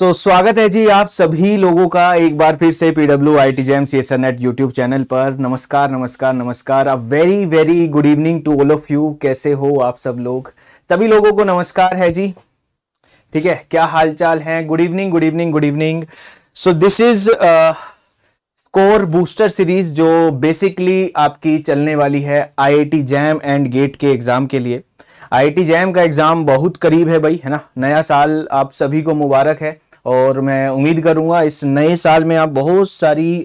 तो स्वागत है जी आप सभी लोगों का एक बार फिर से PW I T JAM C S N at YouTube channel पर नमस्कार नमस्कार नमस्कार uh very very good evening to all of you कैसे हो आप सब लोग सभी लोगों को नमस्कार है जी ठीक है क्या हाल चाल है good evening good evening good evening so this is score booster series जो बेसिकली आपकी चलने वाली है आई जैम एंड गेट के एग्जाम के लिए आई जैम का एग्जाम बहुत करीब है भाई है ना नया साल आप सभी को मुबारक है और मैं उम्मीद करूंगा इस नए साल में आप बहुत सारी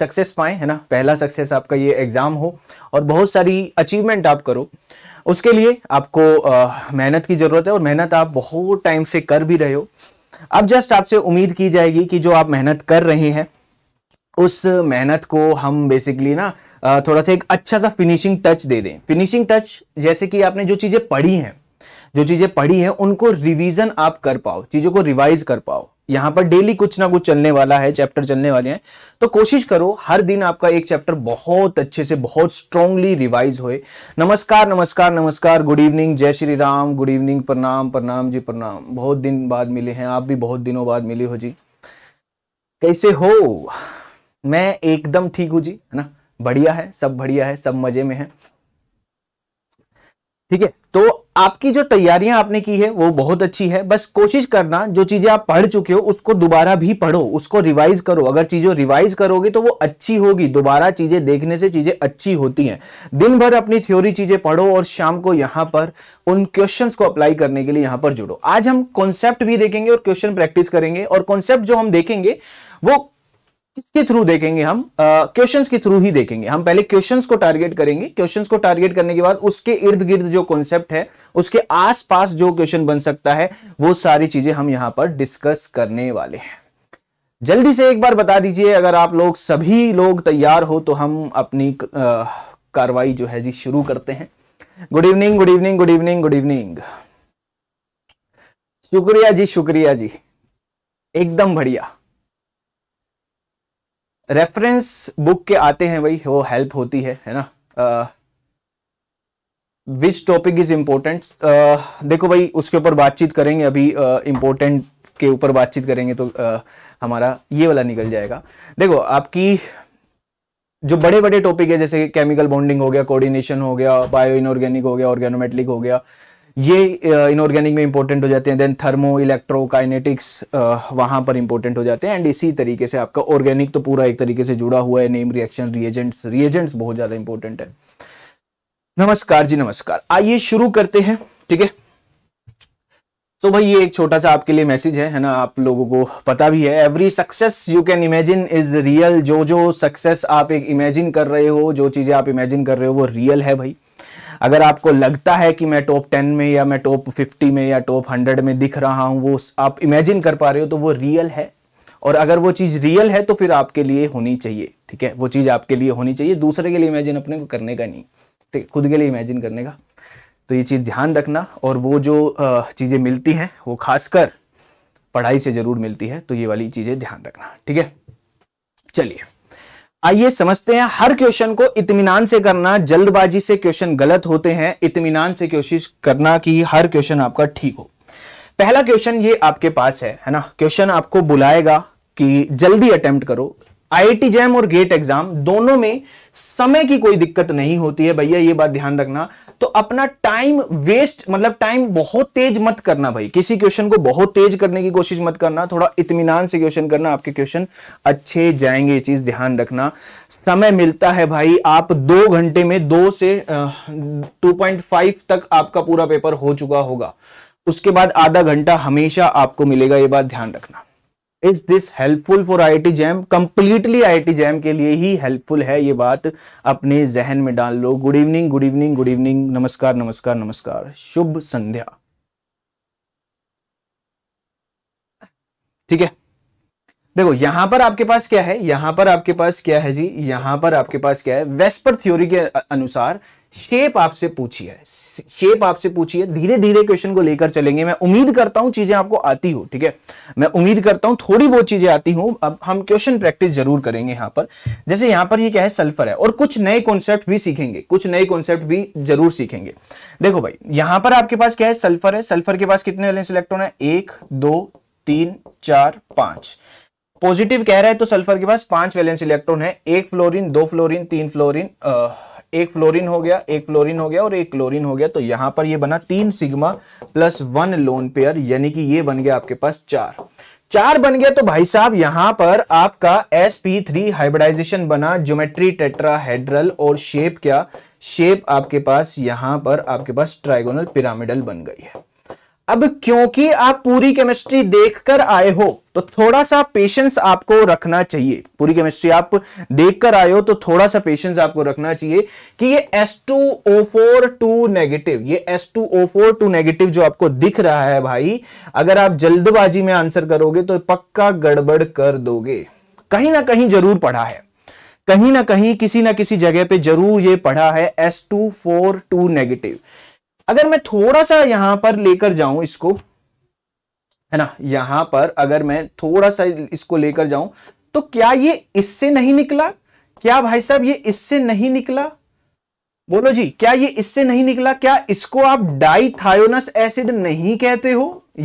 सक्सेस पाए है ना पहला सक्सेस आपका ये एग्ज़ाम हो और बहुत सारी अचीवमेंट आप करो उसके लिए आपको मेहनत की ज़रूरत है और मेहनत आप बहुत टाइम से कर भी रहे हो अब जस्ट आपसे उम्मीद की जाएगी कि जो आप मेहनत कर रहे हैं उस मेहनत को हम बेसिकली ना थोड़ा सा एक अच्छा सा फिनिशिंग टच दे दें फिनिशिंग टच जैसे कि आपने जो चीज़ें पढ़ी हैं जो चीजें पढ़ी है उनको रिविजन आप कर पाओ चीजों को रिवाइज कर पाओ यहाँ पर डेली कुछ ना कुछ चलने वाला है चैप्टर चलने वाले हैं तो कोशिश करो हर दिन आपका एक चैप्टर बहुत अच्छे से बहुत स्ट्रांगली रिवाइज होए नमस्कार नमस्कार नमस्कार गुड इवनिंग जय श्री राम गुड इवनिंग प्रणाम प्रणाम जी प्रणाम बहुत दिन बाद मिले हैं आप भी बहुत दिनों बाद मिले हो जी कैसे हो मैं एकदम ठीक हूँ जी है ना बढ़िया है सब बढ़िया है सब मजे में है ठीक है तो आपकी जो तैयारियां आपने की है वो बहुत अच्छी है बस कोशिश करना जो चीजें आप पढ़ चुके हो उसको दोबारा भी पढ़ो उसको रिवाइज करो अगर चीजों रिवाइज करोगे तो वो अच्छी होगी दोबारा चीजें देखने से चीजें अच्छी होती हैं दिन भर अपनी थ्योरी चीजें पढ़ो और शाम को यहां पर उन क्वेश्चन को अप्लाई करने के लिए यहां पर जुड़ो आज हम कॉन्सेप्ट भी देखेंगे और क्वेश्चन प्रैक्टिस करेंगे और कॉन्सेप्ट जो हम देखेंगे वो किसके थ्रू देखेंगे हम क्वेश्चंस uh, के थ्रू ही देखेंगे हम पहले क्वेश्चंस को टारगेट करेंगे क्वेश्चंस को टारगेट करने के बाद उसके इर्द गिर्द जो कॉन्सेप्ट है उसके आसपास जो क्वेश्चन बन सकता है वो सारी चीजें हम यहां पर डिस्कस करने वाले हैं जल्दी से एक बार बता दीजिए अगर आप लोग सभी लोग तैयार हो तो हम अपनी कार्रवाई जो है जी शुरू करते हैं good evening good evening good evening good evening शुक्रिया जी शुक्रिया जी एकदम बढ़िया रेफरेंस बुक के आते हैं भाई वो हेल्प होती है है ना विच टॉपिक इज इम्पोर्टेंट देखो भाई उसके ऊपर बातचीत करेंगे अभी इम्पोर्टेंट uh, के ऊपर बातचीत करेंगे तो uh, हमारा ये वाला निकल जाएगा देखो आपकी जो बड़े बड़े टॉपिक है जैसे केमिकल बॉन्डिंग हो गया कोऑर्डिनेशन हो गया बायो इनऑर्गेनिक हो गया ऑर्गेनोमेट्रिक हो गया ये इनऑर्गेनिक uh, में इंपॉर्टेंट हो जाते हैं देन थर्मो इलेक्ट्रोकाइनेटिक्स वहां पर इंपॉर्टेंट हो जाते हैं एंड इसी तरीके से आपका ऑर्गेनिक तो पूरा एक तरीके से जुड़ा हुआ है नेम रिएक्शन रिएजेंट्स रिएजेंट्स बहुत ज़्यादा इंपॉर्टेंट है नमस्कार जी नमस्कार आइए शुरू करते हैं ठीक है तो भाई ये एक छोटा सा आपके लिए मैसेज है है ना आप लोगों को पता भी है every success you can imagine is real जो जो सक्सेस आप एक इमेजिन कर रहे हो जो चीज़ें आप इमेजिन कर रहे हो वो रियल है भाई अगर आपको लगता है कि मैं टॉप टेन में या मैं टॉप फिफ्टी में या टॉप हंड्रेड में दिख रहा हूँ वो आप इमेजिन कर पा रहे हो तो वो रियल है और अगर वो चीज़ रियल है तो फिर आपके लिए होनी चाहिए ठीक है वो चीज़ आपके लिए होनी चाहिए दूसरे के लिए इमेजिन अपने को करने का नहीं ठीक खुद के लिए इमेजिन करने का तो ये चीज़ ध्यान रखना और वो जो चीज़ें मिलती हैं वो खासकर पढ़ाई से ज़रूर मिलती है तो ये वाली चीज़ें ध्यान रखना ठीक है चलिए आइए समझते हैं हर क्वेश्चन को इतमान से करना जल्दबाजी से क्वेश्चन गलत होते हैं इतमान से कोशिश करना कि हर क्वेश्चन आपका ठीक हो पहला क्वेश्चन ये आपके पास है है ना क्वेश्चन आपको बुलाएगा कि जल्दी अटेम्प्ट करो आईआईटी जैम और गेट एग्जाम दोनों में समय की कोई दिक्कत नहीं होती है भैया ये बात ध्यान रखना तो अपना टाइम वेस्ट मतलब टाइम बहुत तेज मत करना भाई किसी क्वेश्चन को बहुत तेज करने की कोशिश मत करना थोड़ा इतमान से क्वेश्चन करना आपके क्वेश्चन अच्छे जाएंगे ये चीज ध्यान रखना समय मिलता है भाई आप दो घंटे में दो से टू पॉइंट तक आपका पूरा पेपर हो चुका होगा उसके बाद आधा घंटा हमेशा आपको मिलेगा ये बात ध्यान रखना is this helpful for I I T JAM completely I I T JAM के लिए ही हेल्पफुल है ये बात अपने जहन में डाल लो good evening good evening good evening नमस्कार नमस्कार नमस्कार शुभ संध्या ठीक है देखो यहां पर आपके पास क्या है यहां पर आपके पास क्या है जी यहां पर आपके पास क्या है वेस्पर थ्योरी के अनुसार शेप आपसे पूछी है शेप आपसे पूछी है धीरे धीरे क्वेश्चन को लेकर चलेंगे मैं उम्मीद करता हूं चीजें आपको आती हो ठीक है मैं उम्मीद करता हूं थोड़ी बहुत चीजें आती हूं अब हम क्वेश्चन प्रैक्टिस जरूर करेंगे यहां पर जैसे यहां पर ये क्या है सल्फर है और कुछ नए कॉन्सेप्ट भी सीखेंगे कुछ नए कॉन्सेप्ट भी जरूर सीखेंगे देखो भाई यहां पर आपके पास क्या है सल्फर है सल्फर के पास कितने वाले इलेक्ट्रॉन है एक दो तीन चार पांच पॉजिटिव कह रहा है तो सल्फर के पास पांच वैलेंस इलेक्ट्रॉन है एक फ्लोरिन दो फ्लोरिन तीन फ्लोरिन एक फ्लोरिन हो गया एक फ्लोरिन हो गया और एक क्लोरिन हो गया तो यहां पर ये बना तीन sigma plus one lone pair यानी कि ये बन गया आपके पास चार चार बन गया तो भाई साहब यहां पर आपका sp3 हाइब्रिडाइजेशन बना ज्योमेट्री टेट्राहेड्रल और शेप क्या शेप आपके पास यहां पर आपके पास ट्राइगोनल पिरामिडल बन गई है अब क्योंकि आप पूरी केमिस्ट्री देखकर आए हो तो थोड़ा सा पेशेंस आपको रखना चाहिए पूरी केमिस्ट्री आप देखकर आए हो तो थोड़ा सा पेशेंस आपको रखना चाहिए कि ये टू नेगेटिव ये टू नेगेटिव जो आपको दिख रहा है भाई अगर आप जल्दबाजी में आंसर करोगे तो पक्का गड़बड़ कर दोगे कहीं ना कहीं जरूर पढ़ा है कहीं ना कहीं किसी ना किसी जगह पे जरूर ये पढ़ा है एस टू नेगेटिव अगर मैं थोड़ा सा यहां पर लेकर जाऊं इसको है ना यहां पर अगर मैं थोड़ा सा इसको लेकर जाऊं तो क्या ये इससे नहीं निकला क्या भाई साहब ये इससे नहीं निकला बोलो जी क्या ये इससे नहीं निकला क्या इसको आप डाइथायोनस एसिड नहीं कहते हो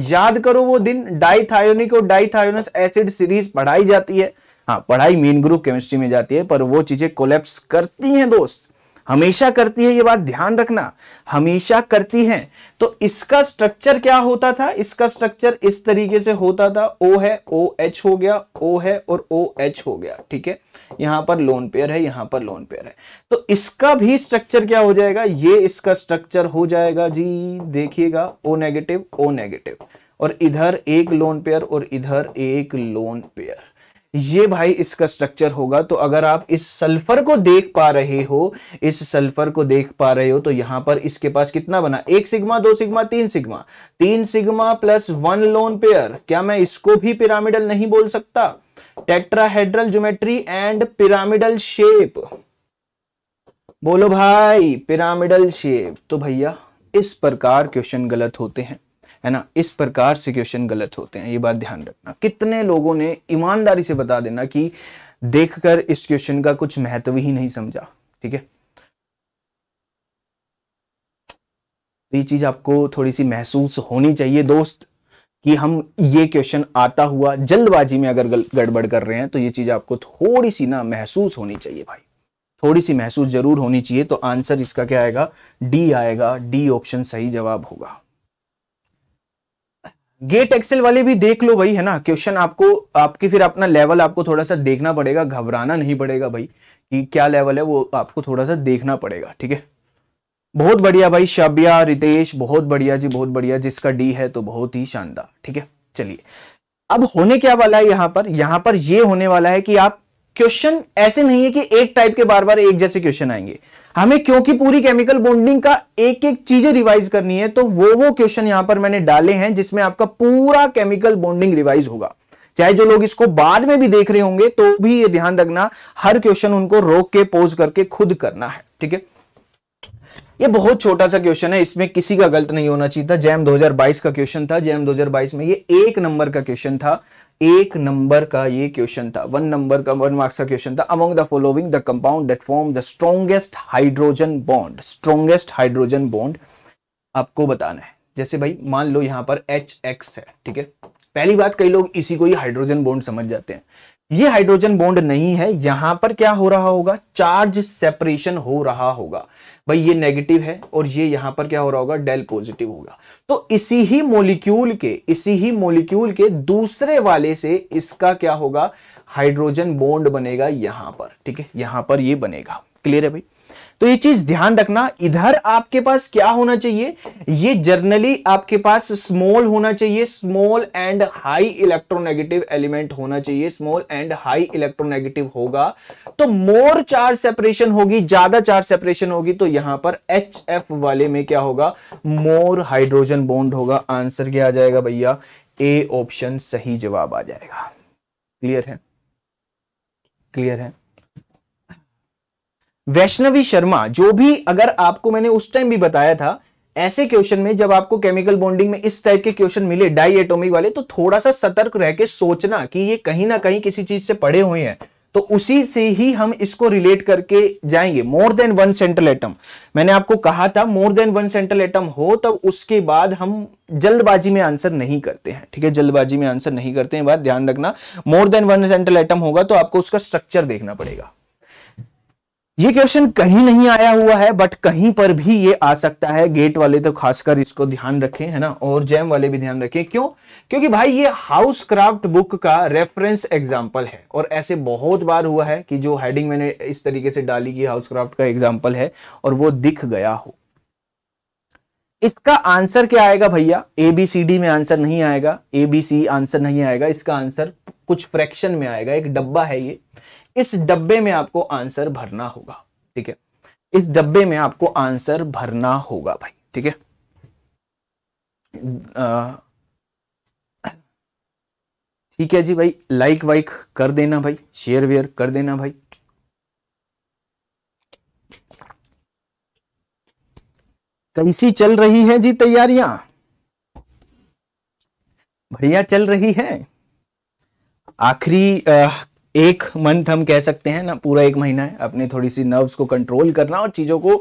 याद करो वो दिन डाइथायोनिक और डाइथायोनस एसिड सीरीज पढ़ाई जाती है हाँ पढ़ाई मेन ग्रुप केमिस्ट्री में जाती है पर वो चीजें कोलेप्स करती हैं दोस्त हमेशा करती है ये बात ध्यान रखना हमेशा करती है तो इसका स्ट्रक्चर क्या होता था इसका स्ट्रक्चर इस तरीके से होता था ओ है ओ एच हो गया ओ है और ओ एच हो गया ठीक है यहां पर लोन पेयर है यहां पर लोन पेयर है तो इसका भी स्ट्रक्चर क्या हो जाएगा ये इसका स्ट्रक्चर हो जाएगा जी देखिएगा ओ नेगेटिव ओ नेगेटिव और इधर एक लोन पेयर और इधर एक लोन पेयर ये भाई इसका स्ट्रक्चर होगा तो अगर आप इस सल्फर को देख पा रहे हो इस सल्फर को देख पा रहे हो तो यहां पर इसके पास कितना बना एक सिग्मा दो सिग्मा तीन सिग्मा तीन sigma plus one lone pair क्या मैं इसको भी पिरामिडल नहीं बोल सकता tetrahedral geometry and pyramidal shape बोलो भाई पिरामिडल शेप तो भैया इस प्रकार क्वेश्चन गलत होते हैं है ना इस प्रकार से क्वेश्चन गलत होते हैं ये बात ध्यान रखना कितने लोगों ने ईमानदारी से बता देना कि देखकर इस क्वेश्चन का कुछ महत्व ही नहीं समझा ठीक है तो ये चीज आपको थोड़ी सी महसूस होनी चाहिए दोस्त कि हम ये क्वेश्चन आता हुआ जल्दबाजी में अगर गड़बड़ कर रहे हैं तो ये चीज आपको थोड़ी सी ना महसूस होनी चाहिए भाई थोड़ी सी महसूस जरूर होनी चाहिए तो आंसर इसका क्या आएगा डी आएगा डी ऑप्शन सही जवाब होगा गेट एक्सेल वाले भी देख लो भाई है ना क्वेश्चन आपको आपके फिर अपना लेवल आपको थोड़ा सा देखना पड़ेगा घबराना नहीं पड़ेगा भाई कि क्या लेवल है वो आपको थोड़ा सा देखना पड़ेगा ठीक है बहुत बढ़िया भाई शब्या रितेश बहुत बढ़िया जी बहुत बढ़िया जिसका डी है तो बहुत ही शानदार ठीक है चलिए अब होने क्या वाला है यहां पर यहां पर यह होने वाला है कि आप क्वेश्चन ऐसे नहीं है कि एक टाइप के बार बार एक जैसे क्वेश्चन आएंगे हमें क्योंकि पूरी केमिकल बॉन्डिंग का एक एक चीजें रिवाइज करनी है तो वो वो क्वेश्चन यहां पर मैंने डाले हैं जिसमें आपका पूरा केमिकल बॉन्डिंग रिवाइज होगा चाहे जो लोग इसको बाद में भी देख रहे होंगे तो भी ये ध्यान रखना हर क्वेश्चन उनको रोक के पोज करके खुद करना है ठीक है ये बहुत छोटा सा क्वेश्चन है इसमें किसी का गलत नहीं होना चाहिए था जैम 2022 का क्वेश्चन था जैम 2022 में ये एक नंबर का क्वेश्चन था एक नंबर का ये क्वेश्चन था वन नंबर का वन मार्क्स का क्वेश्चन था among the following the compound that form the strongest hydrogen bond strongest hydrogen bond आपको बताना है जैसे भाई मान लो यहां पर एच एक्स है ठीक है पहली बात कई लोग इसी को ही हाइड्रोजन बॉन्ड समझ जाते हैं ये हाइड्रोजन बॉन्ड नहीं है यहां पर क्या हो रहा होगा चार्ज सेपरेशन हो रहा होगा भाई ये नेगेटिव है और ये यहां पर क्या हो रहा होगा डेल पॉजिटिव होगा तो इसी ही मोलिक्यूल के इसी ही मोलिक्यूल के दूसरे वाले से इसका क्या होगा हाइड्रोजन बॉन्ड बनेगा यहां पर ठीक है यहां पर ये बनेगा क्लियर है भाई तो ये चीज ध्यान रखना इधर आपके पास क्या होना चाहिए ये जर्नली आपके पास स्मॉल होना चाहिए small and high electronegative element होना चाहिए स्मॉल एंड हाई इलेक्ट्रोनेगेटिव होगा तो मोर चार्ज सेपरेशन होगी ज्यादा चार्ज सेपरेशन होगी तो यहां पर एच एफ वाले में क्या होगा मोर हाइड्रोजन बॉन्ड होगा आंसर क्या आ जाएगा भैया ए ऑप्शन सही जवाब आ जाएगा क्लियर है क्लियर है वैष्णवी शर्मा जो भी अगर आपको मैंने उस टाइम भी बताया था ऐसे क्वेश्चन में जब आपको केमिकल बॉन्डिंग में इस टाइप के क्वेश्चन मिले डाई एटोमिक वाले तो थोड़ा सा सतर्क रह के सोचना कि ये कहीं ना कहीं किसी चीज से पड़े हुए हैं तो उसी से ही हम इसको रिलेट करके जाएंगे more than one central atom मैंने आपको कहा था more than one central atom हो तब उसके बाद हम जल्दबाजी में आंसर नहीं करते हैं ठीक है जल्दबाजी में आंसर नहीं करते हैं बात ध्यान रखना more than one central atom होगा तो आपको उसका स्ट्रक्चर देखना पड़ेगा ये क्वेश्चन कहीं नहीं आया हुआ है बट कहीं पर भी ये आ सकता है गेट वाले तो खासकर इसको ध्यान रखें है ना और जैम वाले भी ध्यान रखें क्यों क्योंकि भाई ये हाउस क्राफ्ट बुक का रेफरेंस एग्जाम्पल है और ऐसे बहुत बार हुआ है कि जो हेडिंग मैंने इस तरीके से डाली कि हाउस क्राफ्ट का एग्जाम्पल है और वो दिख गया हो इसका आंसर क्या आएगा भैया ए बी सी डी में आंसर नहीं आएगा ए बी सी आंसर नहीं आएगा इसका आंसर कुछ फ्रैक्शन में आएगा एक डब्बा है ये इस डब्बे में आपको आंसर भरना होगा ठीक है इस डब्बे में आपको आंसर भरना होगा भाई ठीक है ठीक है जी भाई लाइक वाइक कर देना भाई शेयर वेयर कर देना भाई कैसी चल रही है जी तैयारियां बढ़िया चल रही है आखिरी एक मंथ हम कह सकते हैं ना पूरा एक महीना है अपने थोड़ी सी नर्व्स को कंट्रोल करना और चीज़ों को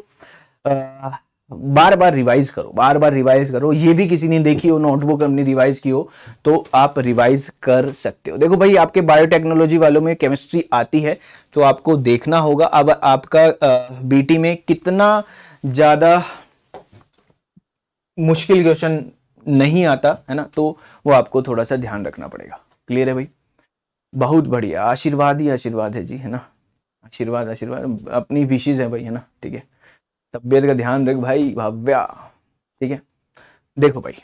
आ, बार बार रिवाइज करो बार बार रिवाइज करो ये भी किसी ने देखी हो नोटबुक हमने रिवाइज की हो तो आप रिवाइज कर सकते हो देखो भाई आपके बायोटेक्नोलॉजी वालों में केमिस्ट्री आती है तो आपको देखना होगा अब आपका बीटी में कितना ज़्यादा मुश्किल क्वेश्चन नहीं आता है ना तो वो आपको थोड़ा सा ध्यान रखना पड़ेगा क्लियर है भाई बहुत बढ़िया आशीर्वाद ही आशीर्वाद है जी है ना आशीर्वाद आशीर्वाद अपनी विशेष है भाई है ना ठीक है तबियत का ध्यान रख भाई भव्या ठीक है देखो भाई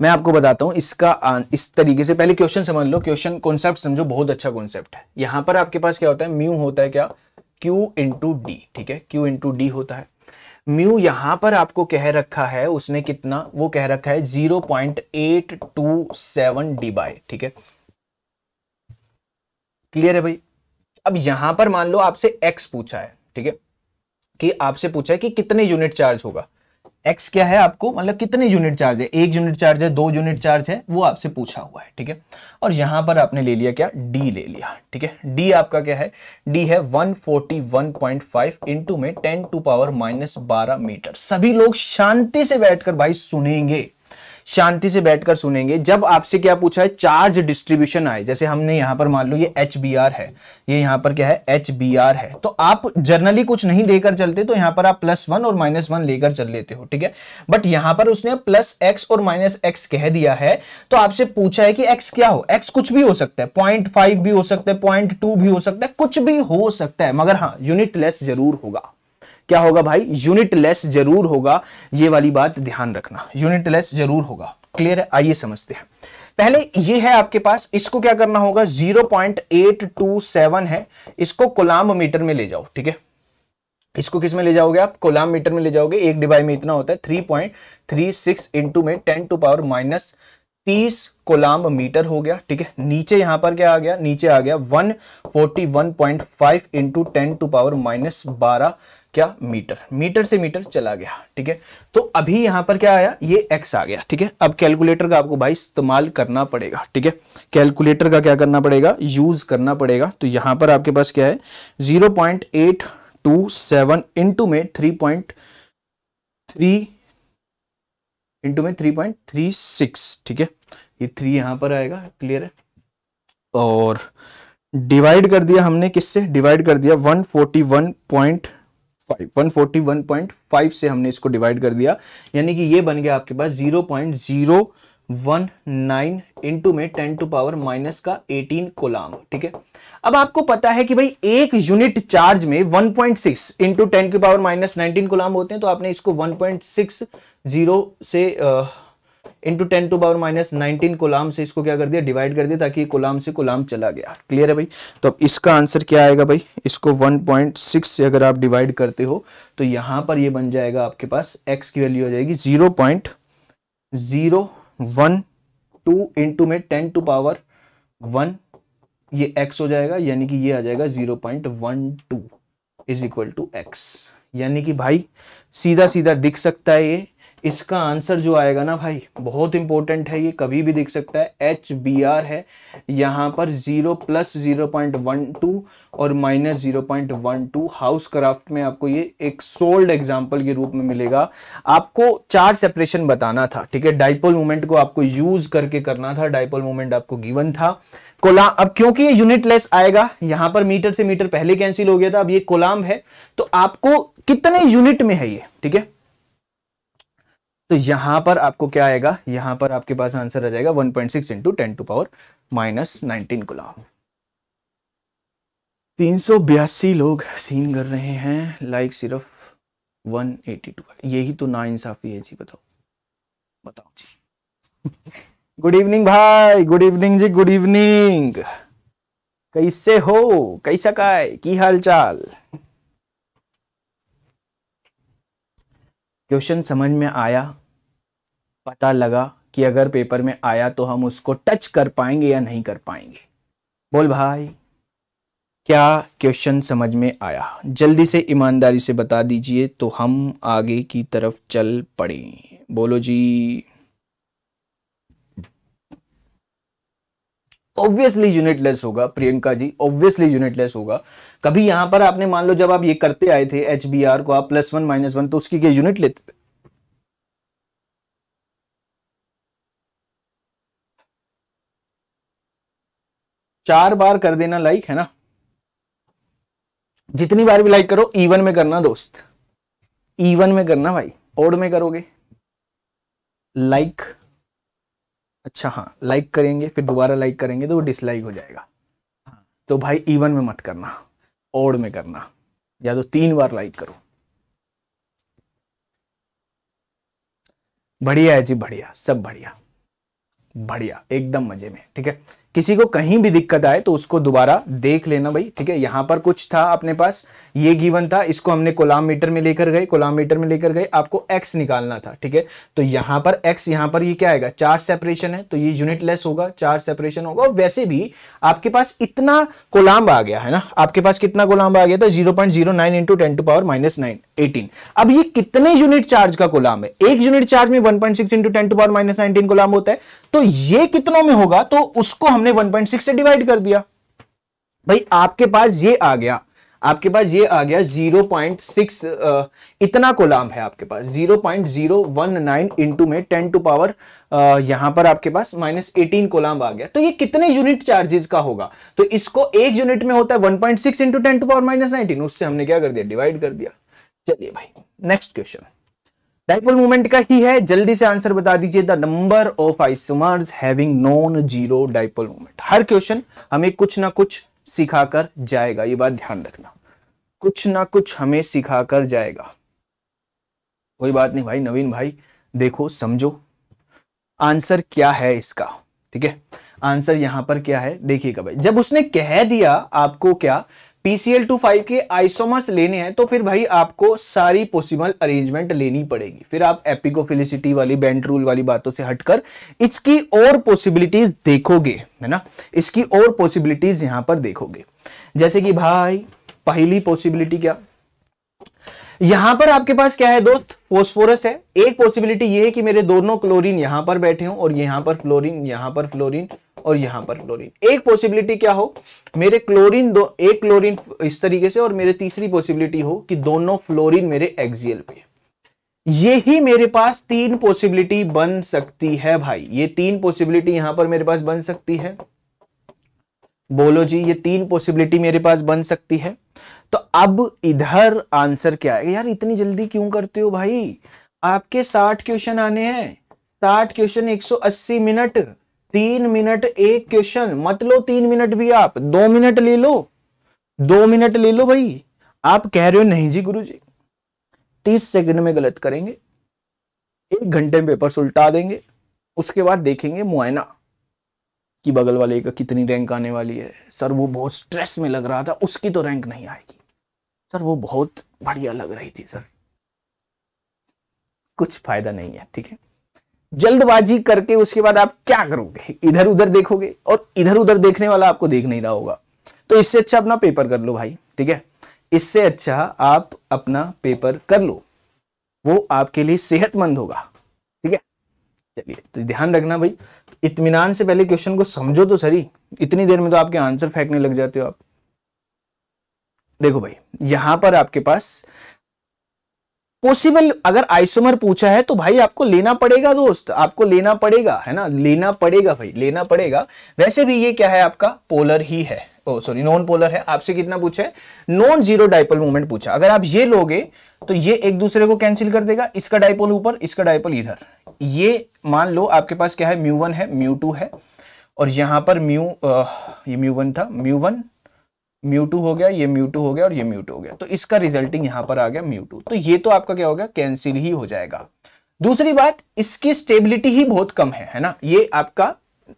मैं आपको बताता हूँ इसका इस तरीके से पहले क्वेश्चन समझ लो क्वेश्चन कॉन्सेप्ट समझो बहुत अच्छा कॉन्सेप्ट है यहाँ पर आपके पास क्या होता है म्यू होता है क्या क्यू इंटू डी ठीक है क्यू इंटू डी होता है म्यू यहां पर आपको कह रखा है उसने कितना वो कह रखा है zero point eight two seven D by ठीक है क्लियर है भाई अब यहां पर मान लो आपसे एक्स पूछा है ठीक है कि आपसे पूछा है कि कितने यूनिट चार्ज होगा एक्स क्या है आपको मतलब कितने यूनिट चार्ज है एक यूनिट चार्ज है दो यूनिट चार्ज है वो आपसे पूछा हुआ है ठीक है और यहां पर आपने ले लिया क्या डी ले लिया ठीक है डी आपका क्या है डी है 141.5 इंटू में 10 टू पावर माइनस बारह मीटर सभी लोग शांति से बैठकर भाई सुनेंगे शांति से बैठकर सुनेंगे जब आपसे क्या पूछा है चार्ज डिस्ट्रीब्यूशन आए जैसे हमने यहां पर मान लो ये एच है ये यहाँ पर क्या है एच है तो आप जर्नली कुछ नहीं लेकर चलते तो यहां पर आप प्लस वन और माइनस वन लेकर चल लेते हो ठीक है बट यहां पर उसने प्लस एक्स और माइनस एक्स कह दिया है तो आपसे पूछा है कि एक्स क्या हो एक्स कुछ भी हो सकता है पॉइंट फाइव भी हो सकता है पॉइंट टू भी हो सकता है कुछ भी हो सकता है मगर हाँ यूनिट लेस जरूर होगा क्या होगा भाई यूनिट लेस जरूर होगा ये वाली बात ध्यान रखना यूनिट लेस जरूर होगा क्लियर है आइए समझते हैं पहले ये है आपके पास इसको क्या करना होगा 0.827 है इसको कोलाम मीटर में ले जाओ ठीक है इसको किस में ले जाओगे आप कोलाम मीटर में ले जाओगे एक डिवाई में इतना होता है 3.36 पॉइंट थ्री सिक्स इंटू में टेन टू पावर माइनस तीस कोलाम मीटर हो गया ठीक है नीचे यहां पर क्या आ गया नीचे आ गया 141.5 forty one point five into ten to power minus बारह क्या मीटर मीटर से मीटर चला गया ठीक है तो अभी यहां पर क्या आया ये एक्स आ गया ठीक है अब कैलकुलेटर का आपको भाई इस्तेमाल करना पड़ेगा ठीक है कैलकुलेटर का क्या करना पड़ेगा यूज करना पड़ेगा तो यहां पर आपके पास क्या है zero point eight two seven into में थ्री पॉइंट थ्री इंटू में थ्री पॉइंट थ्री सिक्स ठीक है ये थ्री यहां पर आएगा क्लियर है और डिवाइड कर दिया हमने किससे डिवाइड कर दिया वन फोर्टी वन पॉइंट 141.5 से हमने इसको डिवाइड कर दिया यानी कि ये बन गया आपके पास 0.019 इनटू में 10 टू पावर माइनस का 18 कोलाम ठीक है अब आपको पता है कि भाई एक यूनिट चार्ज में 1.6 पॉइंट सिक्स इंटू टेन की पावर माइनस नाइनटीन कोलाम होते हैं तो आपने इसको 1.60 से uh, into ten to power minus nineteen coulomb से इसको क्या कर दिया डिवाइड कर दिया ताकि कोलाम से कोलाम चला गया क्लियर है भाई तो अब इसका आंसर क्या आएगा भाई इसको 1.6 से अगर आप डिवाइड करते हो तो यहां पर ये बन जाएगा आपके पास एक्स की वैल्यू आ जाएगी zero point zero one two into में टेन टू पावर वन ये x हो जाएगा यानी कि ये आ जाएगा zero point one two is equal to X यानी कि भाई सीधा सीधा दिख सकता है ये इसका आंसर जो आएगा ना भाई बहुत इंपॉर्टेंट है ये कभी भी दिख सकता है एच बी आर है यहाँ पर zero plus zero point one two और minus zero point one two Housecroft में आपको ये एक सोल्ड एग्जाम्पल के रूप में मिलेगा आपको चार सेपरेशन बताना था ठीक है डाइपोल मूवमेंट को आपको यूज करके करना था डाइपोल मूवमेंट आपको गिवन था कोलाम अब क्योंकि ये यूनिटलेस आएगा यहां पर मीटर से मीटर पहले कैंसिल हो गया था अब ये कोलाम है तो आपको कितने यूनिट में है ये ठीक है तो यहां पर आपको क्या आएगा यहां पर आपके पास आंसर आ जाएगा 1.6 point six into ten to power minus nineteen coulomb तीन सौ बयासी लोग सीन कर रहे हैं लाइक सिर्फ 182 यही तो ना इंसाफी है जी बताओ बताओ जी गुड इवनिंग भाई गुड इवनिंग जी गुड इवनिंग कैसे हो कैसा काय की हाल चाल क्वेश्चन समझ में आया पता लगा कि अगर पेपर में आया तो हम उसको टच कर पाएंगे या नहीं कर पाएंगे बोल भाई क्या क्वेश्चन समझ में आया जल्दी से ईमानदारी से बता दीजिए तो हम आगे की तरफ चल पड़े बोलो जी ऑब्वियसली यूनिटलेस होगा प्रियंका जी ऑब्वियसली यूनिटलेस होगा कभी यहां पर आपने मान लो जब आप ये करते आए थे एच को आप प्लस वन माइनस वन तो उसकी क्या यूनिट लेते थे चार बार कर देना लाइक है ना जितनी बार भी लाइक करो इवन में करना दोस्त इवन में करना भाई ओड में करोगे लाइक अच्छा हाँ लाइक करेंगे फिर दोबारा लाइक करेंगे तो वो डिसलाइक हो जाएगा तो भाई इवन में मत करना ओड में करना या तो तीन बार लाइक करो बढ़िया है जी बढ़िया सब बढ़िया बढ़िया एकदम मजे में ठीक है किसी को कहीं भी दिक्कत आए तो उसको दोबारा देख लेना भाई ठीक है यहां पर कुछ था अपने पास ये गिवन था इसको हमने कोलाम मीटर में लेकर गए कोलाम मीटर में लेकर गए आपको एक्स निकालना था ठीक है तो यहां पर एक्स यहां पर ये क्या आएगा चार सेपरेशन है तो ये यूनिट लेस होगा चार सेपरेशन होगा वैसे भी आपके पास इतना कोलाम आ गया है ना आपके पास कितना कोलाम आ गया था zero point zero nine into ten to power minus nine eighteen अब ये कितने यूनिट चार्ज का कोलाम है एक यूनिट चार्ज में one point six into ten to power minus nineteen coulomb होता है तो ये कितनों में होगा तो उसको हमने आपने 1.6 से डिवाइड कर दिया भाई आपके पास ये आ गया आपके पास ये आ गया 0.6 इतना कोलाम है आपके पास 0.019 इनटू में 10 टू पावर यहां पर आपके पास माइनस एटीन कोलाम आ गया तो ये कितने यूनिट चार्जेस का होगा तो इसको एक यूनिट में होता है 1.6 point six into ten to power minus nineteen उससे हमने क्या कर दिया डिवाइड कर दिया चलिए भाई नेक्स्ट क्वेश्चन डायपोल मोमेंट का ही है जल्दी से आंसर बता दीजिए the number of isomers having non zero dipole moment हर क्वेश्चन हमें कुछ ना कुछ सिखाकर जाएगा ये बात ध्यान रखना कुछ ना कुछ हमें सिखाकर जाएगा कोई बात नहीं भाई नवीन भाई देखो समझो आंसर क्या है इसका ठीक है आंसर यहां पर क्या है देखिएगा भाई जब उसने कह दिया आपको क्या पीसीएल टू फाइव के आइसोमर्स लेने हैं तो फिर भाई आपको सारी पॉसिबल अरेंजमेंट लेनी पड़ेगी फिर आप एपिकोफिलिसिटी वाली बेंट रूल वाली बातों से हटकर इसकी और पॉसिबिलिटीज देखोगे है ना इसकी और पॉसिबिलिटीज यहां पर देखोगे जैसे कि भाई पहली पॉसिबिलिटी क्या यहां पर आपके पास क्या है दोस्त फोस्फोरस है एक पॉसिबिलिटी ये है कि मेरे दोनों क्लोरीन यहां पर बैठे हो और यहां पर फ्लोरीन यहां पर फ्लोरीन और यहां पर क्लोरीन एक पॉसिबिलिटी क्या हो मेरे क्लोरीन दो एक क्लोरीन इस तरीके से और मेरे तीसरी पॉसिबिलिटी हो कि दोनों फ्लोरीन मेरे एक्सियल पे ही मेरे पास तीन पॉसिबिलिटी बन सकती है भाई ये तीन पॉसिबिलिटी यहां पर मेरे पास बन सकती है बोलो जी ये तीन पॉसिबिलिटी मेरे पास बन सकती है तो अब इधर आंसर क्या है यार इतनी जल्दी क्यों करते हो भाई आपके साठ क्वेश्चन आने हैं साठ क्वेश्चन 180 मिनट तीन मिनट एक क्वेश्चन मत लो तीन मिनट भी आप दो मिनट ले लो दो मिनट ले लो भाई आप कह रहे हो नहीं जी गुरु जी तीस सेकेंड में गलत करेंगे एक घंटे में पेपर सुलटा देंगे उसके बाद देखेंगे मुआयना कि बगल वाले का कितनी रैंक आने वाली है सर वो बहुत स्ट्रेस में लग रहा था उसकी तो रैंक नहीं आएगी सर वो बहुत बढ़िया लग रही थी सर कुछ फायदा नहीं है ठीक है जल्दबाजी करके उसके बाद आप क्या करोगे इधर उधर देखोगे और इधर उधर देखने वाला आपको देख नहीं रहा होगा तो इससे अच्छा अपना पेपर कर लो भाई ठीक है इससे अच्छा आप अपना पेपर कर लो वो आपके लिए सेहतमंद होगा ठीक है चलिए तो ध्यान रखना भाई इतमान से पहले क्वेश्चन को समझो तो सही इतनी देर में तो आपके आंसर फेंकने लग जाते हो आप देखो भाई यहां पर आपके पास पॉसिबल अगर आइसोमर पूछा है तो भाई आपको लेना पड़ेगा दोस्त आपको लेना पड़ेगा है ना लेना पड़ेगा भाई लेना पड़ेगा वैसे भी ये क्या है आपका पोलर ही है ओ सॉरी नॉन पोलर है आपसे कितना पूछा है नॉन जीरो डाइपोल मोमेंट पूछा अगर आप ये लोगे तो ये एक दूसरे को कैंसिल कर देगा इसका डाइपोल ऊपर इसका डाइपोल इधर ये मान लो आपके पास क्या है म्यू वन है म्यू टू है और यहां पर म्यू ये म्यू वन था म्यू वन म्यूटू हो गया ये म्यूटू हो गया और ये म्यूट हो गया तो इसका रिजल्टिंग यहां पर आ गया म्यूटू तो ये तो आपका क्या हो गया कैंसिल ही हो जाएगा दूसरी बात इसकी स्टेबिलिटी ही बहुत कम है है ना ये आपका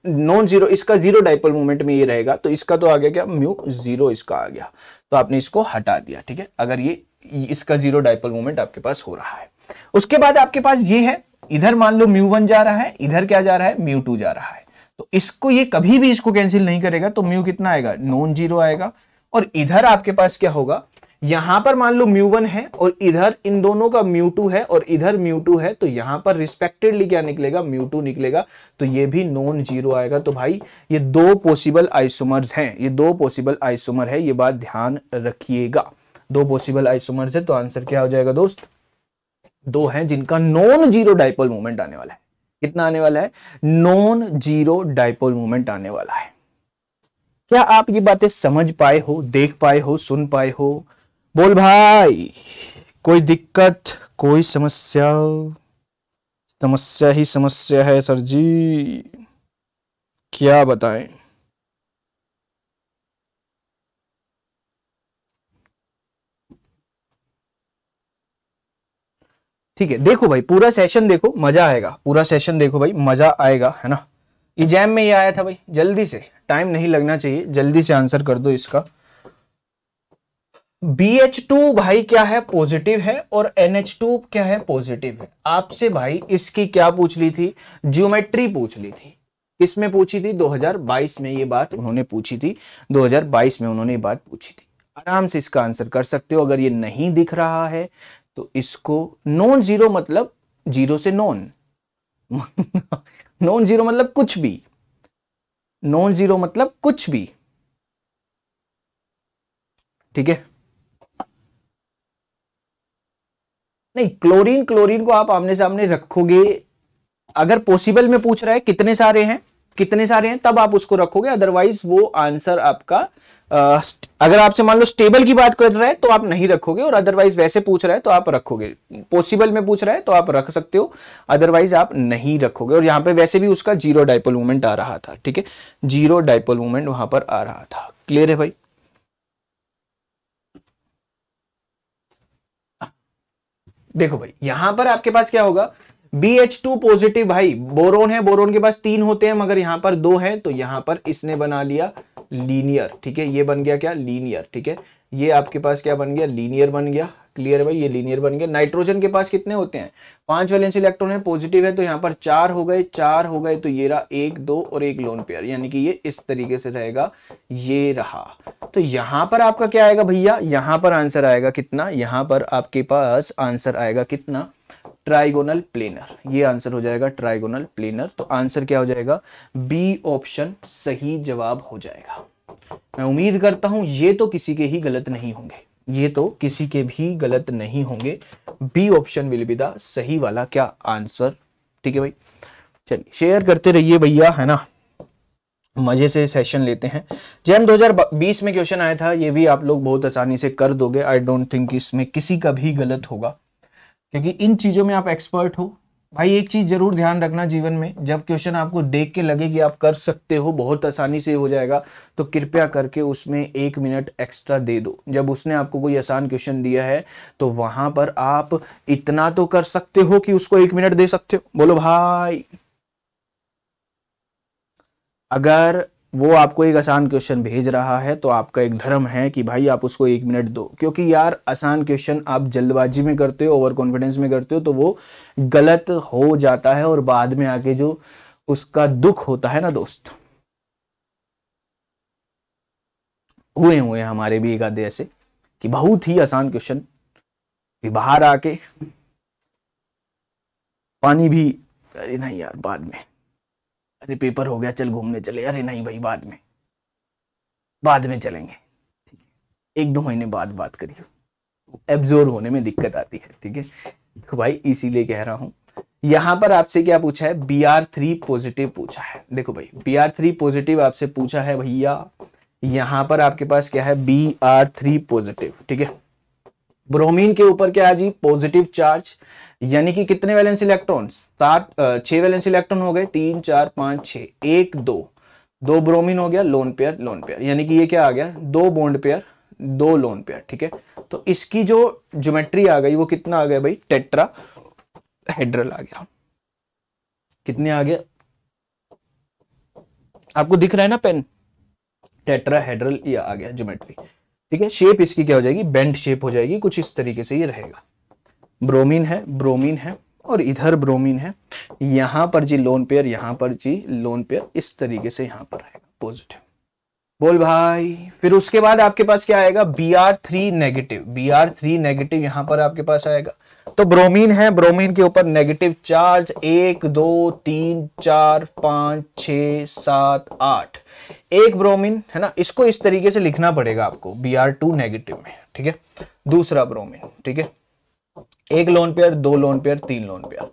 नॉन जीरो इसका जीरो डाइपल मोमेंट में ये रहेगा तो इसका तो आ गया क्या म्यू जीरो इसका आ गया तो आपने इसको हटा दिया ठीक है अगर ये इसका जीरो डाइपल मोमेंट आपके पास हो रहा है उसके बाद आपके पास ये है इधर मान लो म्यू वन जा रहा है इधर क्या जा रहा है म्यू टू जा रहा है तो इसको ये कभी भी इसको कैंसिल नहीं करेगा तो म्यू कितना आएगा नॉन जीरो आएगा और इधर आपके पास क्या होगा यहां पर मान लो म्यू वन है और इधर इन दोनों का म्यू टू है और इधर म्यू टू है तो यहां पर रिस्पेक्टेडली क्या निकलेगा म्यू टू निकलेगा तो ये भी नॉन जीरो आएगा तो भाई ये दो पॉसिबल आइसोमर्स हैं ये दो पॉसिबल आइसोमर है ये बात ध्यान रखिएगा दो पॉसिबल आइसोमर्स है तो आंसर क्या हो जाएगा दोस्त दो है जिनका नॉन जीरो डायपोल मूवमेंट आने वाला है कितना आने वाला है नॉन जीरो डायपोल मूवमेंट आने वाला है क्या आप ये बातें समझ पाए हो देख पाए हो सुन पाए हो बोल भाई कोई दिक्कत कोई समस्या समस्या ही समस्या है सर जी क्या बताएं ठीक है देखो भाई पूरा सेशन देखो मजा आएगा पूरा सेशन देखो भाई मजा आएगा है ना एग्जाम में ये आया था भाई जल्दी से टाइम नहीं लगना चाहिए जल्दी से आंसर कर दो इसका बी एच टू भाई क्या है पॉजिटिव है और एन एच टू क्या है पॉजिटिव है आपसे भाई इसकी क्या पूछ ली थी ज्योमेट्री पूछ ली थी इसमें पूछी थी 2022 में ये बात उन्होंने पूछी थी 2022 में उन्होंने ये बात पूछी थी आराम से इसका आंसर कर सकते हो अगर ये नहीं दिख रहा है तो इसको नॉन जीरो मतलब जीरो से नॉन नॉन जीरो मतलब कुछ भी नॉन जीरो मतलब कुछ भी ठीक है नहीं क्लोरीन क्लोरीन को आप आमने सामने रखोगे अगर पॉसिबल में पूछ रहा है कितने सारे हैं कितने सारे हैं तब आप उसको रखोगे अदरवाइज वो आंसर आपका अगर आपसे मान लो स्टेबल की बात कर रहा है तो आप नहीं रखोगे और अदरवाइज वैसे पूछ रहा है तो आप रखोगे पॉसिबल में पूछ रहा है तो आप रख सकते हो अदरवाइज आप नहीं रखोगे और यहां पे वैसे भी उसका जीरो डायपल मूवमेंट आ रहा था ठीक है जीरो डायपल मूवमेंट वहां पर आ रहा था क्लियर है भाई देखो भाई यहां पर आपके पास क्या होगा बी एच टू पॉजिटिव भाई बोरोन है बोरोन के पास तीन होते हैं मगर यहां पर दो है तो यहां पर इसने बना लिया लीनियर ठीक है ये बन गया क्या लीनियर ठीक है ये आपके पास क्या बन गया लीनियर बन गया क्लियर भाई ये लीनियर बन गया नाइट्रोजन के पास कितने होते हैं पांच वैलेंस इलेक्ट्रॉन है पॉजिटिव है तो यहाँ पर चार हो गए चार हो गए तो ये रहा एक दो और एक लोन पेयर यानी कि ये इस तरीके से रहेगा ये रहा तो यहां पर आपका क्या आएगा भैया यहां पर आंसर आएगा कितना यहां पर आपके पास आंसर आएगा कितना ट्राइगोनल प्लेनर ये आंसर हो जाएगा ट्राइगोनल प्लेनर तो आंसर क्या हो जाएगा बी ऑप्शन सही जवाब हो जाएगा मैं उम्मीद करता हूं ये तो किसी के ही गलत नहीं होंगे ये तो किसी के भी गलत नहीं होंगे B option will be the सही वाला क्या आंसर ठीक है भाई चलिए शेयर करते रहिए भैया है ना मजे से सेशन लेते हैं जैन 2020 में क्वेश्चन आया था ये भी आप लोग बहुत आसानी से कर दोगे आई डोंट थिंक इसमें किसी का भी गलत होगा क्योंकि इन चीज़ों में आप एक्सपर्ट हो भाई एक चीज़ ज़रूर ध्यान रखना जीवन में जब क्वेश्चन आपको देख के लगे कि आप कर सकते हो बहुत आसानी से हो जाएगा तो कृपया करके उसमें एक मिनट एक्स्ट्रा दे दो जब उसने आपको कोई आसान क्वेश्चन दिया है तो वहां पर आप इतना तो कर सकते हो कि उसको एक मिनट दे सकते हो बोलो भाई अगर वो आपको एक आसान क्वेश्चन भेज रहा है तो आपका एक धर्म है कि भाई आप उसको एक मिनट दो क्योंकि यार आसान क्वेश्चन आप जल्दबाजी में करते हो ओवर कॉन्फिडेंस में करते हो तो वो गलत हो जाता है और बाद में आके जो उसका दुख होता है ना दोस्त हुए हुए हमारे भी एक आधे ऐसे कि बहुत ही आसान क्वेश्चन बाहर आके पानी भी अरे नहीं यार बाद में अरे पेपर हो गया चल घूमने चले अरे नहीं भाई बाद में बाद में चलेंगे ठीक है एक दो महीने बाद बात करिए एब्जोर्व होने में दिक्कत आती है ठीक है तो भाई इसीलिए कह रहा हूं यहां पर आपसे क्या पूछा है बी आर थ्री पॉजिटिव पूछा है देखो भाई बी आर थ्री पॉजिटिव आपसे पूछा है भैया यहां पर आपके पास क्या है बी आर थ्री पॉजिटिव ठीक है ब्रोमीन के ऊपर क्या है जी पॉजिटिव चार्ज यानी कि कितने वैलेंस इलेक्ट्रॉन सात छह वैलेंस इलेक्ट्रॉन हो गए तीन चार पांच छ एक दो दो ब्रोमीन हो गया लोन पेयर लोन पेयर यानी कि ये क्या आ गया दो बोन्ड पेयर दो लोन पेयर ठीक है तो इसकी जो ज्योमेट्री आ गई वो कितना आ गया भाई टेट्रा हेड्रल आ गया कितने आ गया आपको दिख रहा है ना पेन टेट्रा हेड्रल ये आ गया ज्योमेट्री ठीक है शेप इसकी क्या हो जाएगी बेंड शेप हो जाएगी कुछ इस तरीके से ये रहेगा ब्रोमीन है ब्रोमीन है और इधर ब्रोमीन है यहां पर जी लोन पेयर यहां पर जी लोन पेयर इस तरीके से यहां पर रहेगा पॉजिटिव बोल भाई फिर उसके बाद आपके पास क्या आएगा B R three negative B R three negative यहां पर आपके पास आएगा तो ब्रोमीन है ब्रोमीन के ऊपर नेगेटिव चार्ज एक दो तीन चार पांच छ सात आठ एक ब्रोमीन है ना इसको इस तरीके से लिखना पड़ेगा आपको बी आर टू नेगेटिव में ठीक है दूसरा ब्रोमीन ठीक है एक लोन पेयर दो लोन पेयर तीन लोन पेयर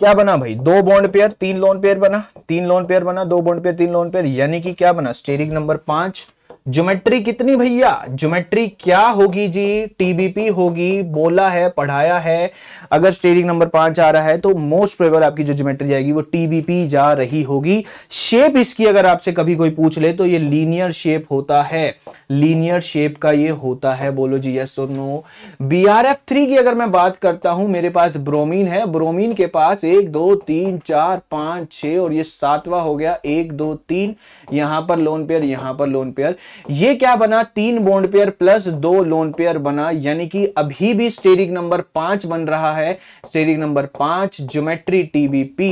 क्या बना भाई दो बॉन्ड पेयर तीन लोन पेयर बना तीन लोन पेयर बना दो बॉन्ड पेयर तीन लोन पेयर यानी कि क्या बना स्टेरिक नंबर पांच ज्योमेट्री कितनी भैया ज्योमेट्री क्या होगी जी टीबीपी होगी बोला है पढ़ाया है अगर स्टेरिंग नंबर पांच आ रहा है तो मोस्ट प्रेबल आपकी जो ज्योमेट्री जाएगी वो टीबीपी जा रही होगी शेप इसकी अगर आपसे कभी कोई पूछ ले तो ये लीनियर शेप होता है लीनियर शेप का ये होता है बोलो जी यस और no B R F three की अगर मैं बात करता हूं मेरे पास ब्रोमीन है ब्रोमीन के पास एक दो तीन चार पांच छ और ये सातवा हो गया एक दो तीन यहां पर लोन पेयर यहां पर लोन पेयर ये क्या बना तीन बॉन्ड पेयर प्लस दो लोन पेयर बना यानी कि अभी भी स्टेरिक नंबर पांच बन रहा है स्टेरिक नंबर पांच ज्योमेट्री टीबीपी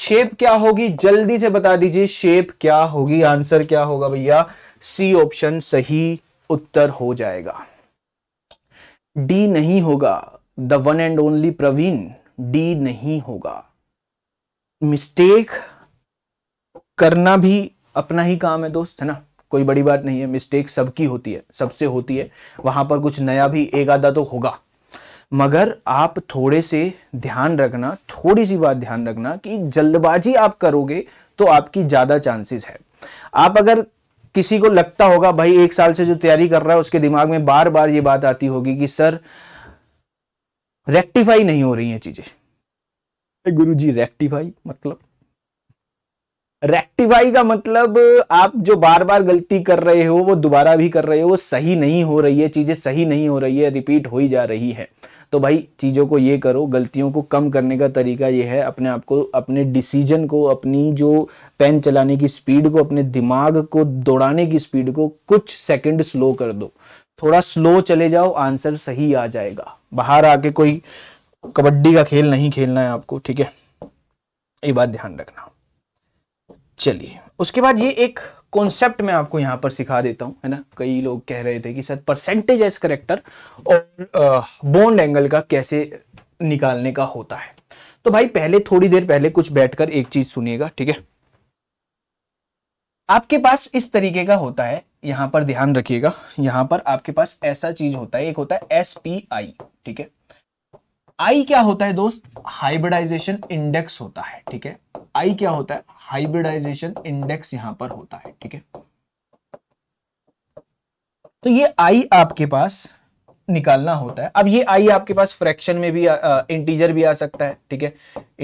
शेप क्या होगी जल्दी से बता दीजिए शेप क्या होगी आंसर क्या होगा भैया सी ऑप्शन सही उत्तर हो जाएगा डी नहीं होगा the one and only Praveen D नहीं होगा मिस्टेक करना भी अपना ही काम है दोस्त है ना कोई बड़ी बात नहीं है मिस्टेक सबकी होती है सबसे होती है वहां पर कुछ नया भी एक आधा तो होगा मगर आप थोड़े से ध्यान रखना थोड़ी सी बात ध्यान रखना कि जल्दबाजी आप करोगे तो आपकी ज्यादा चांसेस है आप अगर किसी को लगता होगा भाई एक साल से जो तैयारी कर रहा है उसके दिमाग में बार बार ये बात आती होगी कि सर रेक्टिफाई नहीं हो रही है चीजें गुरु जी रेक्टिफाई मतलब रेक्टिफाई का मतलब आप जो बार बार गलती कर रहे हो वो दोबारा भी कर रहे हो वो सही नहीं हो रही है चीजें सही नहीं हो रही है रिपीट हो ही जा रही है तो भाई चीज़ों को ये करो गलतियों को कम करने का तरीका ये है अपने आप को अपने डिसीजन को अपनी जो पेन चलाने की स्पीड को अपने दिमाग को दौड़ाने की स्पीड को कुछ सेकंड स्लो कर दो थोड़ा स्लो चले जाओ आंसर सही आ जाएगा बाहर आके कोई कबड्डी का खेल नहीं खेलना है आपको ठीक है ये बात ध्यान रखना चलिए उसके बाद ये एक कॉन्सेप्ट मैं आपको यहां पर सिखा देता हूं है ना कई लोग कह रहे थे कि सर परसेंटेज एज करेक्टर और बॉन्ड एंगल का कैसे निकालने का होता है तो भाई पहले थोड़ी देर पहले कुछ बैठकर एक चीज सुनिएगा ठीक है आपके पास इस तरीके का होता है यहां पर ध्यान रखिएगा यहां पर आपके पास ऐसा चीज होता है एक होता है एस पी आई ठीक है आई क्या होता है दोस्त हाइब्रिडाइजेशन इंडेक्स होता है ठीक है आई क्या होता है हाइब्रिडाइजेशन इंडेक्स यहां पर होता है ठीक है तो ये आई आपके पास निकालना होता है अब ये आई आपके पास फ्रैक्शन में भी आ, आ, इंटीजर भी आ सकता है ठीक है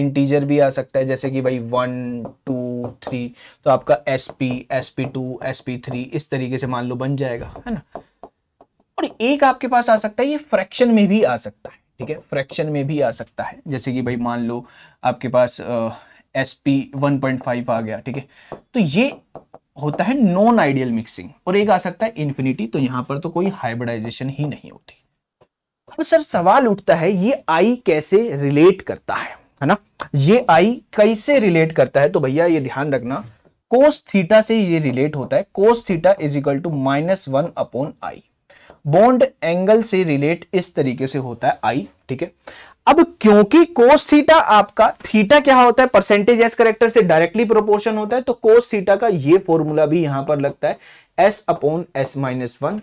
इंटीजर भी आ सकता है जैसे कि भाई वन टू थ्री तो आपका s p s p two s P three इस तरीके से मान लो बन जाएगा है ना और एक आपके पास आ सकता है ये फ्रैक्शन में भी आ सकता है ठीक है फ्रैक्शन में भी आ सकता है जैसे कि भाई मान लो आपके पास s p one point five आ गया ठीक है तो ये होता है नॉन आइडियल मिक्सिंग और एक आ सकता है इन्फिनिटी तो यहां पर तो कोई हाइब्रिडाइजेशन ही नहीं होती अब सर सवाल उठता है ये आई कैसे रिलेट करता है है ना ये आई कैसे रिलेट करता है तो भैया ये ध्यान रखना कोस थीटा से ये रिलेट होता है cos theta is equal to minus one upon i bond angle से रिलेट इस तरीके से होता है आई ठीक है अब क्योंकि कोस थीटा आपका थीटा क्या होता है परसेंटेज एस करेक्टर से डायरेक्टली प्रोपोर्शन होता है तो कोस थीटा का ये फॉर्मूला भी यहां पर लगता है s upon s minus one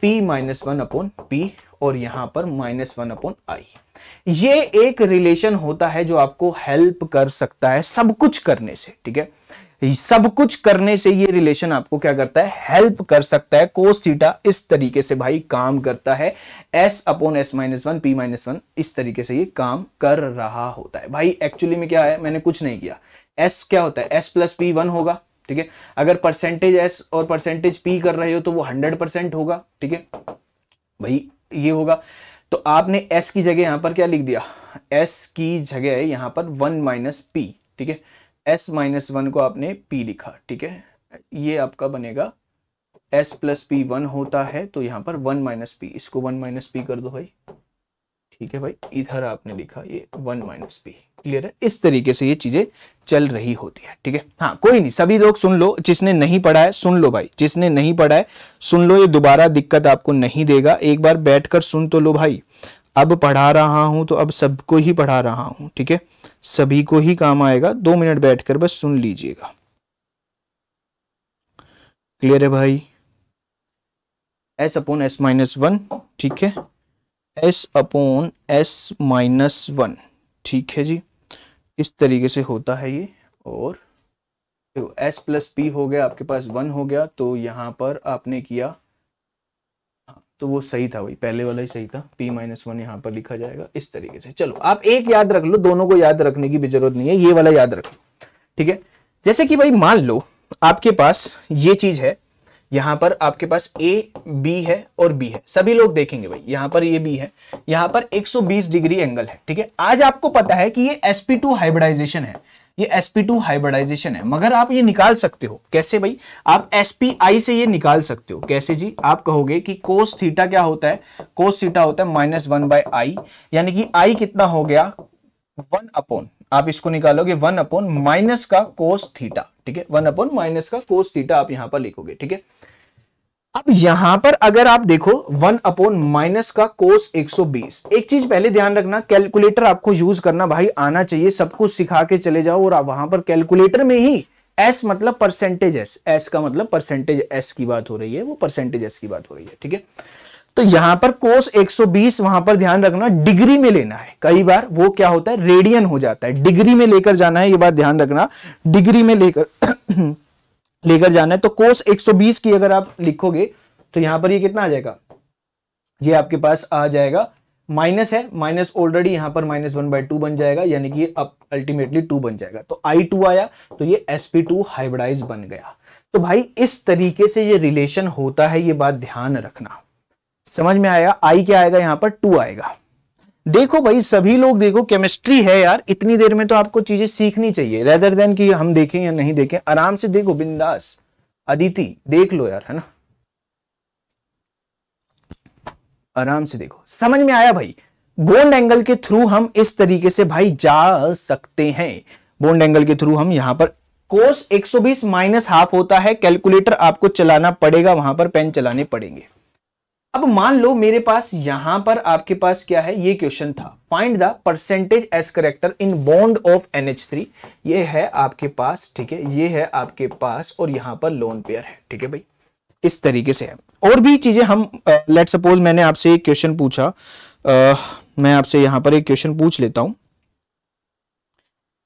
p minus one upon p और यहां पर माइनस वन अपॉन आई ये एक रिलेशन होता है जो आपको हेल्प कर सकता है सब कुछ करने से ठीक है सब कुछ करने से ये रिलेशन आपको क्या करता है हेल्प कर सकता है कोस सीटा इस तरीके से भाई काम करता है s upon s minus one p minus one इस तरीके से ये काम कर रहा होता है भाई एक्चुअली में क्या है मैंने कुछ नहीं किया एस क्या होता है एस प्लस पी वन होगा ठीक है अगर परसेंटेज एस और परसेंटेज पी कर रहे हो तो वो हंड्रेड परसेंट होगा ठीक है भाई ये होगा तो आपने एस की जगह यहां पर क्या लिख दिया एस की जगह यहां पर वन माइनस पी ठीक है एस माइनस वन को आपने पी लिखा ठीक है ये आपका बनेगा एस प्लस पी वन होता है तो यहाँ पर वन माइनस पी इसको वन माइनस पी कर दो भाई ठीक है भाई इधर आपने लिखा ये वन माइनस पी क्लियर है इस तरीके से ये चीजें चल रही होती है ठीक है हाँ कोई नहीं सभी लोग सुन लो जिसने नहीं पढ़ा है सुन लो भाई जिसने नहीं पढ़ा है सुन लो ये दोबारा दिक्कत आपको नहीं देगा एक बार बैठकर सुन तो लो भाई अब पढ़ा रहा हूं तो अब सबको ही पढ़ा रहा हूं ठीक है सभी को ही काम आएगा दो मिनट बैठकर बस सुन लीजिएगा क्लियर है भाई s upon s minus one ठीक है s upon s minus one ठीक है जी इस तरीके से होता है ये और एस प्लस पी हो गया आपके पास वन हो गया तो यहां पर आपने किया तो वो सही था भाई पहले वाला ही सही था पी माइनस वन यहाँ पर लिखा जाएगा इस तरीके से चलो आप एक याद रख लो दोनों को याद रखने की भी जरूरत नहीं है ये वाला याद रख लो ठीक है जैसे कि भाई मान लो आपके पास ये चीज है यहां पर आपके पास ए बी है और बी है सभी लोग देखेंगे भाई यहां पर ये बी है यहां पर 120 डिग्री एंगल है ठीक है आज आपको पता है कि ये sp2 हाइब्रिडाइजेशन है ये sp2 हाइब्रिडाइजेशन है मगर आप ये निकाल सकते हो कैसे भाई आप spi से ये निकाल सकते हो कैसे जी आप कहोगे कि cos थीटा क्या होता है कोस थीटा होता है माइनस वन बाय आई यानी कि आई कितना हो गया वन अपॉन आप इसको निकालोगे वन अपॉन माइनस का कोस थीटा ठीक है वन अपॉन माइनस का कोस थीटा आप यहां पर लिखोगे ठीक है अब यहां पर अगर आप देखो वन अपॉन माइनस का कोस 120 एक चीज पहले ध्यान रखना कैलकुलेटर आपको यूज करना भाई आना चाहिए सब कुछ सिखा के चले जाओ और आप वहां पर कैलकुलेटर में ही एस मतलब परसेंटेज एस एस का मतलब परसेंटेज एस की बात हो रही है वो परसेंटेज एस की बात हो रही है ठीक है तो यहां पर कोस 120 वहां पर ध्यान रखना डिग्री में लेना है कई बार वो क्या होता है रेडियन हो जाता है डिग्री में लेकर जाना है ये बात ध्यान रखना डिग्री में लेकर लेकर जाना है तो कोस 120 की अगर आप लिखोगे तो यहां पर ये कितना आ जाएगा ये आपके पास आ जाएगा माइनस है माइनस ऑलरेडी यहां पर माइनस वन बाई टू बन जाएगा यानी कि अब अल्टीमेटली टू बन जाएगा तो आई टू आया तो ये एस पी टू हाइब्रिडाइज बन गया तो भाई इस तरीके से ये रिलेशन होता है ये बात ध्यान रखना समझ में आया आई क्या आएगा यहां पर टू आएगा देखो भाई सभी लोग देखो केमिस्ट्री है यार इतनी देर में तो आपको चीजें सीखनी चाहिए रेदर देन कि हम देखें या नहीं देखें आराम से देखो बिंदास अदिति देख लो यार है ना आराम से देखो समझ में आया भाई बोन्ड एंगल के थ्रू हम इस तरीके से भाई जा सकते हैं बोन्ड एंगल के थ्रू हम यहां पर कोस 120 माइनस हाफ होता है कैलकुलेटर आपको चलाना पड़ेगा वहां पर पेन चलाने पड़ेंगे अब मान लो मेरे पास यहां पर आपके पास क्या है ये क्वेश्चन था find the percentage s character in bond of three ये है आपके पास ठीक है ये है आपके पास और यहां पर लोन पेयर है ठीक है भाई इस तरीके से है और भी चीजें हम लेट uh, सपोज मैंने आपसे एक क्वेश्चन पूछा uh, मैं आपसे यहां पर एक क्वेश्चन पूछ लेता हूं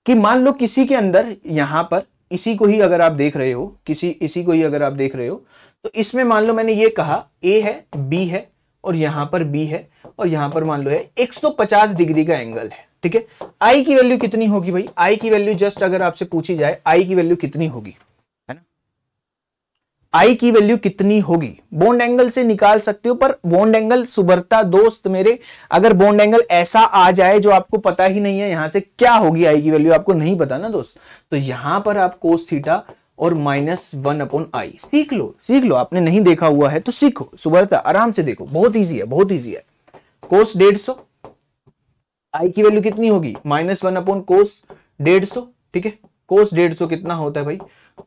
कि मान लो किसी के अंदर यहां पर इसी को ही अगर आप देख रहे हो किसी इसी को ही अगर आप देख रहे हो तो इसमें मान लो मैंने ये कहा ए है बी है और यहां पर बी है और यहां पर मान लो है 150 डिग्री का एंगल है ठीक है आई की वैल्यू कितनी होगी भाई आई की वैल्यू जस्ट अगर आपसे पूछी जाए आई की वैल्यू कितनी होगी है ना आई की वैल्यू कितनी होगी बोन्ड एंगल से निकाल सकते हो पर बोन्ड एंगल सुबरता दोस्त मेरे अगर बोन्ड एंगल ऐसा आ जाए जो आपको पता ही नहीं है यहां से क्या होगी आई की वैल्यू आपको नहीं पता ना दोस्त तो यहां पर आप कोस थीटा और माइनस वन अपॉन आई सीख लो सीख लो आपने नहीं देखा हुआ है तो सीखो सुबरता आराम से देखो बहुत ईजी है बहुत ईजी है कोस डेढ़ सौ आई की वैल्यू कितनी होगी माइनस वन अपॉन कोस डेढ़ सौ ठीक है कोस डेढ़ सौ कितना होता है भाई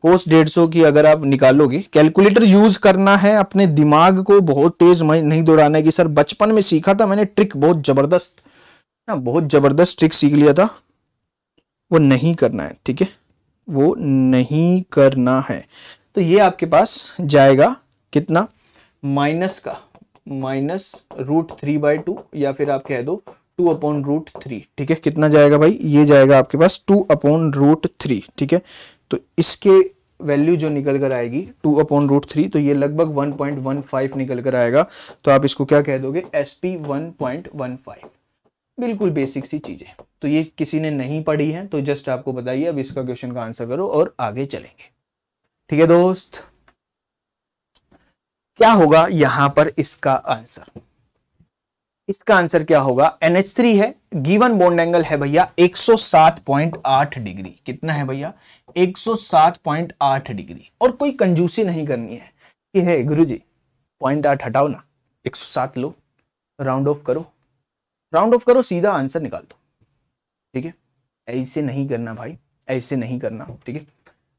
कोस डेढ़ सौ की अगर आप निकालोगे कैलकुलेटर यूज करना है अपने दिमाग को बहुत तेज नहीं दौड़ाना है कि सर बचपन में सीखा था मैंने ट्रिक बहुत जबरदस्त ना बहुत जबरदस्त ट्रिक सीख लिया था वो नहीं करना है ठीक है वो नहीं करना है तो ये आपके पास जाएगा कितना माइनस का minus root three by two या फिर आप कह दो टू अपॉन रूट थ्री ठीक है कितना जाएगा भाई ये जाएगा आपके पास टू अपॉन रूट थ्री ठीक है तो इसके वैल्यू जो निकल कर आएगी टू अपॉन रूट थ्री तो ये लगभग वन वन पॉइंट फाइव निकल कर आएगा तो आप इसको क्या कह दोगे s p one point one five बिल्कुल बेसिक सी चीज़ें तो ये किसी ने नहीं पढ़ी है तो जस्ट आपको बताइए अब इसका क्वेश्चन का आंसर करो और आगे चलेंगे ठीक है दोस्त क्या होगा यहां पर इसका आंसर इसका आंसर क्या होगा NH3 है गिवन बॉन्ड एंगल है भैया 107.8 डिग्री कितना है भैया 107.8 डिग्री और कोई कंजूसी नहीं करनी है कि है गुरुजी पॉइंट आठ हटाओ ना 107 लो राउंड ऑफ करो राउंड ऑफ करो सीधा आंसर निकाल दो ठीक है ऐसे नहीं करना भाई ऐसे नहीं करना ठीक है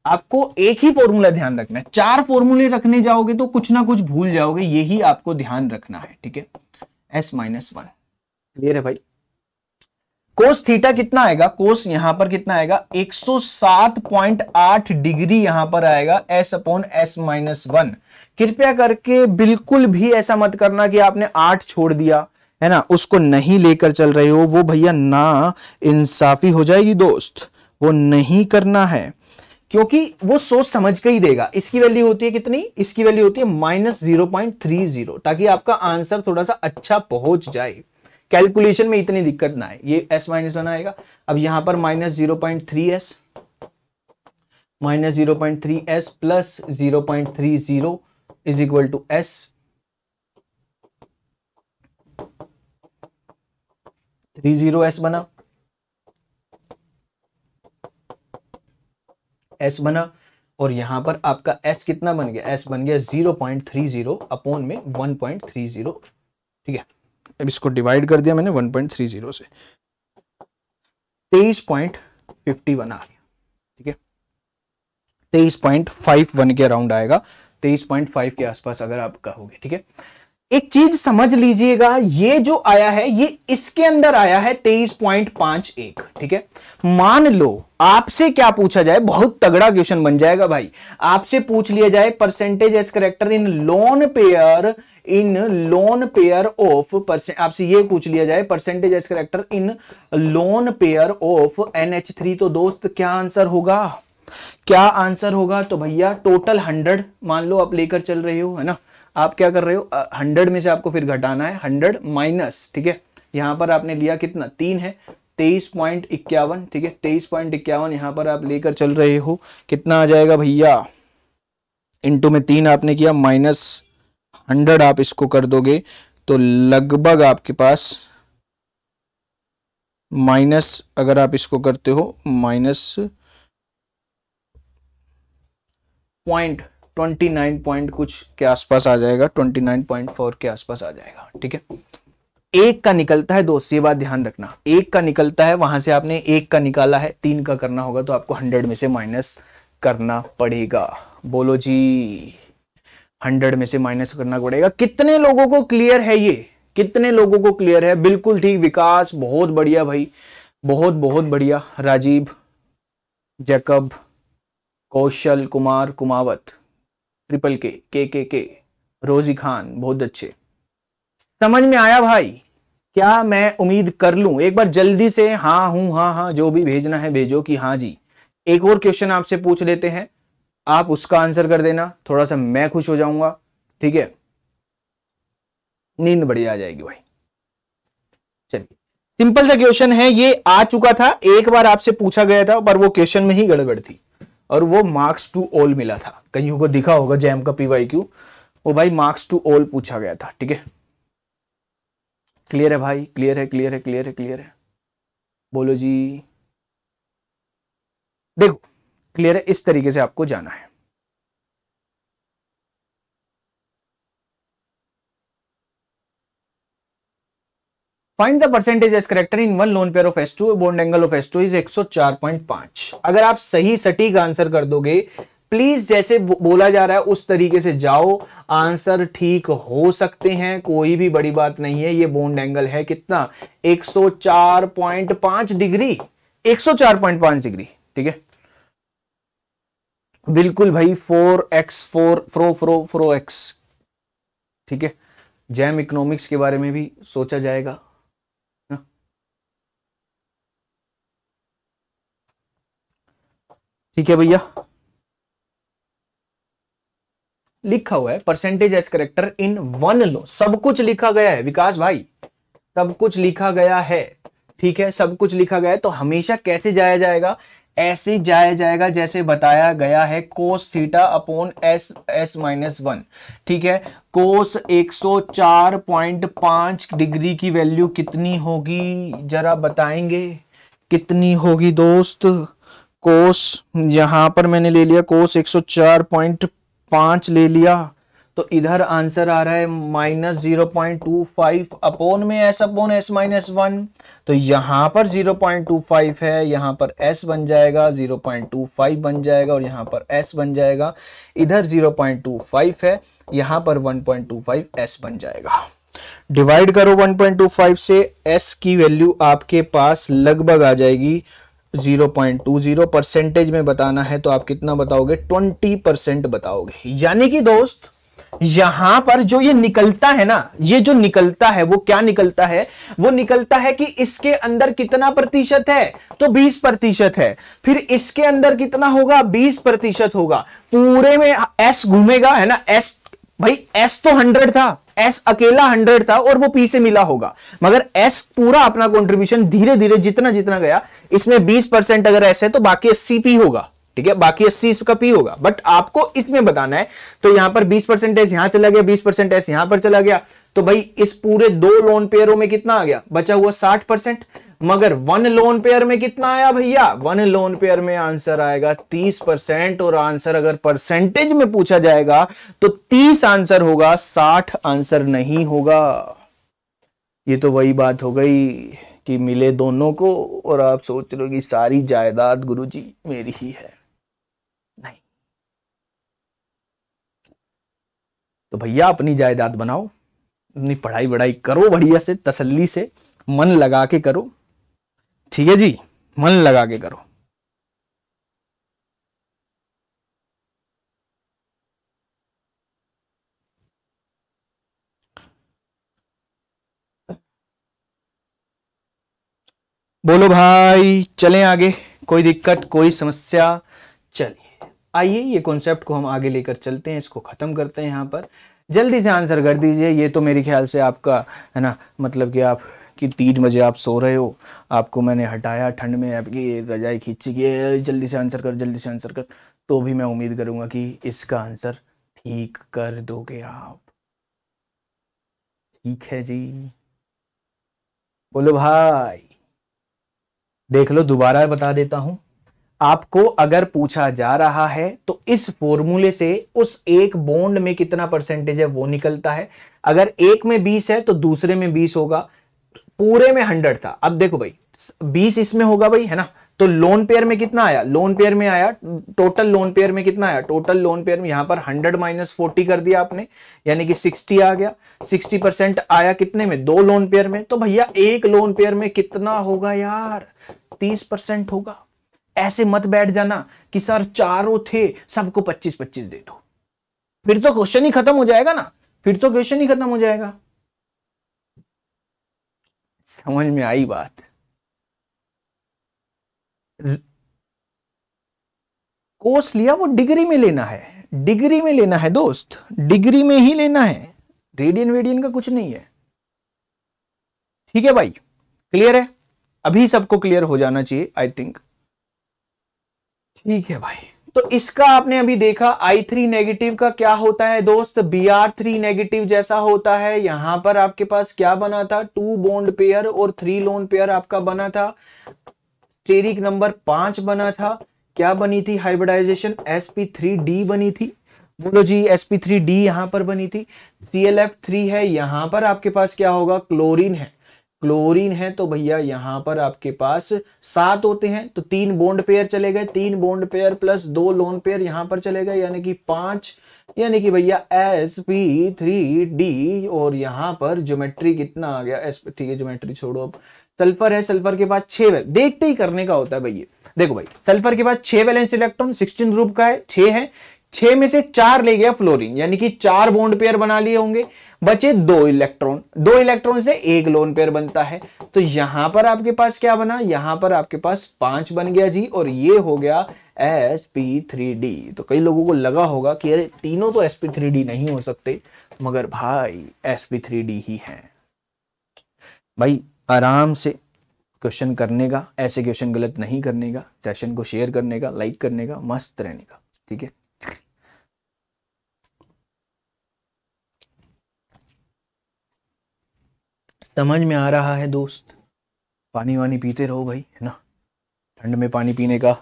आपको एक ही फॉर्मूला ध्यान रखना है चार फॉर्मूले रखने जाओगे तो कुछ ना कुछ भूल जाओगे यही आपको ध्यान रखना है ठीक है एस माइनस वन क्लियर है भाई कोस थीटा कितना आएगा कोस यहां पर कितना आएगा 107.8 डिग्री यहां पर आएगा s upon s minus one कृपया करके बिल्कुल भी ऐसा मत करना कि आपने आठ छोड़ दिया है ना उसको नहीं लेकर चल रहे हो वो भैया ना इंसाफी हो जाएगी दोस्त वो नहीं करना है क्योंकि वो सोच समझ के ही देगा इसकी वैल्यू होती है कितनी इसकी वैल्यू होती है minus zero point three zero ताकि आपका आंसर थोड़ा सा अच्छा पहुंच जाए कैलकुलेशन में इतनी दिक्कत ना आए ये एस माइनस वन आएगा अब यहां पर minus zero point three s minus zero point three s plus zero point three zero is equal to s three zero s बना एस बना और यहां पर आपका एस कितना बन गया एस बन गया zero point three zero upon में वन पॉइंट थ्री जीरो ठीक है अब इसको डिवाइड कर दिया मैंने वन पॉइंट थ्री जीरो से तेईस पॉइंट फिफ्टी वन आ गया ठीक है तेईस पॉइंट फाइव वन के अराउंड आएगा तेईस पॉइंट फाइव के आसपास अगर आप कहोगे ठीक है एक चीज समझ लीजिएगा ये जो आया है ये इसके अंदर आया है तेईस पॉइंट पांच एक ठीक है मान लो आपसे क्या पूछा जाए बहुत तगड़ा क्वेश्चन बन जाएगा भाई आपसे पूछ लिया जाए percentage s character in lone pair in lone pair of percent आपसे ये पूछ लिया जाए percentage s character in lone pair of NH three तो दोस्त क्या आंसर होगा क्या आंसर होगा तो भैया टोटल हंड्रेड मान लो आप लेकर चल रहे हो है ना आप क्या कर रहे हो हंड्रेड में से आपको फिर घटाना है हंड्रेड माइनस ठीक है यहां पर आपने लिया कितना तीन है तेईस पॉइंट इक्यावन ठीक है तेईस पॉइंट इक्यावन यहां पर आप लेकर चल रहे हो कितना आ जाएगा भैया इंटू में तीन आपने किया माइनस हंड्रेड आप इसको कर दोगे तो लगभग आपके पास माइनस अगर आप इसको करते हो minus point twenty nine point कुछ के आसपास आ जाएगा ट्वेंटी नाइन पॉइंट फोर के आसपास आ जाएगा ठीक है एक का निकलता है दोस्त ये बात ध्यान रखना एक का निकलता है वहां से आपने एक का निकाला है तीन का करना होगा तो आपको हंड्रेड में से माइनस करना पड़ेगा बोलो जी हंड्रेड में से माइनस करना पड़ेगा कितने लोगों को क्लियर है ये कितने लोगों को क्लियर है बिल्कुल ठीक विकास बहुत बढ़िया भाई बहुत बहुत बढ़िया Rajiv Jacob Kaushal Kumar Kumawat triple K K K के रोजी खान बहुत अच्छे समझ में आया भाई क्या मैं उम्मीद कर लूं एक बार जल्दी से हाँ हूं हाँ हाँ जो भी भेजना है भेजो कि हाँ जी एक और क्वेश्चन आपसे पूछ लेते हैं आप उसका आंसर कर देना थोड़ा सा मैं खुश हो जाऊंगा ठीक है नींद बढ़िया आ जाएगी भाई चलिए सिंपल सा क्वेश्चन है ये आ चुका था एक बार आपसे पूछा गया था पर वो क्वेश्चन में ही गड़बड़ थी और वो मार्क्स टू ऑल मिला था कहीं को दिखा होगा जैम का पीवाई क्यू वो भाई मार्क्स टू ऑल पूछा गया था ठीक है क्लियर है भाई क्लियर है क्लियर है क्लियर है क्लियर है बोलो जी देखो क्लियर है इस तरीके से आपको जाना है find the percentage s character in one lone pair of s two bond angle of s two is 104.5 अगर आप सही सटीक आंसर कर दोगे प्लीज जैसे बोला जा रहा है उस तरीके से जाओ आंसर ठीक हो सकते हैं कोई भी बड़ी बात नहीं है ये बोन्ड एंगल है कितना 104.5 डिग्री 104.5 डिग्री ठीक है बिल्कुल भाई फोर एक्स फोर फ्रो फ्रो फ्रो एक्स ठीक है जैम इकोनॉमिक्स के बारे में भी सोचा जाएगा ठीक है भैया लिखा हुआ है percentage s character in one लो सब कुछ लिखा गया है विकास भाई सब कुछ लिखा गया है ठीक है सब कुछ लिखा गया है तो हमेशा कैसे जाया जाएगा ऐसे जाया जाएगा जैसे बताया गया है cos theta upon s s minus one ठीक है कोस 104.5 डिग्री की वैल्यू कितनी होगी जरा बताएंगे कितनी होगी दोस्त कोस यहां पर मैंने ले लिया कोस 104.5 ले लिया तो इधर आंसर आ रहा है minus zero point two five upon में s upon s minus one तो यहां पर जीरो पॉइंट टू फाइव है यहां पर एस बन जाएगा जीरो पॉइंट टू फाइव बन जाएगा और यहां पर एस बन जाएगा इधर जीरो पॉइंट टू फाइव है यहां पर one point two five s बन जाएगा डिवाइड करो 1.25 से एस की वैल्यू आपके पास लगभग आ जाएगी 0.20 परसेंटेज में बताना है तो आप कितना बताओगे 20 परसेंट बताओगे यानी कि दोस्त यहां पर जो ये निकलता है ना ये जो निकलता है वो क्या निकलता है वो निकलता है कि इसके अंदर कितना प्रतिशत है तो 20 प्रतिशत है फिर इसके अंदर कितना होगा 20 प्रतिशत होगा पूरे में एस घूमेगा है ना एस भाई एस तो 100 था एस अकेला हंड्रेड था और वो पी से मिला होगा मगर एस पूरा अपना कॉन्ट्रीब्यूशन धीरे धीरे जितना जितना गया इसमें बीस परसेंट अगर एस है तो बाकी अस्सी पी होगा ठीक है बाकी अस्सी इसका पी होगा बट आपको इसमें बताना है तो यहां पर बीस परसेंट एस यहां चला गया बीस परसेंट एस यहां पर चला गया तो भाई इस पूरे दो लोन पेयरों में कितना आ गया बचा हुआ साठ परसेंट मगर वन लोन पेयर में कितना आया भैया वन लोन पेयर में आंसर आएगा तीस परसेंट और आंसर अगर परसेंटेज में पूछा जाएगा तो तीस आंसर होगा साठ आंसर नहीं होगा ये तो वही बात हो गई कि मिले दोनों को और आप सोच रहे हो कि सारी जायदाद गुरुजी मेरी ही है नहीं तो भैया अपनी जायदाद बनाओ अपनी पढ़ाई वढ़ाई करो बढ़िया से तसल्ली से मन लगा के करो ठीक है जी मन लगा के करो बोलो भाई चलें आगे कोई दिक्कत कोई समस्या चलिए आइए ये कॉन्सेप्ट को हम आगे लेकर चलते हैं इसको ख़त्म करते हैं यहाँ पर जल्दी से आंसर कर दीजिए ये तो मेरे ख्याल से आपका है ना मतलब कि आप कि तीन बजे आप सो रहे हो आपको मैंने हटाया ठंड में आपकी रजाई खींची कि जल्दी से आंसर कर जल्दी से आंसर कर तो भी मैं उम्मीद करूंगा कि इसका आंसर ठीक कर दोगे आप ठीक है जी बोलो भाई देख लो दोबारा बता देता हूं आपको अगर पूछा जा रहा है तो इस फॉर्मूले से उस एक बॉन्ड में कितना परसेंटेज है वो निकलता है अगर एक में बीस है तो दूसरे में बीस होगा पूरे में हंड्रेड था अब देखो भाई बीस इसमें होगा भाई है ना तो लोन पेयर में कितना आया लोन पेयर में आया टोटल लोन पेयर में कितना आया टोटल लोन पेयर में यहां पर 100 माइनस फोर्टी कर दिया आपने यानी कि 60 आ गया 60 परसेंट आया कितने में दो लोन पेयर में तो भैया एक लोन पेयर में कितना होगा यार 30 परसेंट होगा ऐसे मत बैठ जाना कि सर चारों थे सबको पच्चीस पच्चीस दे दो फिर तो क्वेश्चन ही खत्म हो जाएगा ना फिर तो क्वेश्चन ही खत्म हो जाएगा समझ में आई बात कोर्स लिया वो डिग्री में लेना है डिग्री में लेना है दोस्त डिग्री में ही लेना है रेडियन वेडियन का कुछ नहीं है ठीक है भाई क्लियर है अभी सबको क्लियर हो जाना चाहिए आई थिंक ठीक है भाई तो इसका आपने अभी देखा आई थ्री नेगेटिव का क्या होता है दोस्त बी आर थ्री नेगेटिव जैसा होता है यहां पर आपके पास क्या बना था टू बॉन्ड पेयर और थ्री लोन पेयर आपका बना था टेरिक नंबर पांच बना था क्या बनी थी हाइब्रिडाइजेशन एसपी थ्री डी बनी थी बोलो जी एसपी थ्री डी यहां पर बनी थी सी एल एफ थ्री है यहां पर आपके पास क्या होगा क्लोरीन है क्लोरीन है तो भैया यहां पर आपके पास सात होते हैं तो तीन बोन्ड पेयर चले गए तीन बोन्ड पेयर प्लस दो लोन पेयर यहां पर चले गए यानी कि पांच यानी कि भैया एस पी थ्री डी और यहां पर ज्योमेट्री कितना आ गया एस ठीक है ज्योमेट्री छोड़ो अब सल्फर है सल्फर के पास छह वैल देखते ही करने का होता है भैया देखो भाई सल्फर के पास छह बैलेंस इलेक्ट्रॉन सिक्सटीन ग्रुप का है छह है छह में से चार ले गया फ्लोरीन यानी कि चार बोन्ड पेयर बना लिए होंगे बचे दो इलेक्ट्रॉन दो इलेक्ट्रॉन से एक लोन पेयर बनता है तो यहां पर आपके पास क्या बना यहां पर आपके पास पांच बन गया जी और ये हो गया एस पी थ्री डी तो कई लोगों को लगा होगा कि अरे तीनों तो एस पी थ्री डी नहीं हो सकते मगर भाई एस पी थ्री डी ही है भाई आराम से क्वेश्चन करने का ऐसे क्वेश्चन गलत नहीं करने का सेशन को शेयर करने का लाइक करने का मस्त रहने का ठीक है समझ में आ रहा है दोस्त पानी वानी पीते रहो भाई है ना ठंड में पानी पीने का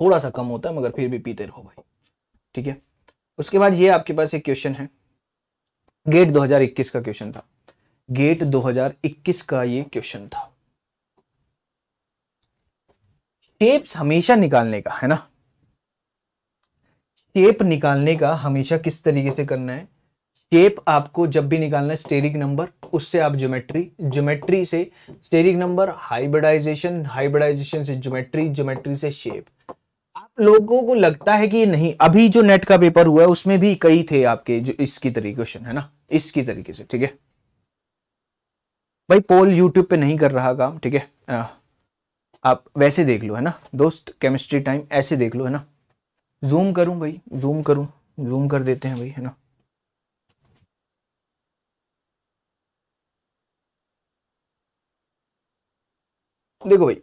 थोड़ा सा कम होता है मगर फिर भी पीते रहो भाई ठीक है उसके बाद ये आपके पास एक क्वेश्चन है गेट 2021 का क्वेश्चन था गेट 2021 का ये क्वेश्चन था शेप्स हमेशा निकालने का है ना शेप निकालने का हमेशा किस तरीके से करना है शेप आपको जब भी निकालना है स्टेरिक नंबर उससे आप ज्योमेट्री ज्योमेट्री से स्टेरिक नंबर हाइब्रिडाइजेशन हाइब्रिडाइजेशन से ज्योमेट्री ज्योमेट्री से शेप आप लोगों को लगता है कि नहीं अभी जो नेट का पेपर हुआ है उसमें भी कई थे आपके जो इसकी तरीके क्वेश्चन है ना इसकी तरीके से ठीक है भाई पोल यूट्यूब पे नहीं कर रहा काम ठीक है आप वैसे देख लो है ना दोस्त केमिस्ट्री टाइम ऐसे देख लो है ना जूम करूं भाई जूम करूं जूम कर देते हैं भाई है ना देखो भाई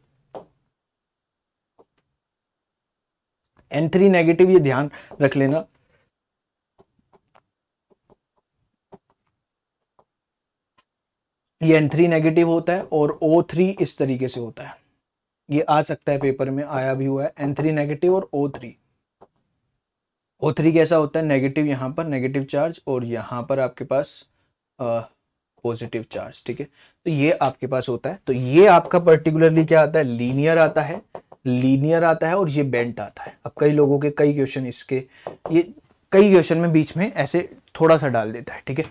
एन थ्री नेगेटिव ये ध्यान रख लेना ये एन थ्री नेगेटिव होता है और ओ थ्री इस तरीके से होता है ये आ सकता है पेपर में आया भी हुआ है एन थ्री नेगेटिव और ओ थ्री ओ थ्री कैसा होता है नेगेटिव यहां पर नेगेटिव चार्ज और यहां पर आपके पास आ, पॉजिटिव चार्ज ठीक है तो ये आपके पास होता है तो ये आपका पर्टिकुलरली क्या आता है लीनियर आता है लीनियर आता है और ये बेंट आता है अब कई लोगों के कई क्वेश्चन इसके ये कई क्वेश्चन में बीच में ऐसे थोड़ा सा डाल देता है ठीक है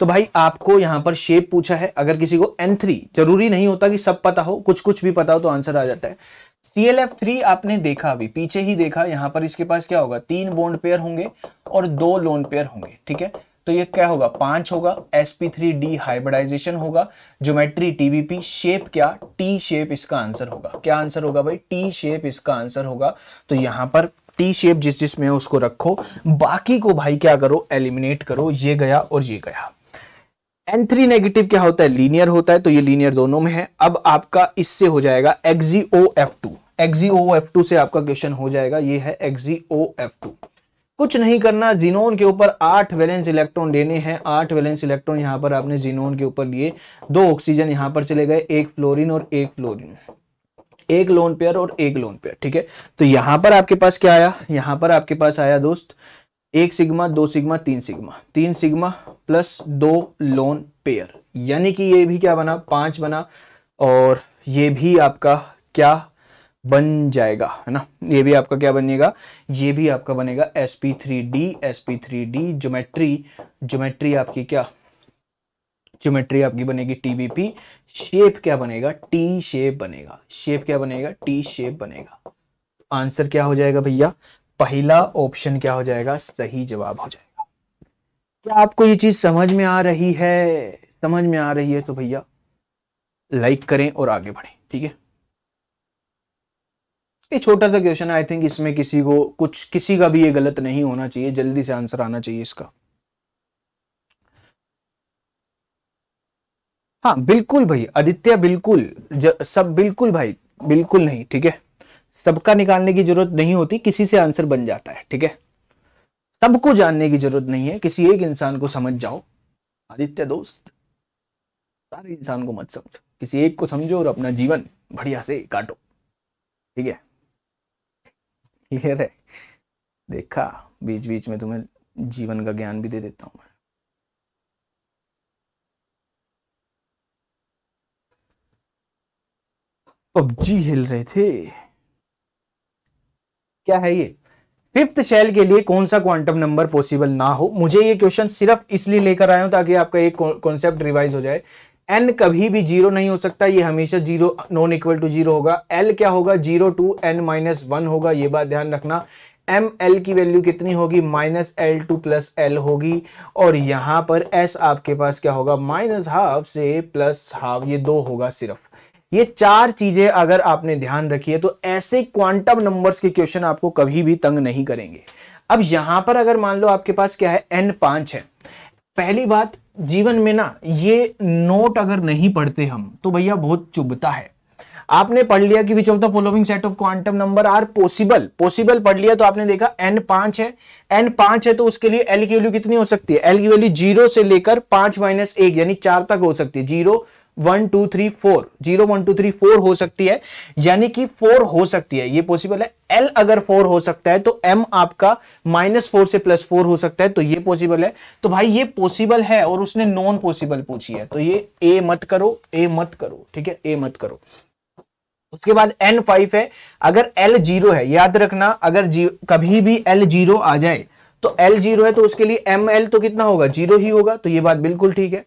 तो भाई आपको यहां पर शेप पूछा है अगर किसी को एन थ्री जरूरी नहीं होता कि सब पता हो कुछ कुछ भी पता हो तो आंसर आ जाता है सी एल एफ थ्री आपने देखा अभी पीछे ही देखा यहां पर इसके पास क्या होगा तीन बोन्ड पेयर होंगे और दो लोन पेयर होंगे ठीक है तो ये क्या होगा पांच होगा sp3d हाइब्रिडाइजेशन होगा ज्योमेट्री टीबीपी शेप क्या टी शेप इसका आंसर होगा क्या आंसर होगा भाई टी शेप इसका आंसर होगा तो यहां पर टी शेप जिस जिस में उसको रखो बाकी को भाई क्या करो एलिमिनेट करो ये गया और ये गया एन थ्री नेगेटिव क्या होता है लीनियर होता है तो ये लीनियर दोनों में है अब आपका इससे हो जाएगा एक्जीओ एफ टू एक्जीओ एफ टू से आपका क्वेश्चन हो जाएगा ये है एक्जीओ एफ टू कुछ नहीं करना जीनोन के ऊपर आठ वैलेंस इलेक्ट्रॉन देने हैं आठ वैलेंस इलेक्ट्रॉन यहां पर आपने जीनोन के ऊपर लिए दो ऑक्सीजन यहां पर चले गए एक फ्लोरिन और एक फ्लोरिन एक लोन पेयर और एक लोन पेयर ठीक है तो यहां पर आपके पास क्या आया यहां पर आपके पास आया दोस्त एक सिग्मा दो सिग्मा तीन सिग्मा तीन सिग्मा प्लस दो लोन पेयर यानी कि ये भी क्या बना पांच बना और ये भी आपका क्या बन जाएगा है ना ये भी आपका क्या बनेगा ये भी आपका बनेगा sp3d sp3d three d s P three d geometry geometry आपकी क्या ज्योमेट्री आपकी बनेगी टीबीपी शेप क्या बनेगा टी शेप बनेगा शेप क्या बनेगा टी शेप बनेगा आंसर क्या हो जाएगा भैया पहला ऑप्शन क्या हो जाएगा सही जवाब हो जाएगा क्या आपको ये चीज समझ में आ रही है समझ में आ रही है तो भैया लाइक करें और आगे बढ़ें ठीक है ये छोटा सा क्वेश्चन है आई थिंक इसमें किसी को कुछ किसी का भी ये गलत नहीं होना चाहिए जल्दी से आंसर आना चाहिए इसका हाँ बिल्कुल भाई आदित्य बिल्कुल ज, सब बिल्कुल भाई बिल्कुल नहीं ठीक है सबका निकालने की जरूरत नहीं होती किसी से आंसर बन जाता है ठीक है सबको जानने की जरूरत नहीं है किसी एक इंसान को समझ जाओ आदित्य दोस्त सारे इंसान को मत समझो किसी एक को समझो और अपना जीवन बढ़िया से काटो ठीक है क्लियर है देखा बीच बीच में तुम्हें जीवन का ज्ञान भी दे देता हूं मैं पबजी हिल रहे थे क्या है ये फिफ्थ शेल के लिए कौन सा क्वांटम नंबर पॉसिबल ना हो मुझे ये क्वेश्चन सिर्फ इसलिए लेकर आया हूं ताकि आपका एक कॉन्सेप्ट रिवाइज हो जाए एन कभी भी जीरो नहीं हो सकता ये हमेशा zero non equal to zero होगा एल क्या होगा zero to n minus one होगा ये बात ध्यान रखना एम एल की वैल्यू कितनी होगी minus l to plus l होगी और यहां पर एस आपके पास क्या होगा माइनस हाफ से प्लस हाफ ये दो होगा सिर्फ ये चार चीजें अगर आपने ध्यान रखी है तो ऐसे क्वांटम नंबर्स के क्वेश्चन आपको कभी भी तंग नहीं करेंगे अब यहां पर अगर मान लो आपके पास क्या है एन पांच है पहली बात जीवन में ना ये नोट अगर नहीं पढ़ते हम तो भैया बहुत चुभता है आपने पढ़ लिया कि which of the following set of quantum number are possible possible पढ़ लिया तो आपने देखा एन पांच है एन पांच है तो उसके लिए एल की वैल्यू कितनी हो सकती है एल की वैल्यू जीरो से लेकर पांच माइनस एक यानी चार तक हो सकती है zero one two three four zero one two three four हो सकती है यानी कि फोर हो सकती है ये पॉसिबल है एल अगर फोर हो सकता है तो एम आपका माइनस फोर से प्लस फोर हो सकता है तो ये पॉसिबल है तो भाई ये पॉसिबल है और उसने नॉन पॉसिबल पूछी है तो ये ए मत करो ए मत करो ठीक है ए मत करो उसके बाद एन फाइव है अगर एल जीरो है याद रखना अगर कभी भी एल जीरो आ जाए तो एल जीरो है तो उसके लिए एम एल तो कितना होगा जीरो ही होगा तो ये बात बिल्कुल ठीक है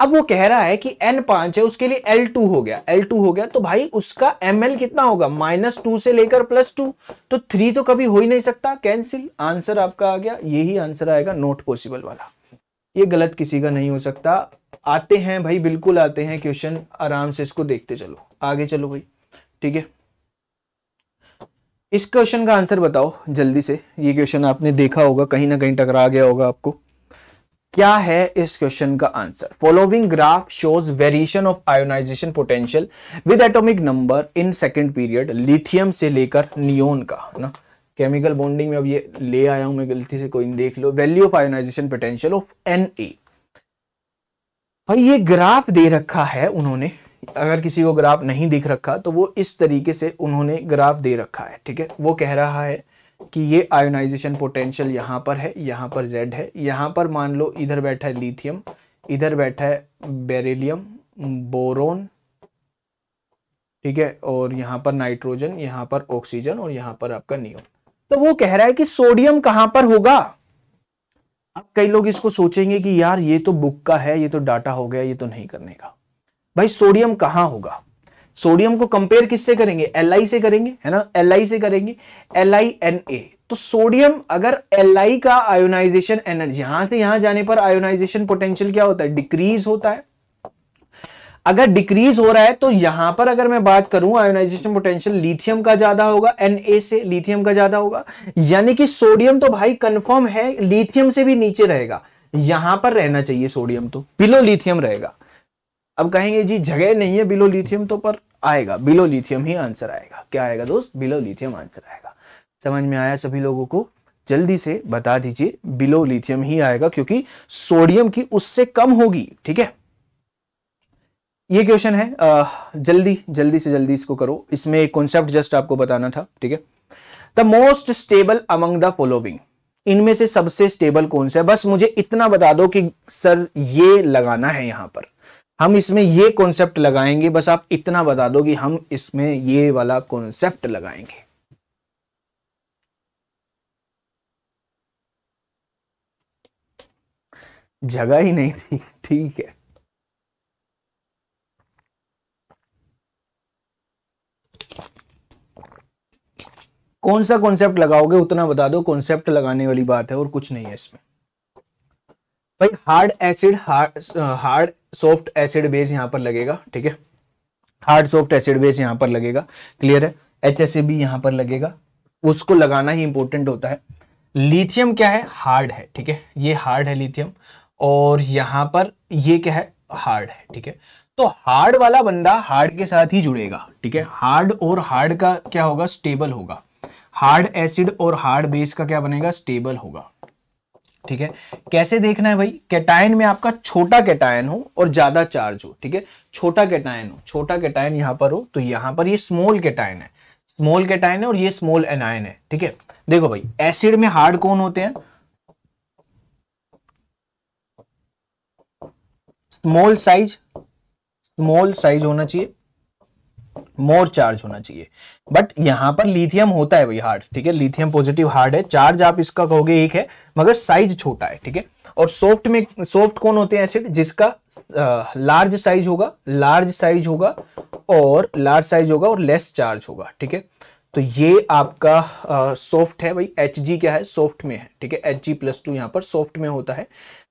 अब वो कह रहा है कि एन पांच है उसके लिए एल टू हो गया एल टू हो गया तो भाई उसका एम एल कितना होगा माइनस टू से लेकर प्लस टू तो थ्री तो कभी हो ही नहीं सकता कैंसिल आंसर आपका आ गया यही आंसर आएगा नॉट पॉसिबल वाला ये गलत किसी का नहीं हो सकता आते हैं भाई बिल्कुल आते हैं क्वेश्चन आराम से इसको देखते चलो आगे चलो भाई ठीक है इस क्वेश्चन का आंसर बताओ जल्दी से ये क्वेश्चन आपने देखा होगा कहीं ना कहीं टकरा गया होगा आपको क्या है इस क्वेश्चन का answer following graph shows variation of ionization potential with atomic number in second period lithium से लेकर नियोन का है ना केमिकल बॉन्डिंग में अब ये ले आया हूं मैं गलती से कोई देख लो value of ionization potential of N A भाई ये ग्राफ दे रखा है उन्होंने अगर किसी को ग्राफ नहीं दिख रखा तो वो इस तरीके से उन्होंने ग्राफ दे रखा है ठीक है वो कह रहा है कि ये आयोनाइजेशन पोटेंशियल यहाँ पर है यहाँ पर जेड है यहाँ पर मान लो इधर बैठा है लिथियम इधर बैठा है बेरिलियम बोरोन ठीक है और यहाँ पर नाइट्रोजन यहाँ पर ऑक्सीजन और यहाँ पर आपका नियोन तो वो कह रहा है कि सोडियम कहाँ पर होगा अब कई लोग इसको सोचेंगे कि यार ये तो बुक का है ये तो डाटा हो गया ये तो नहीं करने का भाई सोडियम कहाँ होगा सोडियम को कंपेयर किससे करेंगे एल से करेंगे है ना एल से करेंगे एल आई एन ए तो सोडियम अगर एल का आयोनाइजेशन एनर्जी यहां से यहां जाने पर आयोनाइजेशन पोटेंशियल क्या होता है डिक्रीज होता है अगर डिक्रीज हो रहा है तो यहां पर अगर मैं बात करूं आयोनाइजेशन पोटेंशियल लिथियम का ज्यादा होगा Na से लिथियम का ज्यादा होगा यानी कि सोडियम तो भाई कंफर्म है लिथियम से भी नीचे रहेगा यहां पर रहना चाहिए सोडियम तो बिलो लिथियम रहेगा अब कहेंगे जी जगह नहीं है बिलो लिथियम तो पर आएगा बिलो लिथियम ही आंसर आएगा क्या आएगा दोस्त बिलो लिथियम आंसर आएगा समझ में आया सभी लोगों को जल्दी से बता दीजिए बिलो लिथियम ही आएगा क्योंकि सोडियम की उससे कम होगी ठीक है ये क्वेश्चन है जल्दी जल्दी से जल्दी इसको करो इसमें एक कॉन्सेप्ट जस्ट आपको बताना था ठीक है the most stable among the following इनमें से सबसे स्टेबल कौन सा है बस मुझे इतना बता दो कि सर ये लगाना है यहां पर हम इसमें ये कॉन्सेप्ट लगाएंगे बस आप इतना बता दो कि हम इसमें ये वाला कॉन्सेप्ट लगाएंगे जगह ही नहीं थी ठीक है कौन सा कॉन्सेप्ट लगाओगे उतना बता दो कॉन्सेप्ट लगाने वाली बात है और कुछ नहीं है इसमें भाई hard acid hard hard soft acid base यहाँ पर लगेगा ठीक है हार्ड सॉफ्ट एसिड बेस यहाँ पर लगेगा क्लियर है एच एस बी यहां पर लगेगा उसको लगाना ही इंपॉर्टेंट होता है लिथियम क्या है हार्ड है ठीक है ये हार्ड है लिथियम और यहाँ पर ये क्या है हार्ड है ठीक है तो हार्ड वाला बंदा हार्ड के साथ ही जुड़ेगा ठीक है हार्ड और हार्ड का क्या होगा स्टेबल होगा हार्ड एसिड और हार्ड बेस का क्या बनेगा स्टेबल होगा ठीक है कैसे देखना है भाई कैटायन में आपका छोटा कैटायन हो और ज्यादा चार्ज हो ठीक है छोटा कैटायन हो छोटा कैटायन यहां पर हो तो यहां पर ये स्मॉल कैटायन है स्मॉल कैटायन है और ये स्मॉल एनायन है ठीक है देखो भाई एसिड में हार्ड कौन होते हैं स्मॉल साइज स्मॉल साइज होना चाहिए मोर चार्ज होना चाहिए बट यहां पर लिथियम होता है भाई हार्ड ठीक है लिथियम पॉजिटिव हार्ड है चार्ज आप इसका कहोगे एक है मगर साइज छोटा है ठीक है और सॉफ्ट में सॉफ्ट कौन होते हैं एसिड जिसका लार्ज साइज होगा लार्ज साइज होगा और लार्ज साइज होगा और लेस चार्ज होगा ठीक है तो ये आपका सॉफ्ट है भाई एच क्या है सॉफ्ट में है ठीक है एच जी प्लस टू यहाँ पर सॉफ्ट में होता है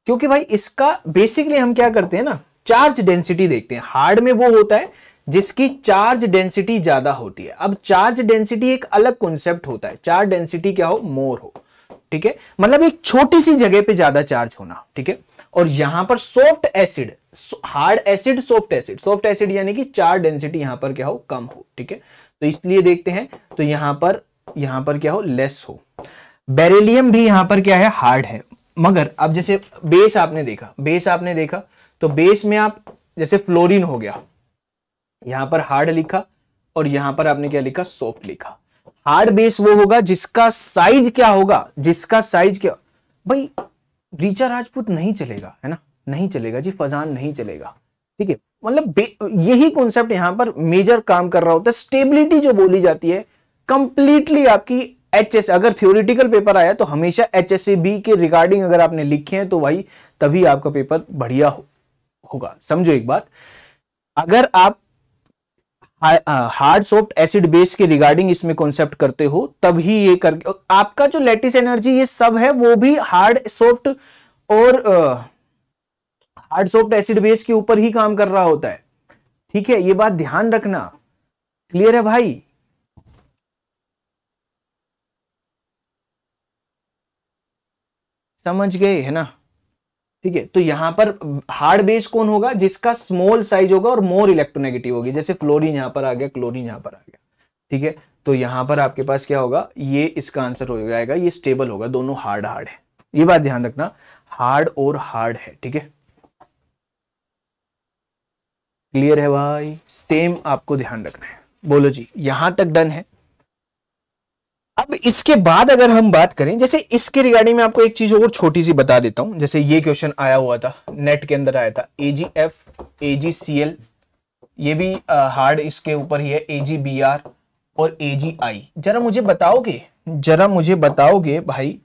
क्योंकि भाई इसका बेसिकली हम क्या करते हैं ना चार्ज डेंसिटी देखते हैं हार्ड में वो होता है जिसकी चार्ज डेंसिटी ज्यादा होती है अब चार्ज डेंसिटी एक अलग कॉन्सेप्ट होता है चार्ज डेंसिटी क्या हो मोर हो ठीक है मतलब एक छोटी सी जगह पे ज्यादा चार्ज होना ठीक है और यहां पर soft acid hard acid soft acid soft acid यानी कि चार्ज डेंसिटी यहां पर क्या हो कम हो ठीक है तो इसलिए देखते हैं तो यहां पर यहां पर क्या हो लेस हो बेरेलियम भी यहां पर क्या है हार्ड है मगर अब जैसे बेस आपने देखा बेस आपने देखा तो बेस में आप जैसे फ्लोरीन हो गया यहां पर हार्ड लिखा और यहां पर आपने क्या लिखा सॉफ्ट लिखा हार्ड बेस वो होगा जिसका साइज क्या होगा जिसका साइज क्या भाई रीचा राजपूत नहीं चलेगा है ना नहीं चलेगा जी फजान नहीं चलेगा ठीक है मतलब यही कॉन्सेप्ट यहां पर मेजर काम कर रहा होता है स्टेबिलिटी जो बोली जाती है कंप्लीटली आपकी एच अगर थ्योरिटिकल पेपर आया तो हमेशा एच बी के रिगार्डिंग अगर आपने लिखे हैं तो भाई तभी आपका पेपर बढ़िया हो, होगा समझो एक बात अगर आप हार्ड सॉफ्ट एसिड बेस के रिगार्डिंग इसमें कॉन्सेप्ट करते हो तभी ये कर आपका जो लेटिस एनर्जी ये सब है वो भी हार्ड सॉफ्ट और हार्ड सॉफ्ट एसिड बेस के ऊपर ही काम कर रहा होता है ठीक है ये बात ध्यान रखना क्लियर है भाई समझ गए है ना ठीक है तो यहां पर हार्ड बेस कौन होगा जिसका स्मॉल साइज होगा और मोर इलेक्ट्रोनेगेटिव होगी जैसे क्लोरीन यहां पर आ गया क्लोरीन यहां पर आ गया ठीक है तो यहां पर आपके पास क्या होगा ये इसका आंसर हो जाएगा ये स्टेबल होगा दोनों हार्ड हार्ड है ये बात ध्यान रखना हार्ड और हार्ड है ठीक है क्लियर है भाई सेम आपको ध्यान रखना है बोलो जी यहां तक डन है अब इसके बाद अगर हम बात करें जैसे इसके रिगार्डिंग में आपको एक चीज और छोटी सी बता देता हूं जैसे ये क्वेश्चन आया हुआ था नेट के अंदर आया था एजीएफ एजीसीएल ये भी हार्ड इसके ऊपर ही है एजीबीआर और एजीआई जरा मुझे बताओगे जरा मुझे बताओगे भाई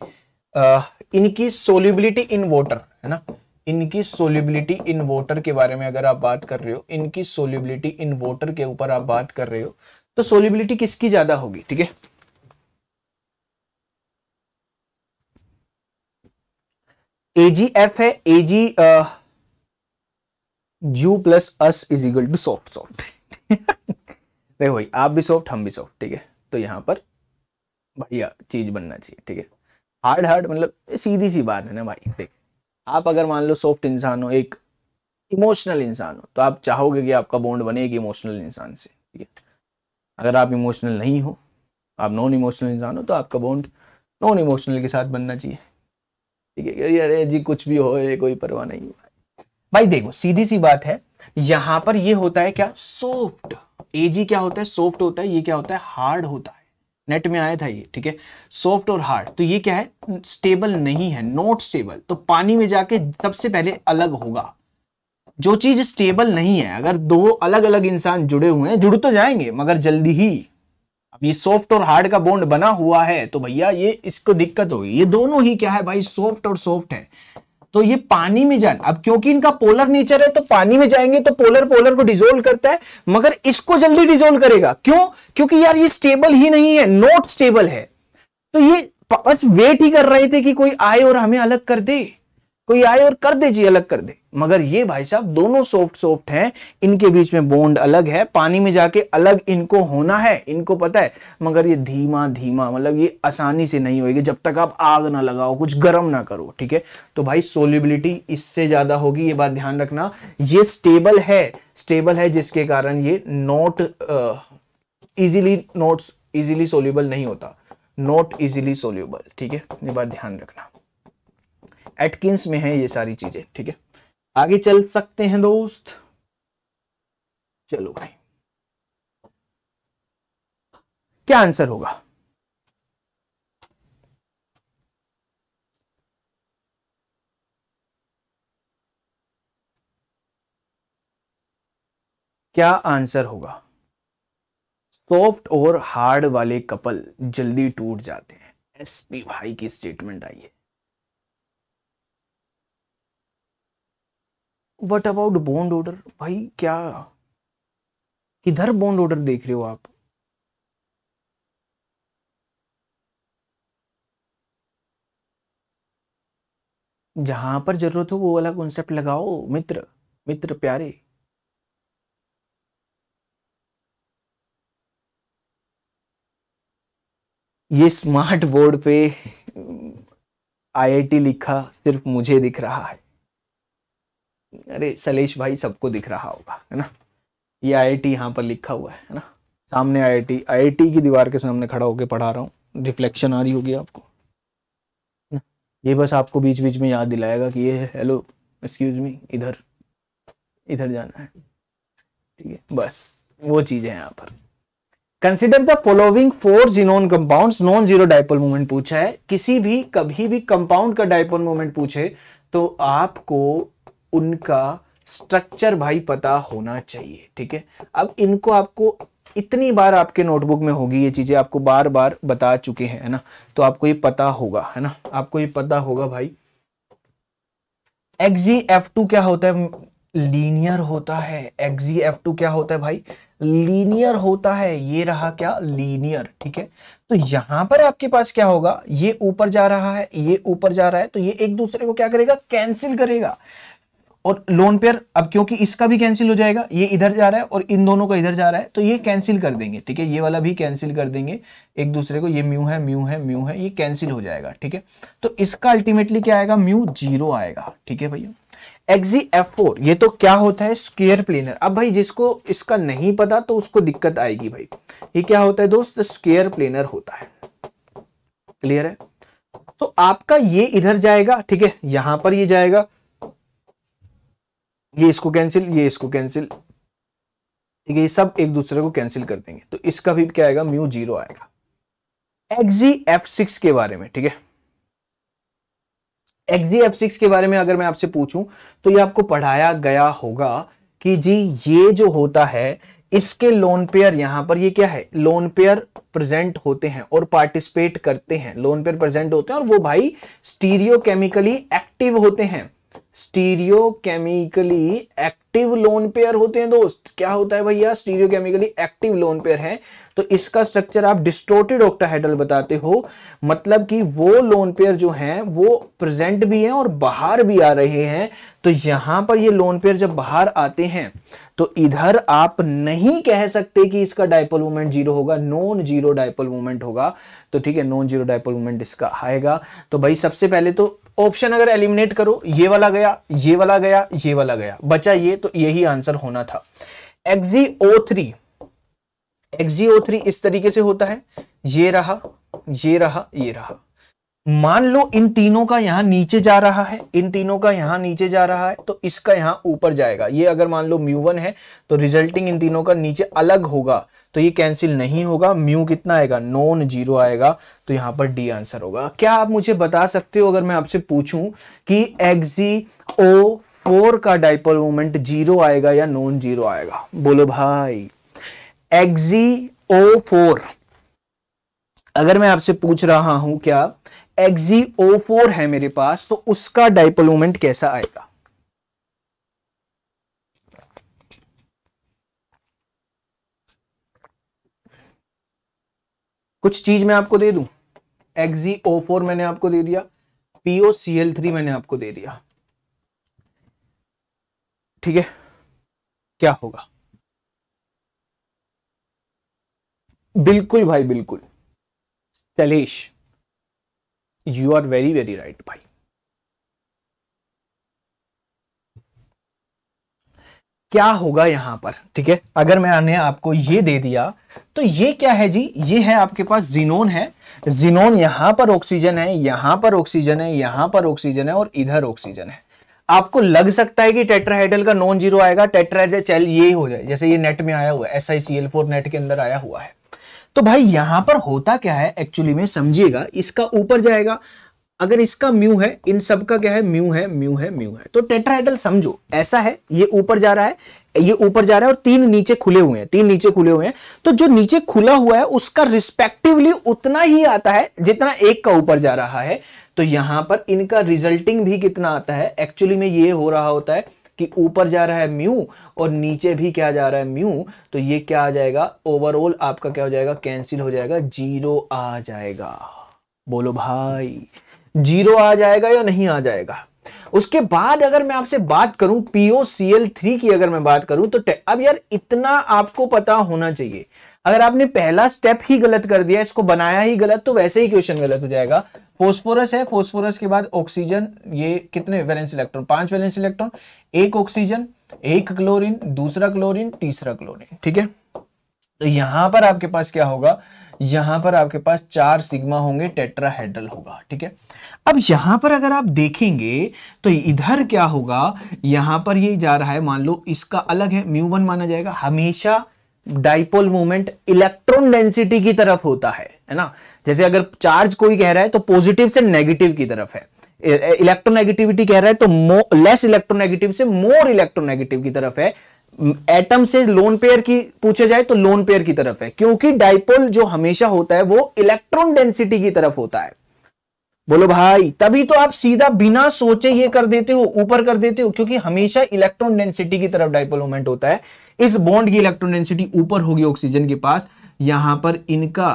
आ, इनकी सोल्यूबिलिटी इन वोटर है ना इनकी सोल्यूबिलिटी इन वोटर के बारे में अगर आप बात कर रहे हो इनकी सोल्यूबिलिटी इन वोटर के ऊपर आप बात कर रहे हो तो सोल्यूबिलिटी किसकी ज्यादा होगी ठीक है एजीएफ है A G U plus us is equal to soft soft देखो भाई आप भी सॉफ्ट हम भी सॉफ्ट ठीक है तो यहां पर भैया चीज बनना चाहिए ठीक है हार्ड हार्ड मतलब सीधी सी बात है ना भाई देख आप अगर मान लो सॉफ्ट इंसान हो एक इमोशनल इंसान हो तो आप चाहोगे कि आपका बॉन्ड बने एक इमोशनल इंसान से ठीक है अगर आप इमोशनल नहीं हो आप नॉन इमोशनल इंसान हो तो आपका बॉन्ड नॉन इमोशनल के साथ बनना चाहिए ठीक है अरे जी कुछ भी हो ये कोई परवाह नहीं भाई देखो सीधी सी बात है यहां पर ये होता है क्या सॉफ्ट एजी क्या होता है सॉफ्ट होता है ये क्या होता है हार्ड होता है नेट में आया था ये ठीक है सॉफ्ट और हार्ड तो ये क्या है स्टेबल नहीं है नॉट स्टेबल तो पानी में जाके सबसे पहले अलग होगा जो चीज स्टेबल नहीं है अगर दो अलग अलग इंसान जुड़े हुए हैं जुड़ तो जाएंगे मगर जल्दी ही ये सॉफ्ट और हार्ड का बॉन्ड बना हुआ है तो भैया ये इसको दिक्कत होगी ये दोनों ही क्या है भाई सॉफ्ट और सॉफ्ट है तो ये पानी में जाए अब क्योंकि इनका पोलर नेचर है तो पानी में जाएंगे तो पोलर पोलर को डिजोल्व करता है मगर इसको जल्दी डिजोल्व करेगा क्यों क्योंकि यार ये स्टेबल ही नहीं है नॉट स्टेबल है तो ये बस वेट ही कर रहे थे कि कोई आए और हमें अलग कर दे कोई आए और कर दे जी अलग कर दे मगर ये भाई साहब दोनों सॉफ्ट सॉफ्ट हैं इनके बीच में बॉन्ड अलग है पानी में जाके अलग इनको होना है इनको पता है मगर ये धीमा धीमा मतलब ये आसानी से नहीं होगी जब तक आप आग ना लगाओ कुछ गर्म ना करो ठीक है तो भाई सोलिबिलिटी इससे ज्यादा होगी ये बात ध्यान रखना ये स्टेबल है स्टेबल है जिसके कारण ये not easily not easily soluble नहीं होता नॉट इजिली सोल्यूबल ठीक है ये बात ध्यान रखना एटकिंस में है ये सारी चीजें ठीक है आगे चल सकते हैं दोस्त चलो भाई क्या आंसर होगा क्या आंसर होगा सॉफ्ट और हार्ड वाले कपल जल्दी टूट जाते हैं एसपी भाई की स्टेटमेंट आई है वट अबाउट बॉन्ड ऑर्डर भाई क्या किधर बॉन्ड ऑर्डर देख रहे हो आप जहां पर जरूरत हो वो वाला कॉन्सेप्ट लगाओ मित्र मित्र प्यारे ये स्मार्ट बोर्ड पे आईआईटी लिखा सिर्फ मुझे दिख रहा है अरे सलेश भाई सबको दिख रहा होगा है ना ये आई आई यहाँ पर लिखा हुआ है ना सामने आई आई की दीवार के सामने खड़ा होकर पढ़ा रहा हूँ रिफ्लेक्शन आ रही होगी आपको ना? ये बस आपको बीच बीच में याद दिलाएगा कि ये हेलो एक्सक्यूज मी इधर इधर जाना है ठीक है बस वो चीज़ें यहाँ पर consider the following four xenon compound non zero dipole moment पूछा है किसी भी कभी भी कंपाउंड का डायपोल मोमेंट पूछे तो आपको उनका स्ट्रक्चर भाई पता होना चाहिए ठीक है अब इनको आपको इतनी बार आपके नोटबुक में होगी ये चीज़ें आपको बार बार बता चुके हैं है ना तो आपको ये पता होगा है ना आपको ये पता होगा भाई एक्जी एफ टू क्या होता है लीनियर होता है एक्जी एफ टू क्या होता है भाई लीनियर होता है ये रहा क्या लीनियर ठीक है तो यहां पर आपके पास क्या होगा ये ऊपर जा रहा है ये ऊपर जा रहा है तो ये एक दूसरे को क्या करेगा कैंसिल करेगा और लोन पेयर अब क्योंकि इसका भी कैंसिल हो जाएगा ये इधर जा रहा है और इन दोनों का इधर जा रहा है तो ये कैंसिल कर देंगे ठीक है ये वाला भी कैंसिल कर देंगे एक दूसरे को ये म्यू है म्यू है म्यू है ये कैंसिल हो जाएगा ठीक है तो इसका अल्टीमेटली क्या आएगा म्यू जीरो आएगा ठीक है भैया एक्जी एफ फोर ये तो क्या होता है स्क्वेयर प्लेनर अब भाई जिसको इसका नहीं पता तो उसको दिक्कत आएगी भाई ये क्या होता है दोस्त स्क्वेयर प्लेनर होता है क्लियर है तो आपका ये इधर जाएगा ठीक है यहां पर ये जाएगा ये इसको कैंसिल ये इसको कैंसिल ठीक है ये सब एक दूसरे को कैंसिल कर देंगे तो इसका भी क्या आएगा म्यू जीरो आएगा एक्जी एफ सिक्स के बारे में ठीक है एक्जी एफ सिक्स के बारे में अगर मैं आपसे पूछूं तो ये आपको पढ़ाया गया होगा कि जी ये जो होता है इसके लोन पेयर यहां पर ये क्या है लोन पेयर प्रेजेंट होते हैं और पार्टिसिपेट करते हैं लोन पेयर प्रेजेंट होते हैं और वो भाई स्टीरियो केमिकली एक्टिव होते हैं स्टीरियोकेमिकली एक्टिव लोन पेयर होते हैं दोस्त क्या होता है भैया स्टीरियोकेमिकली एक्टिव लोन पेयर है तो इसका स्ट्रक्चर आप डिस्टोर्टेड ऑक्टाहेड्रल बताते हो मतलब कि वो लोन पेयर जो हैं वो प्रेजेंट भी हैं और बाहर भी आ रहे हैं तो यहां पर ये लोन पेयर जब बाहर आते हैं तो इधर आप नहीं कह सकते कि इसका डायपोल मोमेंट जीरो होगा नॉन जीरो डायपोल मोमेंट होगा तो ठीक है नॉन जीरो डायपोल मोमेंट इसका आएगा तो भाई सबसे पहले तो ऑप्शन अगर एलिमिनेट करो ये वाला गया ये वाला गया ये वाला गया बचा ये तो यही आंसर होना था X E O three X E O three इस तरीके से होता है ये रहा ये रहा ये रहा मान लो इन तीनों का यहां नीचे जा रहा है इन तीनों का यहां नीचे जा रहा है तो इसका यहां ऊपर जाएगा ये अगर मान लो म्यू वन है तो रिजल्टिंग इन तीनों का नीचे अलग होगा तो ये कैंसिल नहीं होगा म्यू कितना आएगा नॉन जीरो आएगा तो यहां पर डी आंसर होगा क्या आप मुझे बता सकते हो अगर मैं आपसे पूछूं कि एक्जी ओ फोर का डाइपोल मोमेंट जीरो आएगा या नॉन जीरो आएगा बोलो भाई एक्जी ओ फोर अगर मैं आपसे पूछ रहा हूं क्या एक्जी ओ फोर है मेरे पास तो उसका डाइपोल मोमेंट कैसा आएगा कुछ चीज मैं आपको दे दू एक्जी ओ फोर मैंने आपको दे दिया पीओ सी एल थ्री मैंने आपको दे दिया ठीक है क्या होगा बिल्कुल भाई बिल्कुल Salesh you are very very right भाई क्या होगा यहां पर ठीक है अगर मैंने आपको ये दे दिया तो ये क्या है जी ये है आपके पास जीनोन है जीनोन यहां पर ऑक्सीजन है यहां पर ऑक्सीजन है यहां पर ऑक्सीजन है और इधर ऑक्सीजन है आपको लग सकता है कि टेट्राहेड्रल का नॉन जीरो आएगा टेट्राहेडल ये हो जाए जैसे ये नेट में आया हुआ है एस नेट के अंदर आया हुआ है तो भाई यहां पर होता क्या है एक्चुअली में समझिएगा इसका ऊपर जाएगा अगर इसका म्यू है इन सब का क्या है म्यू है म्यू है म्यू है तो टेट्राइडल समझो ऐसा है ये ऊपर जा रहा है ये ऊपर जा रहा है और तीन नीचे खुले हुए हैं तीन नीचे खुले हुए हैं तो जो नीचे खुला हुआ है उसका रिस्पेक्टिवली उतना ही आता है जितना एक का ऊपर जा रहा है तो यहां पर इनका रिजल्टिंग भी कितना आता है एक्चुअली में ये हो रहा होता है कि ऊपर जा रहा है म्यू और नीचे भी क्या जा रहा है म्यू तो ये क्या आ जाएगा ओवरऑल आपका क्या हो जाएगा कैंसिल हो जाएगा जीरो आ जाएगा बोलो भाई जीरो आ जाएगा या नहीं आ जाएगा उसके बाद अगर मैं आपसे बात करूं थ्री की अगर मैं बात करूं तो अब यार इतना आपको पता होना चाहिए अगर आपने पहला स्टेप ही गलत कर दिया इसको बनाया ही गलत तो वैसे ही क्वेश्चन गलत हो जाएगा फोस्फोरस है फोस्फोरस के बाद ऑक्सीजन ये कितने वैलेंस इलेक्ट्रॉन पांच वैलेंस इलेक्ट्रॉन एक ऑक्सीजन एक क्लोरीन दूसरा क्लोरीन तीसरा क्लोरीन ठीक है तो यहां पर आपके पास क्या होगा यहां पर आपके पास चार सिग्मा होंगे टेट्राहेड्रल होगा ठीक है अब यहां पर अगर आप देखेंगे तो इधर क्या होगा यहां पर ये जा रहा है मान लो इसका अलग है म्यू वन माना जाएगा हमेशा डाइपोल मोमेंट इलेक्ट्रॉन डेंसिटी की तरफ होता है है ना जैसे अगर चार्ज कोई कह रहा है तो पॉजिटिव से नेगेटिव की तरफ है इलेक्ट्रोनेगेटिविटी कह रहा है तो लेस इलेक्ट्रोनेगेटिव से मोर इलेक्ट्रोनेगेटिव की तरफ है एटम से लोन पेयर की पूछे जाए तो लोन पेयर की तरफ है क्योंकि डाइपोल जो हमेशा होता है वो इलेक्ट्रॉन डेंसिटी की तरफ होता है बोलो भाई तभी तो आप सीधा बिना सोचे ये कर देते हो ऊपर कर देते हो क्योंकि हमेशा इलेक्ट्रॉन डेंसिटी की तरफ डाइपोल मोमेंट होता है इस बॉन्ड की इलेक्ट्रॉन डेंसिटी ऊपर होगी ऑक्सीजन के पास यहां पर इनका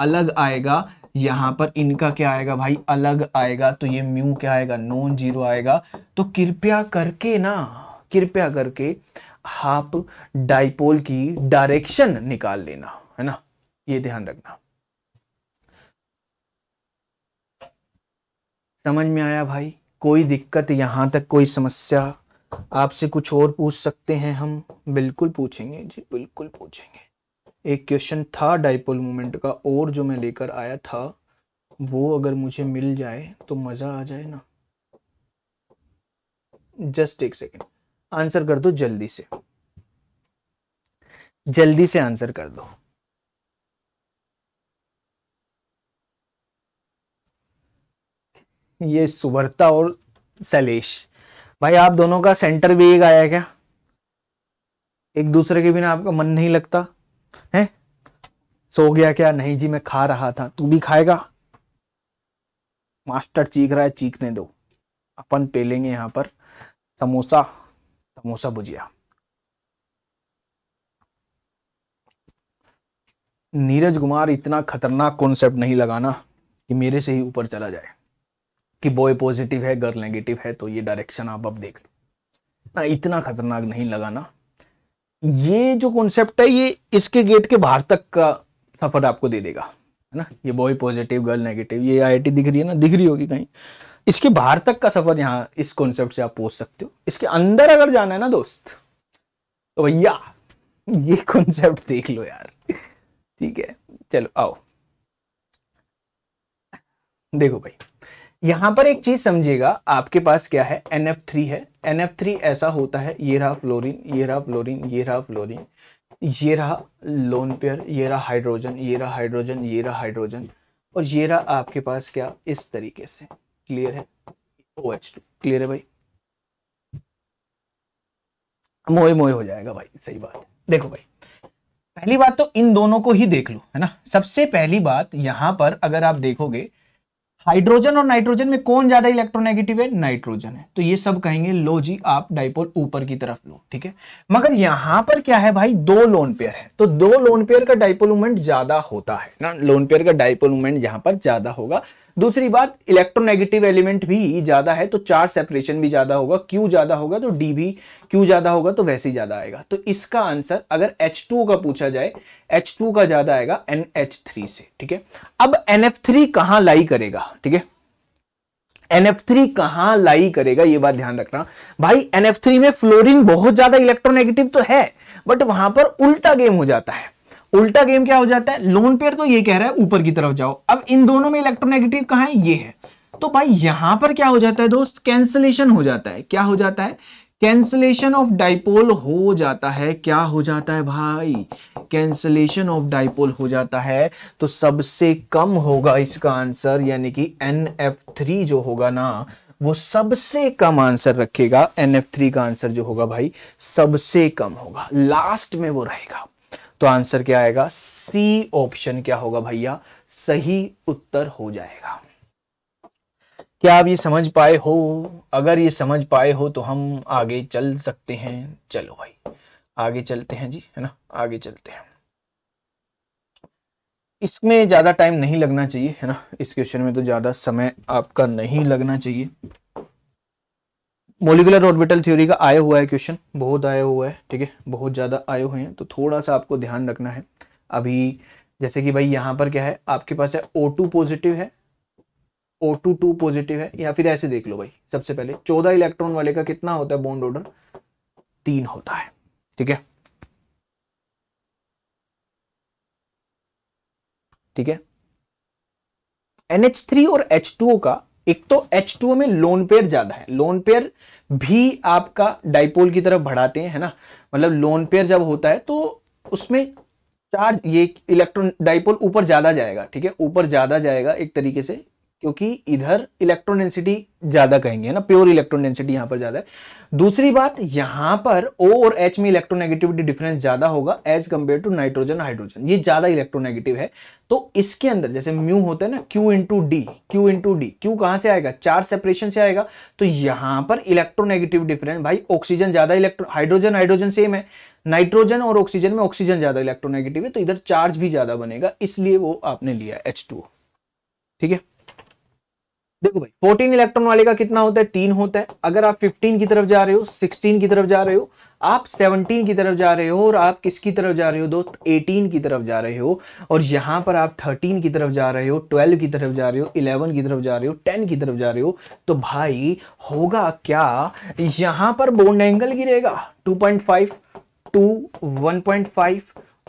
अलग आएगा यहां पर इनका क्या आएगा भाई अलग आएगा तो ये म्यू क्या आएगा नॉन जीरो आएगा तो कृपया करके ना कृपया करके हाफ डाइपोल की डायरेक्शन निकाल लेना है ना ये ध्यान रखना समझ में आया भाई कोई दिक्कत यहां तक कोई समस्या आपसे कुछ और पूछ सकते हैं हम बिल्कुल पूछेंगे जी बिल्कुल पूछेंगे एक क्वेश्चन था डाइपोल मोमेंट का और जो मैं लेकर आया था वो अगर मुझे मिल जाए तो मज़ा आ जाए ना जस्ट एक सेकेंड आंसर कर दो जल्दी से जल्दी से आंसर कर दो ये सुवर्ता और सैलेश भाई आप दोनों का सेंटर भी एक आया क्या एक दूसरे के बिना आपका मन नहीं लगता है सो गया क्या नहीं जी मैं खा रहा था तू भी खाएगा मास्टर चीख रहा है चीखने दो अपन पेलेंगे यहां पर समोसा समोसा भुजिया नीरज कुमार इतना खतरनाक कॉन्सेप्ट नहीं लगाना कि मेरे से ही ऊपर चला जाए कि बॉय पॉजिटिव है गर्ल नेगेटिव है तो ये डायरेक्शन आप अब देख लो ना इतना खतरनाक नहीं लगाना ये जो कॉन्सेप्ट है ये इसके गेट के बाहर तक का सफर आपको दे देगा है ना ये बॉय पॉजिटिव गर्ल नेगेटिव ये आई दिख रही है ना दिख रही होगी कहीं इसके बाहर तक का सफर यहां इस कॉन्सेप्ट से आप पूछ सकते हो इसके अंदर अगर जाना है ना दोस्त तो भैया ये कॉन्सेप्ट देख लो यार ठीक है चलो आओ देखो भाई यहां पर एक चीज समझिएगा आपके पास क्या है NF3 है NF3 ऐसा होता है ये रहा फ्लोरिन ये रहा फ्लोरिन ये रहा फ्लोरिन ये रहा लोन पेयर ये रहा हाइड्रोजन ये रहा हाइड्रोजन ये रहा हाइड्रोजन और ये रहा आपके पास क्या इस तरीके से क्लियर है ओ एच टू क्लियर है भाई मोए मोए हो जाएगा भाई सही बात है देखो भाई पहली बात तो इन दोनों को ही देख लो है ना सबसे पहली बात यहां पर अगर आप देखोगे हाइड्रोजन और नाइट्रोजन में कौन ज्यादा इलेक्ट्रोनेगेटिव है नाइट्रोजन है तो ये सब कहेंगे लो जी आप डाइपोल ऊपर की तरफ लो ठीक है मगर यहां पर क्या है भाई दो लोन पेयर है तो दो लोन पेयर का डाइपोल मूवमेंट ज्यादा होता है ना लोन पेयर का डाइपोल मूवमेंट यहां पर ज्यादा होगा दूसरी बात इलेक्ट्रोनेगेटिव एलिमेंट भी ज्यादा है तो चार्ज सेपरेशन भी ज्यादा होगा क्यू ज्यादा होगा तो डी भी क्यू ज्यादा होगा तो वैसे ही ज्यादा आएगा तो इसका आंसर अगर एच टू का पूछा जाए एच टू का ज्यादा आएगा एन एच थ्री से ठीक है अब एन एफ थ्री कहां लाई करेगा ठीक है NF3 कहां लाई करेगा ये बात ध्यान रखना भाई NF3 में फ्लोरीन बहुत ज्यादा इलेक्ट्रोनेगेटिव तो है बट वहां पर उल्टा गेम हो जाता है उल्टा गेम क्या हो जाता है लोन पेयर तो ये कह रहा है ऊपर की तरफ जाओ अब इन दोनों में इलेक्ट्रोनेगेटिव कहा है ये है तो भाई यहां पर क्या हो जाता है दोस्त कैंसलेशन हो जाता है क्या हो जाता है कैंसलेशन ऑफ डाइपोल हो जाता है क्या हो जाता है भाई कैंसलेशन ऑफ डाइपोल हो जाता है तो सबसे कम होगा इसका आंसर यानी कि एन थ्री जो होगा ना वो सबसे कम आंसर रखेगा एन थ्री का आंसर जो होगा भाई सबसे कम होगा लास्ट में वो रहेगा तो आंसर क्या आएगा सी ऑप्शन क्या होगा भैया सही उत्तर हो जाएगा क्या आप ये समझ पाए हो अगर ये समझ पाए हो तो हम आगे चल सकते हैं चलो भाई आगे चलते हैं जी है ना आगे चलते हैं इसमें ज़्यादा टाइम नहीं लगना चाहिए है ना इस क्वेश्चन में तो ज़्यादा समय आपका नहीं लगना चाहिए मोलिकुलर ऑर्बिटल थ्योरी का आया हुआ है क्वेश्चन बहुत आया हुआ है ठीक है बहुत ज़्यादा आए हुए हैं तो थोड़ा सा आपको ध्यान रखना है अभी जैसे कि भाई यहाँ पर क्या है आपके पास है ओ टू पॉजिटिव है ओ टू टू पॉजिटिव है या फिर ऐसे देख लो भाई सबसे पहले चौदह इलेक्ट्रॉन वाले का कितना होता है बॉन्ड ऑर्डर तीन होता है ठीक है ठीक है NH3 और H2O का एक तो एच टू में लोन पेयर ज्यादा है लोन पेयर भी आपका डाइपोल की तरफ बढ़ाते हैं है ना मतलब लोन पेयर जब होता है तो उसमें चार्ज ये इलेक्ट्रॉन डाइपोल ऊपर ज्यादा जाएगा ठीक है ऊपर ज्यादा जाएगा एक तरीके से क्योंकि इधर इलेक्ट्रॉन डेंसिटी ज्यादा कहेंगे ना प्योर इलेक्ट्रॉन डेंसिटी यहां पर ज्यादा है दूसरी बात यहां पर ओ और एच में इलेक्ट्रोनेगेटिविटी डिफरेंस ज्यादा होगा as compare to nitrogen hydrogen ये ज्यादा इलेक्ट्रोनेगेटिव है तो इसके अंदर जैसे म्यू होता है ना Q into D Q into D Q कहां से आएगा चार सेपरेशन से आएगा तो यहां पर इलेक्ट्रोनेगेटिव डिफरेंस भाई ऑक्सीजन ज्यादा इलेक्ट्रो हाइड्रोजन हाइड्रोजन सेम है नाइट्रोजन और ऑक्सीजन में ऑक्सीजन ज्यादा इलेक्ट्रोनेगेटिव है तो इधर चार्ज भी ज्यादा बनेगा इसलिए वो आपने लिया एच ठीक है देखो भाई फोर्टीन इलेक्ट्रॉन वाले का कितना होता है तीन होता है अगर आप फिफ्टीन की तरफ जा रहे हो सिक्सटीन की तरफ जा रहे हो आप 17 की तरफ जा रहे हो और आप किसकी तरफ जा रहे हो दोस्त 18 की तरफ जा रहे हो और यहां पर आप 13 की तरफ जा रहे हो 12 की तरफ जा रहे हो 11 की तरफ जा रहे हो 10 की तरफ जा रहे हो तो भाई होगा क्या यहां पर बोन्ड एंगल गिरेगा 2.5 2 1.5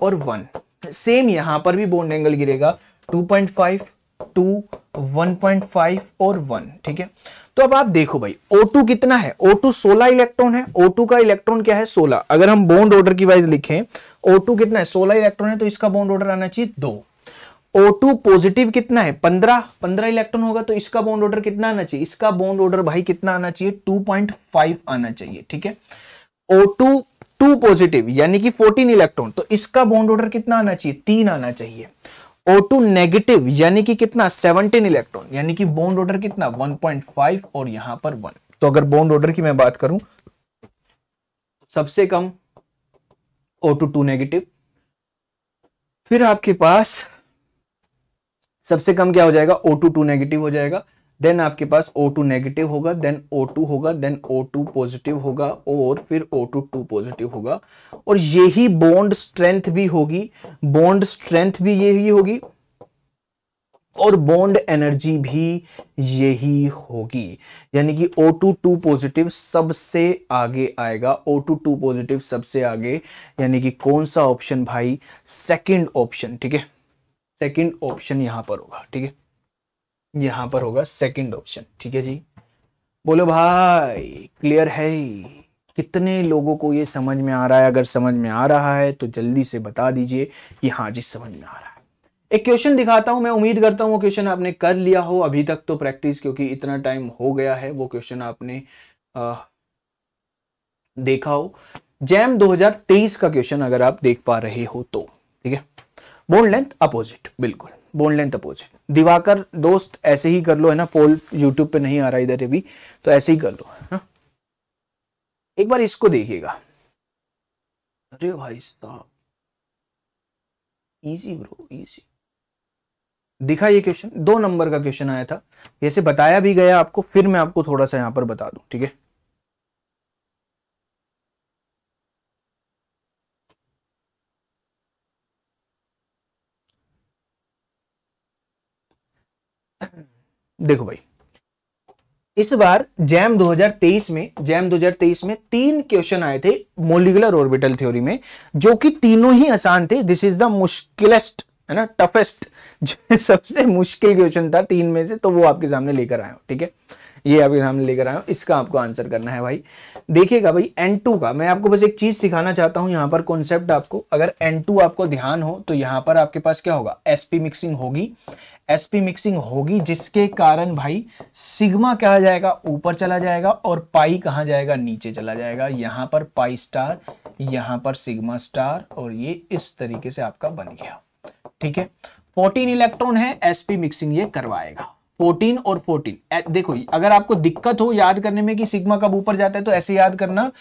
और 1 सेम यहां पर भी बोन्ड एंगल गिरेगा 2.5 टू वन पॉइंट फाइव और वन ठीक है तो अब आप देखो भाई O2 कितना है O2 16 इलेक्ट्रॉन है O2 का इलेक्ट्रॉन क्या है 16 अगर हम बॉन्ड ऑर्डर की वाइज लिखें O2 कितना है 16 इलेक्ट्रॉन है तो इसका बॉन्ड ऑर्डर आना चाहिए दो O2 पॉजिटिव कितना है 15 15 इलेक्ट्रॉन होगा तो इसका बॉन्ड ऑर्डर कितना आना चाहिए इसका बॉन्ड ऑर्डर भाई कितना आना चाहिए फाइव आना चाहिए ठीक है ओ टू पॉजिटिव यानी कि फोर्टीन इलेक्ट्रॉन तो इसका बॉन्ड ऑर्डर कितना आना चाहिए तीन आना चाहिए O2 नेगेटिव यानी कि कितना 17 इलेक्ट्रॉन यानी कि बॉन्ड ऑर्डर कितना 1.5 और यहां पर 1 तो अगर बॉन्ड ऑर्डर की मैं बात करूं सबसे कम O2 टू नेगेटिव फिर आपके पास सबसे कम क्या हो जाएगा O2 टू नेगेटिव हो जाएगा देन आपके पास O2 नेगेटिव होगा देन O2 होगा देन O2 पॉजिटिव होगा और फिर O2 टू पॉजिटिव होगा और यही बॉन्ड स्ट्रेंथ भी होगी बॉन्ड स्ट्रेंथ भी यही होगी और बॉन्ड एनर्जी भी यही होगी यानी कि O2 टू पॉजिटिव सबसे आगे आएगा O2 टू पॉजिटिव सबसे आगे यानी कि कौन सा ऑप्शन भाई सेकंड ऑप्शन ठीक है सेकंड ऑप्शन यहां पर होगा ठीक है यहां पर होगा सेकंड ऑप्शन ठीक है जी बोलो भाई क्लियर है कितने लोगों को ये समझ में आ रहा है अगर समझ में आ रहा है तो जल्दी से बता दीजिए कि हाँ जी समझ में आ रहा है एक क्वेश्चन दिखाता हूं मैं उम्मीद करता हूं वो क्वेश्चन आपने कर लिया हो अभी तक तो प्रैक्टिस क्योंकि इतना टाइम हो गया है वो क्वेश्चन आपने आ, देखा हो जैम 2023 का क्वेश्चन अगर आप देख पा रहे हो तो ठीक है बोन लेंथ अपोजिट बिल्कुल बोन लेंथ अपोजिट दिवाकर दोस्त ऐसे ही कर लो है ना पोल यूट्यूब पे नहीं आ रहा इधर अभी तो ऐसे ही कर लो है ना एक बार इसको देखिएगा अरे भाई साहब इजी ब्रो इजी दिखा ये क्वेश्चन दो नंबर का क्वेश्चन आया था जैसे बताया भी गया आपको फिर मैं आपको थोड़ा सा यहाँ पर बता दूं ठीक है देखो भाई इस बार जैम 2023 में जैम 2023 में तीन क्वेश्चन आए थे मोलिकुलर ऑर्बिटल थ्योरी में जो कि तीनों ही आसान थे दिस इज द मुश्किलेस्ट है ना टफेस्ट सबसे मुश्किल क्वेश्चन था तीन में से तो वो आपके सामने लेकर आया ठीक है ये अभी हम लेकर आए इसका आपको आंसर करना है भाई देखिएगा भाई एन टू का मैं आपको बस एक चीज सिखाना चाहता हूं यहां पर कॉन्सेप्ट आपको अगर एन टू आपको ध्यान हो तो यहां पर आपके पास क्या होगा एसपी मिक्सिंग होगी एसपी मिक्सिंग होगी जिसके कारण भाई सिग्मा कहा जाएगा ऊपर चला जाएगा और पाई कहाँ जाएगा नीचे चला जाएगा यहां पर पाई स्टार यहां पर सिग्मा स्टार और ये इस तरीके से आपका बन गया ठीक है 14 इलेक्ट्रॉन है एसपी मिक्सिंग ये करवाएगा फोर्टीन और फोर्टीन देखो अगर आपको दिक्कत हो याद करने में कि सिग्मा कब ऊपर जाता है तो ऐसे याद करना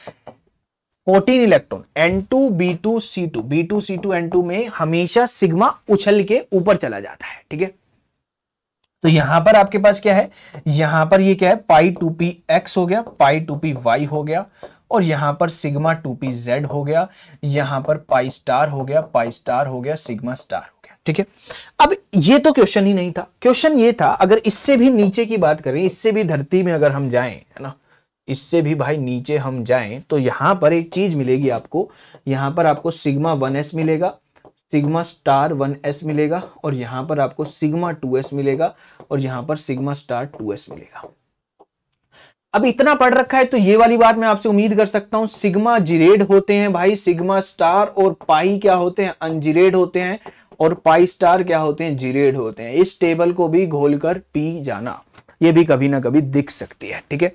14 electron N2 B2 C2 B2 C2 N2 में हमेशा सिग्मा उछल के ऊपर चला जाता है ठीक है तो यहां पर आपके पास क्या है यहां पर ये क्या है पाई टू पी एक्स हो गया पाई टू पी वाई हो गया और यहां पर सिग्मा टू पी जेड हो गया यहां पर पाई स्टार हो गया पाई स्टार हो गया सिग्मा स्टार ठीक है अब ये तो क्वेश्चन ही नहीं था क्वेश्चन ये था अगर इससे भी नीचे की बात करें इससे भी धरती में अगर हम जाएं है ना इससे भी भाई नीचे हम जाएं तो यहां पर एक चीज मिलेगी आपको यहां पर आपको सिग्मा वन मिलेगा सिग्मा स्टार वन एस मिलेगा और यहां पर आपको सिग्मा टू एस मिलेगा और यहां पर सिग्मा स्टार टू एस मिलेगा अब इतना पढ़ रखा है तो ये वाली बात मैं आपसे उम्मीद कर सकता हूं सिग्मा जिरेड होते हैं भाई सिग्मा स्टार और पाई क्या होते हैं अनजिरेड होते हैं और पाई स्टार क्या होते हैं जीरेड होते हैं इस टेबल को भी घोलकर पी जाना ये भी कभी ना कभी दिख सकती है ठीक है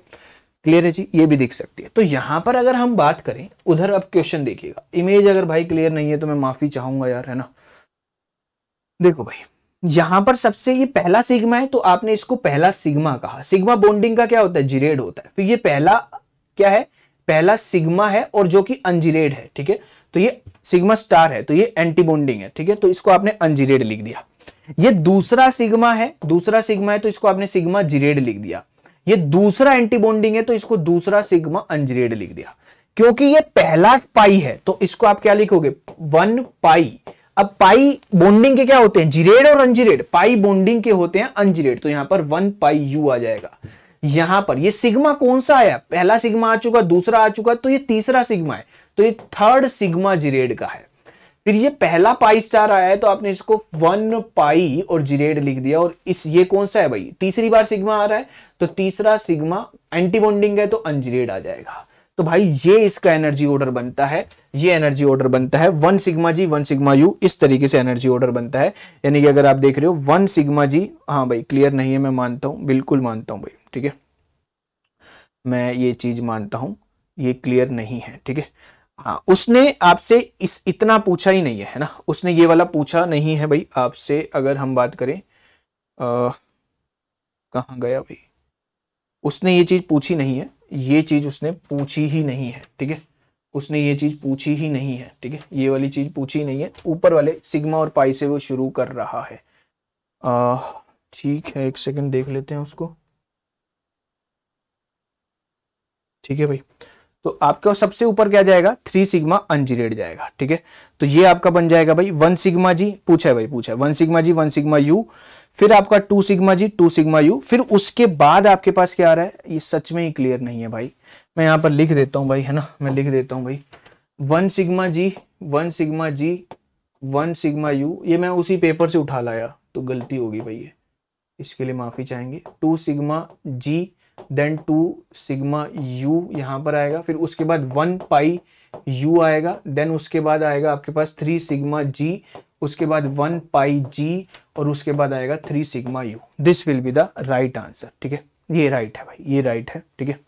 क्लियर है जी ये भी दिख सकती है तो यहां पर अगर हम बात करें उधर अब क्वेश्चन देखिएगा इमेज अगर भाई क्लियर नहीं है तो मैं माफी चाहूंगा यार है ना देखो भाई यहां पर सबसे ये पहला सिग्मा है तो आपने इसको पहला सिग्मा कहा सिग्मा बॉन्डिंग का क्या होता है जिरेड होता है तो ये पहला क्या है पहला सिग्मा है और जो कि अंजिरेड है ठीक है तो ये सिग्मा स्टार है तो ये एंटी बॉन्डिंग है ठीक है तो इसको आपने अनजीरेड लिख दिया ये दूसरा सिग्मा है दूसरा सिग्मा है तो इसको आपने सिग्मा जीरेड लिख दिया ये दूसरा एंटी बॉन्डिंग है तो इसको दूसरा सिग्मा अनजीरेड लिख दिया क्योंकि ये पहला पाई है तो इसको आप क्या लिखोगे वन पाई अब पाई बॉन्डिंग के क्या होते हैं जीरेड और अनजीरेड पाई बॉन्डिंग के होते हैं अनजीरेड तो यहां पर वन पाई यू आ जाएगा यहां पर ये सिग्मा कौन सा आया पहला सिग्मा आ चुका दूसरा आ चुका तो ये तीसरा सिग्मा है तो ये थर्ड सिग्मा जिरेड का है फिर ये पहला पाई स्टार आया है तो आपने इसको वन पाई और जिरेड लिख दिया और इस ये कौन सा है भाई तीसरी बार सिग्मा आ रहा है तो तीसरा सिग्मा एंटीबॉन्डिंग है तो अनजिरेड आ जाएगा तो भाई ये इसका एनर्जी ऑर्डर बनता है ये एनर्जी ऑर्डर बनता है one sigma G one sigma U इस तरीके से एनर्जी ऑर्डर बनता है यानी कि अगर आप देख रहे हो वन सिग्मा जी हाँ भाई क्लियर नहीं है मैं मानता हूं बिल्कुल मानता हूं भाई ठीक है मैं ये चीज मानता हूं ये क्लियर नहीं है ठीक है हाँ उसने आपसे इस इतना पूछा ही नहीं है ना उसने ये वाला पूछा नहीं है भाई आपसे अगर हम बात करें कहाँ गया भाई उसने ये चीज़ पूछी नहीं है ये चीज़ उसने पूछी ही नहीं है ठीक है उसने ये चीज़ पूछी ही नहीं है ठीक है ये वाली चीज़ पूछी नहीं है ऊपर वाले सिग्मा और पाई से वो शुरू कर रहा है ठीक है एक सेकंड देख लेते हैं उसको ठीक है भाई तो आपके सबसे ऊपर क्या जाएगा थ्री सिग्मा अनजीरेड जाएगा ठीक है तो ये आपका बन जाएगा भाई वन सिग्मा जी पूछा है भाई पूछा है one sigma G one sigma U फिर आपका two sigma G two sigma U फिर उसके बाद आपके पास क्या आ रहा है ये सच में ही क्लियर नहीं है भाई मैं यहां पर लिख देता हूँ भाई है ना मैं लिख देता हूँ भाई one sigma G one sigma G one sigma U ये मैं उसी पेपर से उठा लाया तो गलती होगी भाई ये इसके लिए माफ़ी चाहेंगे two sigma G then two sigma U यहां पर आएगा फिर उसके बाद वन पाई यू आएगा देन उसके बाद आएगा आपके पास थ्री सिग्मा जी उसके बाद वन पाई जी और उसके बाद आएगा three sigma U this will be the right answer ठीक है ये राइट है भाई ये राइट है ठीक है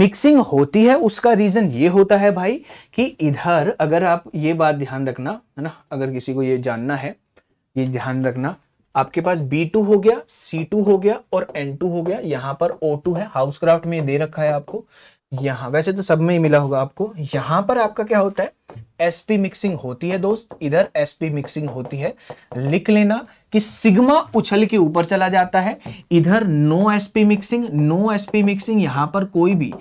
मिक्सिंग होती है उसका रीजन ये होता है भाई कि इधर अगर आप ये बात ध्यान रखना है ना अगर किसी को ये जानना है ये ध्यान रखना आपके पास B2 हो गया C2 हो गया और N2 हो गया यहाँ पर O2 है हाउस क्राफ्ट में दे रखा है आपको यहाँ वैसे तो सब में ही मिला होगा आपको यहाँ पर आपका क्या होता है एसपी मिक्सिंग होती है दोस्त इधर एसपी मिक्सिंग होती है लिख लेना कि सिग्मा उछल के ऊपर चला जाता है इधर no SP mixing no SP mixing यहाँ पर कोई भी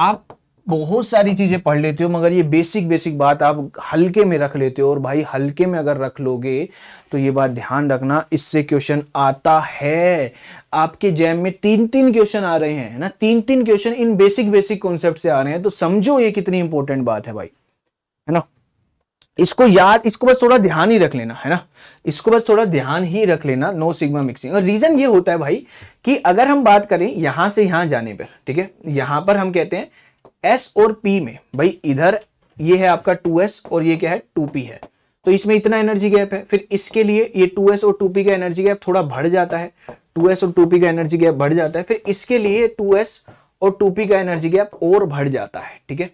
आप बहुत सारी चीज़ें पढ़ लेते हो मगर ये बेसिक बेसिक बात आप हल्के में रख लेते हो और भाई हल्के में अगर रख लोगे तो ये बात ध्यान रखना इससे क्वेश्चन आता है आपके जैम में तीन तीन क्वेश्चन आ रहे हैं ना तीन तीन question in basic basic concept से आ रहे हैं तो समझो ये कितनी इंपॉर्टेंट बात है भाई है ना इसको याद इसको बस थोड़ा ध्यान ही रख लेना है ना इसको बस थोड़ा ध्यान ही रख लेना नो सिग्मा मिक्सिंग और रीजन ये होता है भाई कि अगर हम बात करें यहां से यहां जाने पर ठीक है यहां पर हम कहते हैं एस और पी में भाई इधर ये है आपका 2s और ये क्या है 2p है तो इसमें इतना एनर्जी गैप है फिर इसके लिए ये 2s और 2p का एनर्जी गैप थोड़ा बढ़ जाता है 2s और 2p का एनर्जी गैप बढ़ जाता है फिर इसके लिए 2s और 2p का एनर्जी गैप और बढ़ जाता है ठीक है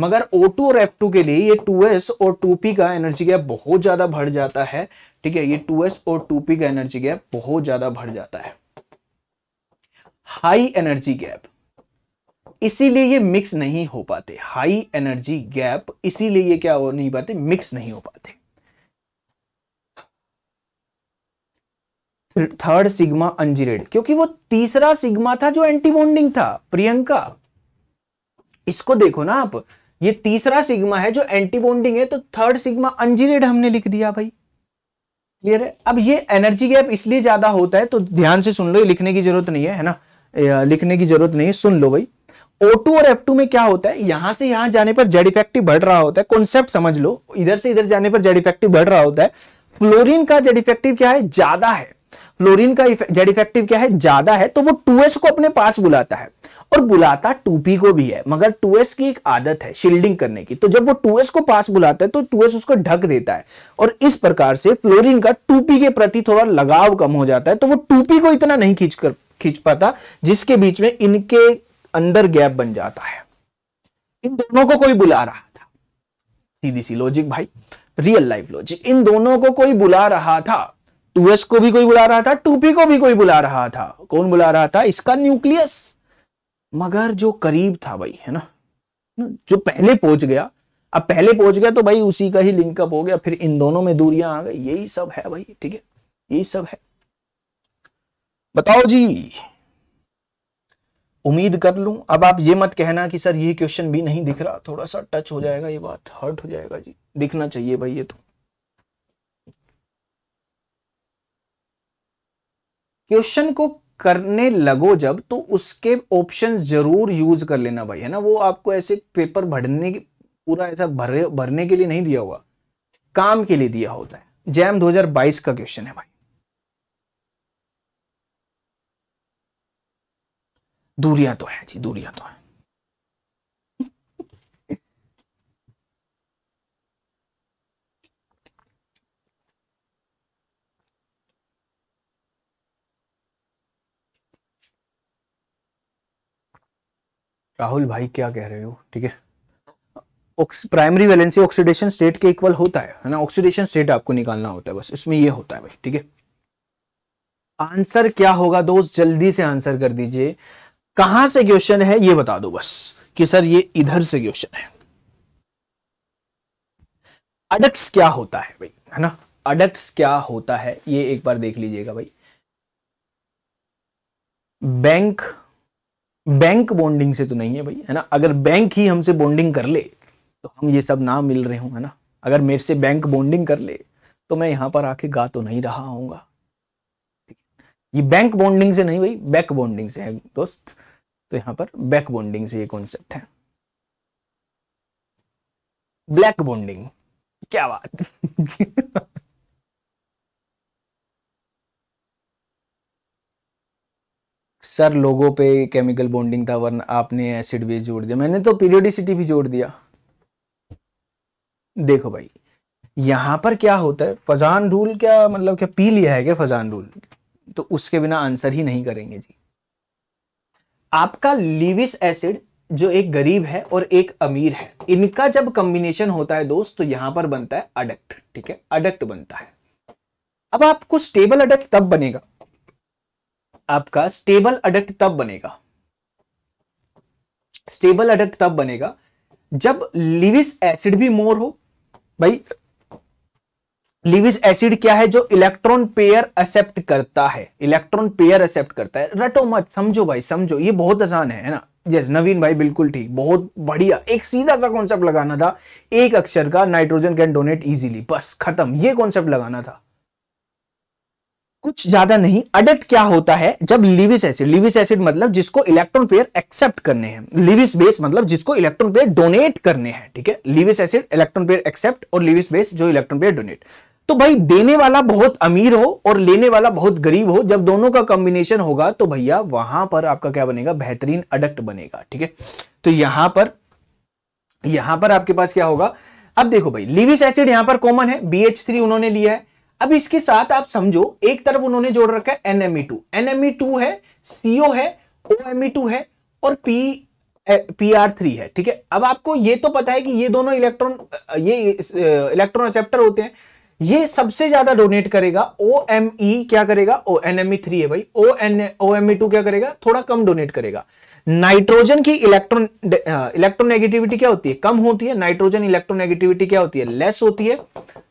मगर O2 और F2 के लिए ये 2s और 2p का एनर्जी गैप बहुत ज्यादा बढ़ जाता है ठीक है ये 2s और 2p का एनर्जी गैप बहुत ज्यादा बढ़ जाता है हाई एनर्जी गैप इसीलिए ये मिक्स नहीं हो पाते हाई एनर्जी गैप इसीलिए ये क्या हो नहीं पाते मिक्स नहीं हो पाते थर्ड सिग्मा अंजीरेड क्योंकि वो तीसरा सिग्मा था जो एंटी बॉन्डिंग था प्रियंका इसको देखो ना आप ये तीसरा सिग्मा है जो एंटी बॉन्डिंग है तो थर्ड सिग्मा अंजीरेड हमने लिख दिया भाई क्लियर है अब ये एनर्जी गैप इसलिए ज्यादा होता है तो ध्यान से सुन लो ये लिखने की जरूरत नहीं है है ना लिखने की जरूरत नहीं है सुन लो भाई O2 और F2 में क्या होता है यहां से यहां जाने पर जेड इफेक्टिव बढ़ रहा होता है कॉन्सेप्ट समझ लो इधर से इधर जाने पर जेड इफेक्टिव बढ़ रहा होता है फ्लोरीन का जेड इफेक्टिव क्या है ज्यादा है फ्लोरीन का जेड इफेक्टिव क्या है ज्यादा है तो वो 2s को अपने पास बुलाता है और बुलाता 2p को भी है मगर 2s की एक आदत है शील्डिंग करने की तो जब वो 2s को पास बुलाता है तो 2s उसको ढक देता है और इस प्रकार से फ्लोरीन का 2p के प्रति थोड़ा लगाव कम हो जाता है तो वो 2p को इतना नहीं खींच कर खींच पाता जिसके बीच में इनके अंडर गैप बन जाता है इन दोनों को कोई बुला रहा था सीधी सी लॉजिक भाई रियल लाइफ लॉजिक इन दोनों को कोई बुला रहा था 2s को भी कोई बुला रहा था 2p को भी कोई बुला रहा था कौन बुला रहा था इसका न्यूक्लियस मगर जो करीब था भाई है ना जो पहले पहुंच गया अब पहले पहुंच गया तो भाई उसी का ही लिंकअप हो गया फिर इन दोनों में दूरियां आ गई यही सब है भाई ठीक है यही सब है बताओ जी उम्मीद कर लूं अब आप ये मत कहना कि सर ये क्वेश्चन भी नहीं दिख रहा थोड़ा सा टच हो जाएगा ये बात हर्ट हो जाएगा जी दिखना चाहिए भाई ये तो क्वेश्चन को करने लगो जब तो उसके ऑप्शन जरूर यूज कर लेना भाई है ना वो आपको ऐसे पेपर भरने पूरा ऐसा भरे भरने के लिए नहीं दिया हुआ काम के लिए दिया होता है जैम 2022 का क्वेश्चन है भाई दूरियां तो है जी दूरियां तो है राहुल भाई क्या कह रहे हो ठीक है प्राइमरी वैलेंसी ऑक्सीडेशन स्टेट के इक्वल होता है है ना ऑक्सीडेशन स्टेट आपको निकालना होता है बस इसमें ये होता है भाई ठीक है आंसर क्या होगा दोस्त जल्दी से आंसर कर दीजिए कहां से क्वेश्चन है ये बता दो बस कि सर ये इधर से क्वेश्चन है अडक्ट क्या होता है भाई है ना अडक्ट क्या होता है ये एक बार देख लीजिएगा भाई बैंक बैंक बॉन्डिंग से तो नहीं है भाई है ना अगर बैंक ही हमसे बॉन्डिंग कर ले तो हम ये सब ना मिल रहे हों है ना अगर मेरे से बैंक बॉन्डिंग कर ले तो मैं यहां पर आके गा तो नहीं रहा हूंगा ये बैंक बॉन्डिंग से नहीं भाई बैक बॉन्डिंग से है दोस्त तो यहां पर बैक बॉन्डिंग से ये कॉन्सेप्ट है ब्लैक बॉन्डिंग क्या बात सर लोगों पे केमिकल बॉन्डिंग था वरना आपने एसिड बेस जोड़ दिया मैंने तो पीरियोडिसिटी भी जोड़ दिया देखो भाई यहां पर क्या होता है फजान रूल क्या मतलब क्या पी लिया है क्या फजान रूल तो उसके बिना आंसर ही नहीं करेंगे जी आपका लिविस एसिड जो एक गरीब है और एक अमीर है इनका जब कॉम्बिनेशन होता है दोस्त तो यहां पर बनता है अडक्ट ठीक है अडक्ट बनता है अब आपको स्टेबल अडक्ट तब बनेगा आपका स्टेबल अडक्ट तब बनेगा स्टेबल अडक्ट तब बनेगा जब लिविस एसिड भी मोर हो भाई लिविस एसिड क्या है जो इलेक्ट्रॉन पेयर एक्सेप्ट करता है इलेक्ट्रॉन पेयर एक्सेप्ट करता है रटो मत समझो भाई समझो ये बहुत आसान है ना यस नवीन भाई बिल्कुल ठीक बहुत बढ़िया एक सीधा सा कॉन्सेप्ट लगाना था एक अक्षर का नाइट्रोजन कैन डोनेट इजीली बस खत्म ये कॉन्सेप्ट लगाना था कुछ ज्यादा नहीं अडक्ट क्या होता है जब लिविस एसिड लिविस एसिड मतलब जिसको इलेक्ट्रॉन पेयर एक्सेप्ट करने हैं लिविस बेस मतलब जिसको इलेक्ट्रॉन पेयर डोनेट करने हैं ठीक है Lewis acid electron pair accept और लिविस बेस जो इलेक्ट्रॉन पेयर डोनेट तो भाई देने वाला बहुत अमीर हो और लेने वाला बहुत गरीब हो जब दोनों का कॉम्बिनेशन होगा तो भैया वहां पर आपका क्या बनेगा बेहतरीन अडक्ट बनेगा ठीक है तो यहां पर यहां पर आपके पास क्या होगा अब देखो भाई लिविस एसिड यहां पर कॉमन है बी एच थ्री उन्होंने लिया है अब इसके साथ आप समझो एक तरफ उन्होंने जोड़ रखा है एनएमई टू एनएमई टू है सीओ है ओएमई टू e है और पी पी आर थ्री है ठीक है अब आपको ये तो पता है कि ये दोनों इलेक्ट्रॉन ये इलेक्ट्रॉन एक्सेप्टर होते हैं ये सबसे ज्यादा डोनेट करेगा ओ एम ई क्या करेगा O N M E three है भाई O N O M E two क्या करेगा थोड़ा कम डोनेट करेगा नाइट्रोजन की इलेक्ट्रॉन इलेक्ट्रोनेगेटिविटी क्या होती है कम होती है नाइट्रोजन इलेक्ट्रोनेगेटिविटी क्या होती है लेस होती है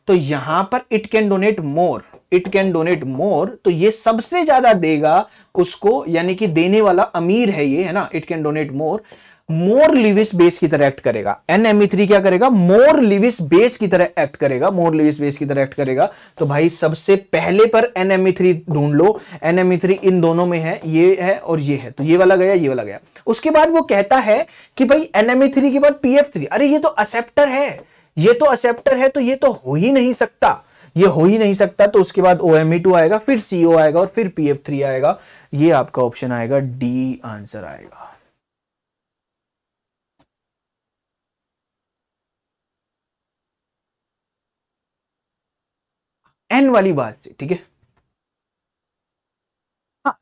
तो यहां पर it can donate more it can donate more तो ये सबसे ज्यादा देगा उसको यानी कि देने वाला अमीर है ये है ना it can donate more more Lewis base की तरह एक्ट करेगा एन एम थ्री क्या करेगा मोर लिविस बेस की तरह एक्ट करेगा मोर लिविस बेस की तरह एक्ट करेगा तो भाई सबसे पहले पर एन एम थ्री ढूंढ लो एन एम थ्री इन दोनों में है ये है और ये है तो ये वाला गया ये वाला गया उसके बाद वो कहता है कि भाई एन एम थ्री के बाद पी एफ थ्री अरे ये तो असेप्टर है ये तो असेप्टर है तो ये तो हो ही नहीं सकता ये हो ही नहीं सकता तो उसके बाद ओ एम टू आएगा फिर सीओ आएगा और फिर पी एफ थ्री आएगा ये आपका ऑप्शन आएगा डी आंसर आएगा एन वाली बात से ठीक है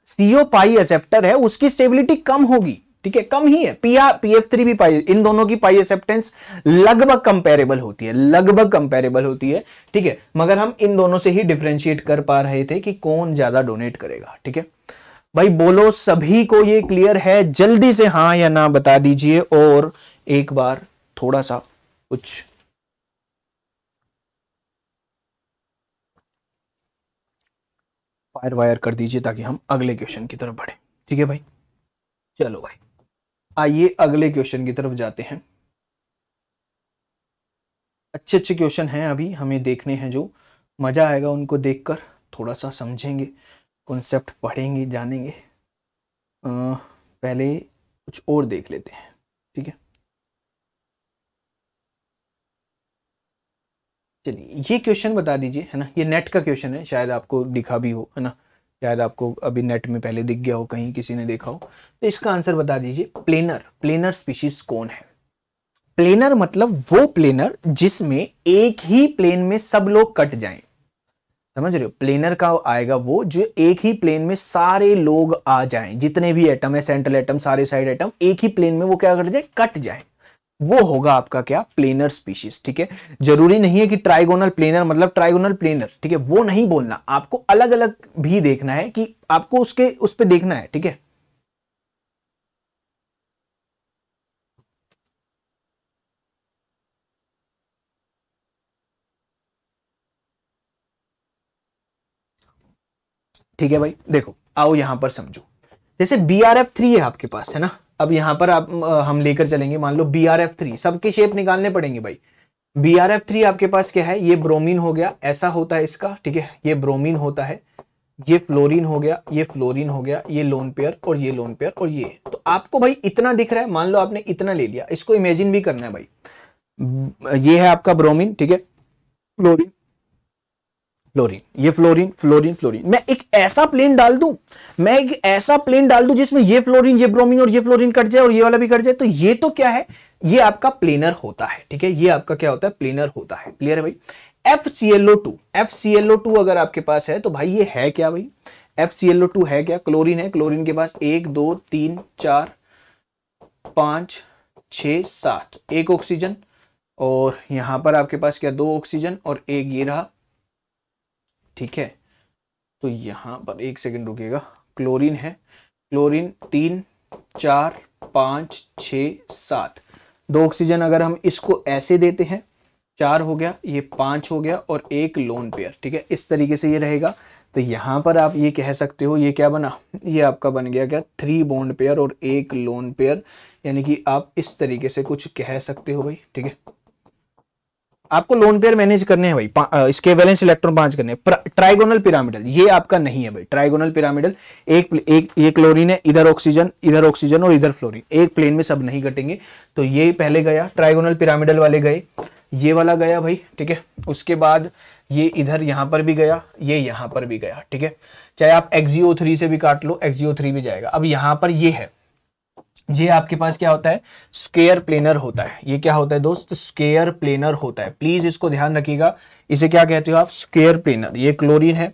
सीओ पाई एसेप्टर है उसकी स्टेबिलिटी कम होगी ठीक है कम ही है पीआर पीएफ थ्री भी पाई इन दोनों की पाई एसेप्टेंस लगभग कंपेरेबल होती है लगभग कंपेरेबल होती है ठीक है मगर हम इन दोनों से ही डिफ्रेंशिएट कर पा रहे थे कि कौन ज्यादा डोनेट करेगा ठीक है भाई बोलो सभी को ये क्लियर है जल्दी से हाँ या ना बता दीजिए और एक बार थोड़ा सा कुछ फायर वायर कर दीजिए ताकि हम अगले क्वेश्चन की तरफ बढ़े ठीक है भाई चलो भाई आइए अगले क्वेश्चन की तरफ जाते हैं अच्छे अच्छे क्वेश्चन हैं अभी हमें देखने हैं जो मज़ा आएगा उनको देखकर थोड़ा सा समझेंगे कॉन्सेप्ट पढ़ेंगे जानेंगे आ, पहले कुछ और देख लेते हैं ठीक है चलिए ये क्वेश्चन बता दीजिए है ना ये नेट का क्वेश्चन है शायद आपको दिखा भी हो है ना शायद आपको अभी नेट में पहले दिख गया हो कहीं किसी ने देखा हो तो इसका आंसर बता दीजिए प्लेनर प्लेनर स्पीशीज कौन है प्लेनर मतलब वो प्लेनर जिसमें एक ही प्लेन में सब लोग कट जाएं समझ रहे हो प्लेनर का आएगा वो जो एक ही प्लेन में सारे लोग आ जाएं जितने भी एटम है सेंट्रल एटम सारे साइड एटम एक ही प्लेन में वो क्या कर जाए कट जाए वो होगा आपका क्या प्लेनर स्पीशीज ठीक है जरूरी नहीं है कि ट्राइगोनल प्लेनर मतलब ट्राइगोनल प्लेनर ठीक है वो नहीं बोलना आपको अलग अलग भी देखना है कि आपको उसके उस पर देखना है ठीक है ठीक है भाई देखो आओ यहां पर समझो जैसे बी आर एफ थ्री है आपके पास है ना अब यहाँ पर आप हम लेकर चलेंगे मान लो बी आर एफ थ्री सबके शेप निकालने पड़ेंगे भाई बी आर एफ थ्री आपके पास क्या है ये ब्रोमीन हो गया ऐसा होता है इसका ठीक है ये ब्रोमीन होता है ये फ्लोरीन हो गया ये फ्लोरीन हो गया ये लोन पेयर और ये लोन पेयर और ये तो आपको भाई इतना दिख रहा है मान लो आपने इतना ले लिया इसको इमेजिन भी करना है भाई ये है आपका ब्रोमीन ठीक है फ्लोरिन फ्लोरीन ये फ्लोरीन फ्लोरीन फ्लोरीन मैं एक ऐसा प्लेन डाल दू मैं एक ऐसा प्लेन डाल दू जिसमें ये फ्लोरीन ये ब्रोमीन और ये फ्लोरीन कट जाए और ये वाला भी कट जाए तो ये तो क्या है ये आपका प्लेनर होता है ठीक है ये आपका क्या होता है प्लेनर होता है क्लियर है भाई F C L O two F C L O two अगर आपके पास है तो भाई ये है क्या भाई F C L O two है क्या क्लोरीन है क्लोरीन के पास एक दो तीन चार पांच छ सात एक ऑक्सीजन और यहां पर आपके पास क्या दो ऑक्सीजन और एक ये रहा ठीक है तो यहाँ पर एक सेकंड रुकेगा क्लोरीन है क्लोरीन तीन चार पाँच छ सात दो ऑक्सीजन अगर हम इसको ऐसे देते हैं चार हो गया ये पाँच हो गया और एक लोन पेयर ठीक है इस तरीके से ये रहेगा तो यहाँ पर आप ये कह सकते हो ये क्या बना ये आपका बन गया क्या थ्री बॉन्ड पेयर और एक लोन पेयर यानी कि आप इस तरीके से कुछ कह सकते हो भाई ठीक है आपको लोन पेयर मैनेज करने हैं भाई इसके वैलेंस इलेक्ट्रॉन पांच करने ट्राइगोनल पिरामिडल ये आपका नहीं है भाई ट्राइगोनल पिरामिडल एक एक ये क्लोरीन है इधर ऑक्सीजन इधर ऑक्सीजन और इधर फ्लोरीन एक प्लेन में सब नहीं कटेंगे तो ये पहले गया ट्राइगोनल पिरामिडल वाले गए ये वाला गया भाई ठीक है उसके बाद ये इधर यहां पर भी गया ये यहां पर भी गया ठीक है चाहे आप एक्जीओ से भी काट लो एक्जीओ भी जाएगा अब यहां पर ये है ये आपके पास क्या होता है स्केयर प्लेनर होता है ये क्या होता है दोस्त स्केयर प्लेनर होता है प्लीज इसको ध्यान रखिएगा इसे क्या कहते हो आप स्केयर प्लेनर ये क्लोरीन है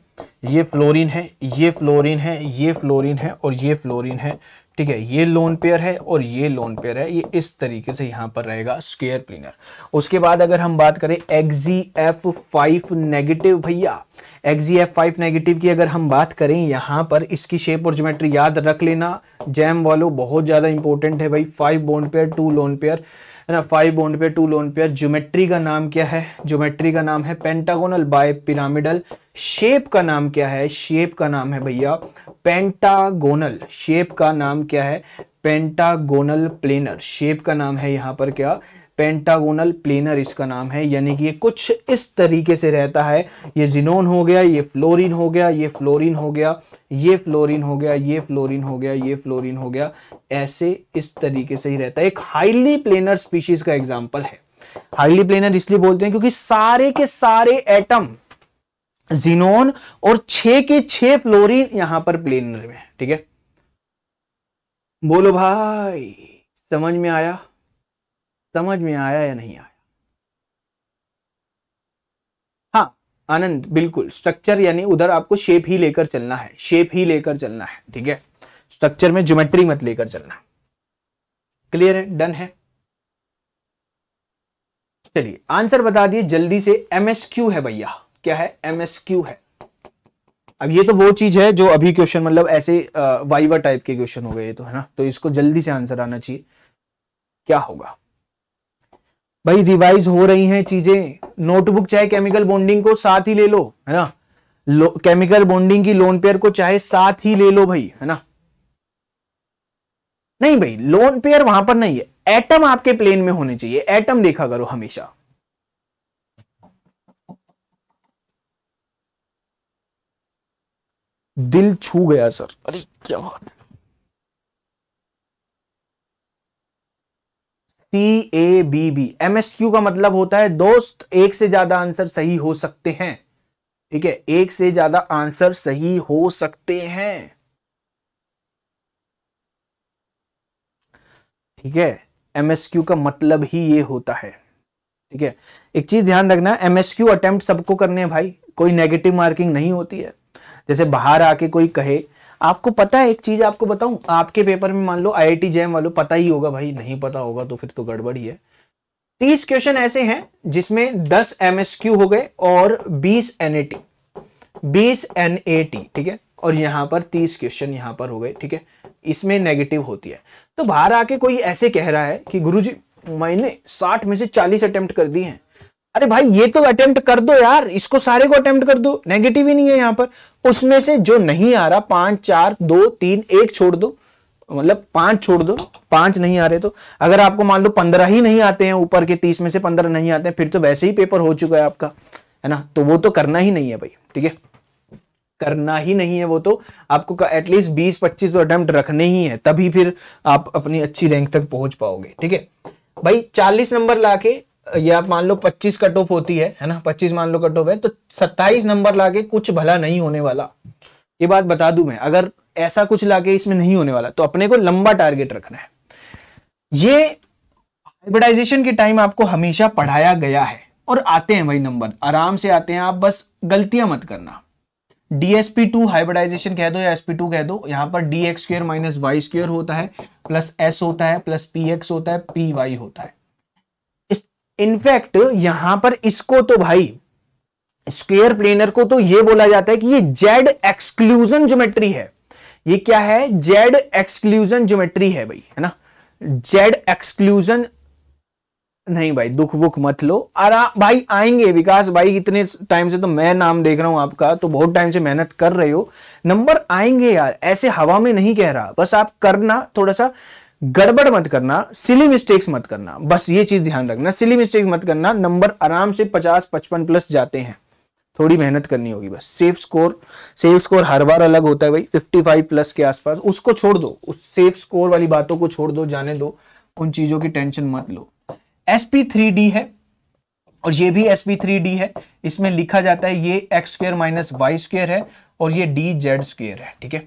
ये फ्लोरीन है ये फ्लोरीन है ये फ्लोरीन है और ये फ्लोरीन है ठीक है ये लोन पेयर है और ये लोन पेयर है ये इस तरीके से यहां पर रहेगा स्क्वेयर प्लेनर उसके बाद अगर हम बात करें एक्जी एफ फाइव नेगेटिव भैया एक्जी एफ फाइव नेगेटिव की अगर हम बात करें यहां पर इसकी शेप और ज्योमेट्री याद रख लेना जैम वालो बहुत ज़्यादा इंपॉर्टेंट है भाई five bond pair two lone pair है ना five bond pair two lone pair geometry का नाम क्या है ज्योमेट्री का नाम है पेंटागोनल बाय पिरामिडल शेप का नाम क्या है शेप का नाम है भैया पेंटागोनल शेप का नाम क्या है पेंटागोनल प्लेनर शेप का नाम है यहां पर क्या पेंटागोनल प्लेनर इसका नाम है यानी कि ये कुछ इस तरीके से रहता है ये जिनोन हो गया ये फ्लोरीन हो गया ये फ्लोरीन हो गया ये फ्लोरीन हो गया ये फ्लोरीन हो गया ये फ्लोरीन हो गया ऐसे इस तरीके से ही रहता है एक हाईली प्लेनर स्पीशीज का एग्जाम्पल है हाईली प्लेनर इसलिए बोलते हैं क्योंकि सारे के सारे एटम जीनोन और छह के छह फ्लोरीन यहां पर प्लेनर में ठीक है बोलो भाई समझ में आया समझ में आया या नहीं आया हाँ आनंद बिल्कुल स्ट्रक्चर यानी उधर आपको शेप ही लेकर चलना है शेप ही लेकर चलना है ठीक है स्ट्रक्चर में ज्योमेट्री मत लेकर चलना क्लियर है डन है चलिए आंसर बता दिए जल्दी से एमएसक्यू है भैया क्या है एमएसक्यू है अब ये तो वो चीज है जो अभी क्वेश्चन मतलब ऐसे वाइवा टाइप के क्वेश्चन हो गए तो है ना तो इसको जल्दी से आंसर आना चाहिए क्या होगा भाई रिवाइज हो रही हैं चीजें नोटबुक चाहे केमिकल बॉन्डिंग को साथ ही ले लो है ना केमिकल बॉन्डिंग की लोन पेयर को चाहे साथ ही ले लो भाई है ना नहीं भाई लोन पेयर वहां पर नहीं है एटम आपके प्लेन में होने चाहिए एटम देखा करो हमेशा दिल छू गया सर अरे क्या बात C A B B M S Q का मतलब होता है दोस्त एक से ज्यादा आंसर सही हो सकते हैं ठीक है एक से ज्यादा आंसर सही हो सकते हैं ठीक है एमएसक्यू का मतलब ही ये होता है ठीक है एक चीज ध्यान रखना क्यू अटेम्प्ट सबको करने हैं भाई कोई नेगेटिव मार्किंग नहीं होती है जैसे बाहर आके कोई कहे आपको पता है एक चीज आपको बताऊं आपके पेपर में मान लो आईआईटी जैम वालों पता ही होगा भाई नहीं पता होगा तो फिर तो गड़बड़ ही है तीस क्वेश्चन ऐसे हैं जिसमें दस एम हो गए और बीस एनएटी बीस एनएटी ठीक है और यहां पर तीस क्वेश्चन यहां पर हो गए ठीक है इसमें नेगेटिव होती है तो बाहर आके कोई ऐसे कह रहा है कि गुरुजी मैंने साठ में से चालीस अटेम्प्ट कर दी हैं अरे भाई ये तो अटेम्प्ट कर दो यार इसको सारे को अटेम्प्ट कर दो नेगेटिव ही नहीं है यहां पर उसमें से जो नहीं आ रहा पांच चार दो तीन एक छोड़ दो मतलब पांच छोड़ दो पांच नहीं आ रहे तो अगर आपको मान लो पंद्रह ही नहीं आते हैं ऊपर के तीस में से पंद्रह नहीं आते हैं फिर तो वैसे ही पेपर हो चुका है आपका है ना तो वो तो करना ही नहीं है भाई ठीक है करना ही नहीं है वो तो आपको एटलीस्ट बीस पच्चीस अटेम्प्ट तो रखने ही है तभी फिर आप अपनी अच्छी रैंक तक पहुंच पाओगे ठीक है भाई चालीस नंबर लाके ये आप मान लो 25 कट ऑफ होती है है ना 25 मान लो कट ऑफ है तो 27 नंबर लाके कुछ भला नहीं होने वाला ये बात बता दू मैं अगर ऐसा कुछ लाके इसमें नहीं होने वाला तो अपने को लंबा टारगेट रखना है ये हाइब्रिडाइजेशन के टाइम आपको हमेशा पढ़ाया गया है और आते हैं वही नंबर आराम से आते हैं आप बस गलतियां मत करना डीएसपी टू हाइब्रिडाइजेशन कह दो या एसपी टू कह दो यहां पर D X square minus Y square होता है प्लस एस होता है प्लस पी एक्स होता है पी वाई होता है इनफैक्ट यहां पर इसको तो भाई स्क्वेयर प्लेनर को तो ये बोला जाता है कि ये जेड एक्सक्लूजन ज्योमेट्री है ये क्या है जेड एक्सक्लूजन ज्योमेट्री है भाई है ना जेड एक्सक्लूजन नहीं भाई दुख वुख मत लो अरे भाई आएंगे विकास भाई इतने टाइम से तो मैं नाम देख रहा हूं आपका तो बहुत टाइम से मेहनत कर रहे हो नंबर आएंगे यार ऐसे हवा में नहीं कह रहा बस आप करना थोड़ा सा गड़बड़ मत करना सिली मिस्टेक्स मत करना बस ये चीज ध्यान रखना सिली मिस्टेक्स मत करना नंबर आराम से 50 55 प्लस जाते हैं थोड़ी मेहनत करनी होगी बस सेफ स्कोर सेफ स्कोर हर बार अलग होता है भाई 55 प्लस के आसपास उसको छोड़ दो उस सेफ स्कोर वाली बातों को छोड़ दो जाने दो उन चीजों की टेंशन मत लो एस है और ये भी एस है इसमें लिखा जाता है ये X square minus Y square है और ये डी जेड स्क्र है ठीक है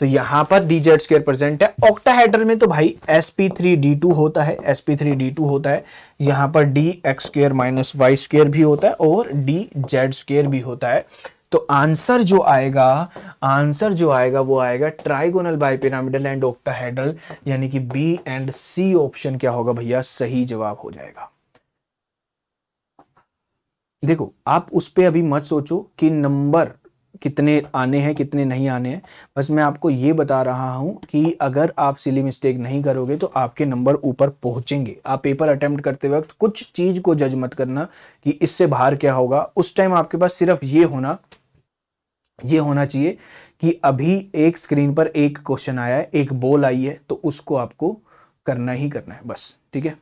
तो यहां पर डी जेड स्क्र प्रेजेंट है ऑक्टाहेड्रल में तो भाई S P three D two होता है S P three D two होता है यहां पर D X square minus Y square भी होता है और डी जेड स्क्र भी होता है तो आंसर जो आएगा आंसर जो आएगा वो आएगा ट्राइगोनल बाइपिरामिडल एंड ऑक्टाहेड्रल यानी कि बी एंड सी ऑप्शन क्या होगा भैया सही जवाब हो जाएगा देखो आप उस पर अभी मत सोचो कि नंबर कितने आने हैं कितने नहीं आने हैं बस मैं आपको ये बता रहा हूँ कि अगर आप सिली मिस्टेक नहीं करोगे तो आपके नंबर ऊपर पहुँचेंगे आप पेपर अटैम्प्ट करते वक्त कुछ चीज़ को जज मत करना कि इससे बाहर क्या होगा उस टाइम आपके पास सिर्फ ये होना ये होना चाहिए कि अभी एक स्क्रीन पर एक क्वेश्चन आया है एक बोल आई है तो उसको आपको करना ही करना है बस ठीक है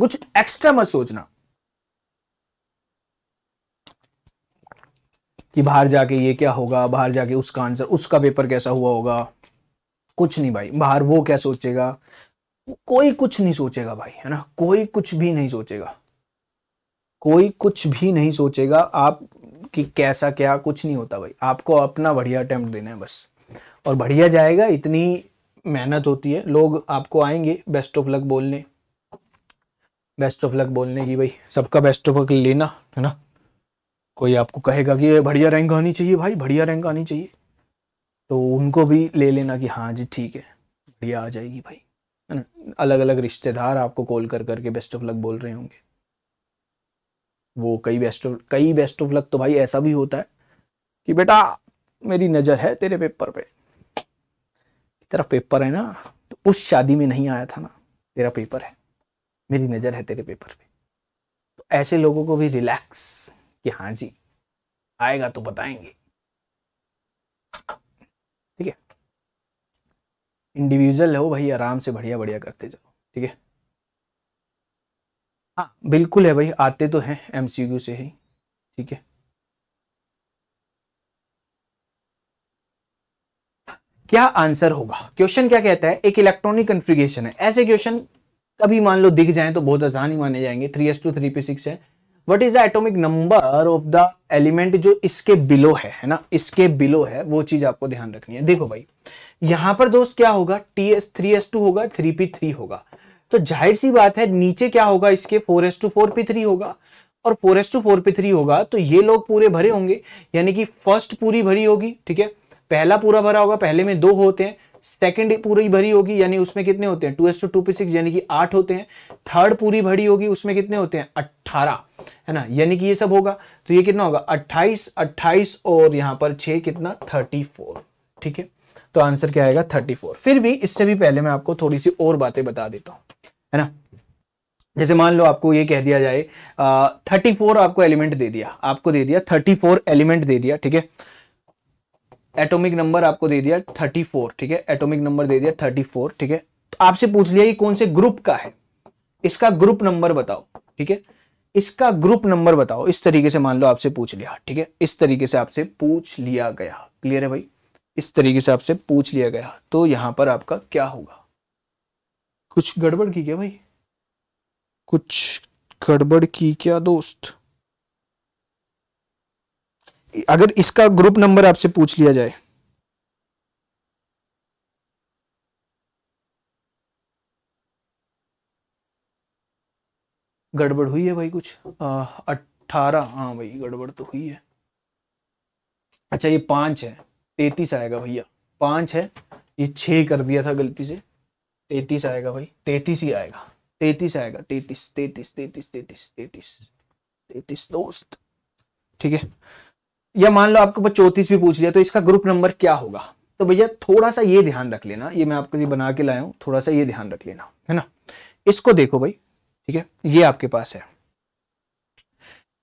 कुछ एक्स्ट्रा मत सोचना कि बाहर जाके ये क्या होगा बाहर जाके उसका आंसर उसका पेपर कैसा हुआ होगा कुछ नहीं भाई बाहर वो क्या सोचेगा कोई कुछ नहीं सोचेगा भाई है ना कोई कुछ भी नहीं सोचेगा कोई कुछ भी नहीं सोचेगा आप कि कैसा क्या कुछ नहीं होता भाई आपको अपना बढ़िया अटैम्प्ट देना है बस और बढ़िया जाएगा इतनी मेहनत होती है लोग आपको आएंगे बेस्ट ऑफ लक बोलने बेस्ट ऑफ लक बोलने की भाई सबका बेस्ट ऑफ लक लेना है ना कोई आपको कहेगा कि बढ़िया रैंक आनी चाहिए भाई बढ़िया रैंक आनी चाहिए तो उनको भी ले लेना कि हाँ जी ठीक है बढ़िया आ जाएगी भाई है ना अलग अलग रिश्तेदार आपको कॉल कर करके बेस्ट ऑफ लक बोल रहे होंगे वो कई बेस्ट ऑफ कई बेस्ट ऑफ लक तो भाई ऐसा भी होता है कि बेटा मेरी नज़र है तेरे पेपर पे तेरा पेपर है ना तो उस शादी में नहीं आया था ना तेरा पेपर है मेरी नज़र है तेरे पेपर पे तो ऐसे लोगों को भी रिलैक्स कि हाँ जी आएगा तो बताएंगे ठीक है इंडिविजुअल हो भाई आराम से बढ़िया बढ़िया करते जाओ ठीक है हाँ बिल्कुल है भाई आते तो हैं एमसीक्यू से ही ठीक है क्या आंसर होगा क्वेश्चन क्या कहता है एक इलेक्ट्रॉनिक कंफ्रिगेशन है ऐसे क्वेश्चन कभी मान लो दिख जाए तो बहुत आसान ही माने जाएंगे three S two three P six है what is the atomic number of the element जो इसके बिलो है है ना इसके बिलो है वो चीज आपको ध्यान रखनी है देखो भाई यहां पर दोस्त क्या होगा T S three S two होगा थ्री पी थ्री होगा तो जाहिर सी बात है नीचे क्या होगा इसके four S two four P three होगा और four S two four P three होगा तो ये लोग पूरे भरे होंगे यानी कि फर्स्ट पूरी भरी होगी ठीक है पहला पूरा भरा होगा पहले में दो होते हैं सेकेंड पूरी भरी होगी यानी उसमें कितने होते हैं two S two two P six यानी कि आठ होते हैं थर्ड पूरी भरी होगी उसमें कितने होते हैं अट्ठारह है ना यानी कि ये सब होगा तो ये कितना होगा अट्ठाईस अट्ठाईस और यहां पर छः कितना थर्टी फोर ठीक है तो आंसर क्या आएगा थर्टी फोर फिर भी इससे भी पहले मैं आपको थोड़ी सी और बातें बता देता हूं है ना जैसे मान लो आपको ये कह दिया जाए थर्टी फोर आपको एलिमेंट दे दिया आपको दे दिया थर्टी फोर एलिमेंट दे दिया ठीक है एटॉमिक नंबर आपको दे दिया 34 ठीक है एटॉमिक नंबर दे दिया 34 ठीक है तो आपसे पूछ लिया कि कौन से ग्रुप का है इसका ग्रुप नंबर बताओ ठीक है इसका ग्रुप नंबर बताओ इस तरीके से मान लो आपसे पूछ लिया ठीक है इस तरीके से आपसे पूछ लिया गया क्लियर है भाई इस तरीके से आपसे पूछ लिया गया तो यहां पर आपका क्या होगा कुछ गड़बड़ की क्या भाई कुछ गड़बड़ की क्या दोस्त अगर इसका ग्रुप नंबर आपसे पूछ लिया जाए गड़बड़ हुई है भाई कुछ अट्ठारह हाँ भाई गड़बड़ तो हुई है अच्छा ये पांच है तैतीस आएगा भैया पांच है ये छह कर दिया था गलती से तैतीस आएगा भाई तैतीस ही आएगा तैतीस आएगा तैतीस तैतीस तैतीस तैतीस तैतीस तैतीस दोस्त ठीक है या मान लो आपके ऊपर चौतीस भी पूछ लिया तो इसका ग्रुप नंबर क्या होगा तो भैया थोड़ा सा ये ध्यान रख लेना ये मैं आपके लिए बना के लाया हूँ थोड़ा सा ये ध्यान रख लेना है ना इसको देखो भाई ठीक है ये आपके पास है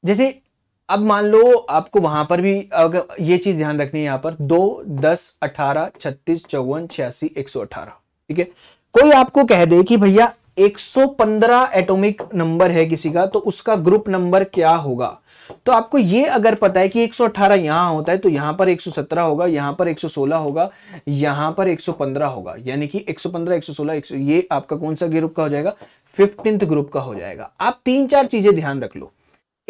जैसे अब मान लो आपको वहां पर भी अगर ये चीज ध्यान रखनी है यहाँ पर दो दस अठारह छत्तीस चौवन छियासी एक सौ अठारह ठीक है कोई आपको कह दे कि भैया एक सौ पंद्रह एटोमिक नंबर है किसी का तो उसका ग्रुप नंबर क्या होगा तो आपको ये अगर पता है कि 118 यहां होता है तो यहां पर 117 होगा यहां पर 116 होगा यहां पर 115 होगा यानी कि 115, 116, 100 ये आपका कौन सा ग्रुप का हो जाएगा फिफ्टींथ ग्रुप का हो जाएगा आप तीन चार चीजें ध्यान रख लो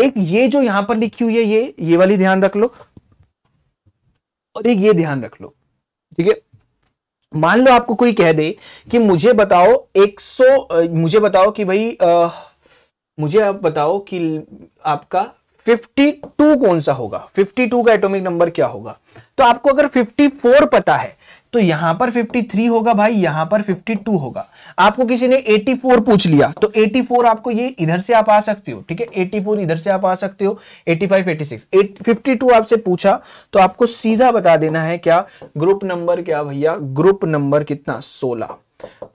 एक ये जो यहां पर लिखी हुई है ये ये वाली ध्यान रख लो और एक ये ध्यान रख लो ठीक है मान लो आपको कोई कह दे कि मुझे बताओ 100 मुझे बताओ कि भाई आ, मुझे आप बताओ कि आपका 52 कौन सा होगा 52 का एटॉमिक नंबर क्या होगा तो आपको अगर 54 पता है तो यहां पर 53 होगा भाई यहां पर 52 होगा आपको किसी ने 84 पूछ लिया तो 84 आपको ये इधर से आप आ सकते हो ठीक है 84 इधर से आप आ सकते हो 85 86 52 आपसे पूछा तो आपको सीधा बता देना है क्या ग्रुप नंबर क्या भैया ग्रुप नंबर कितना 16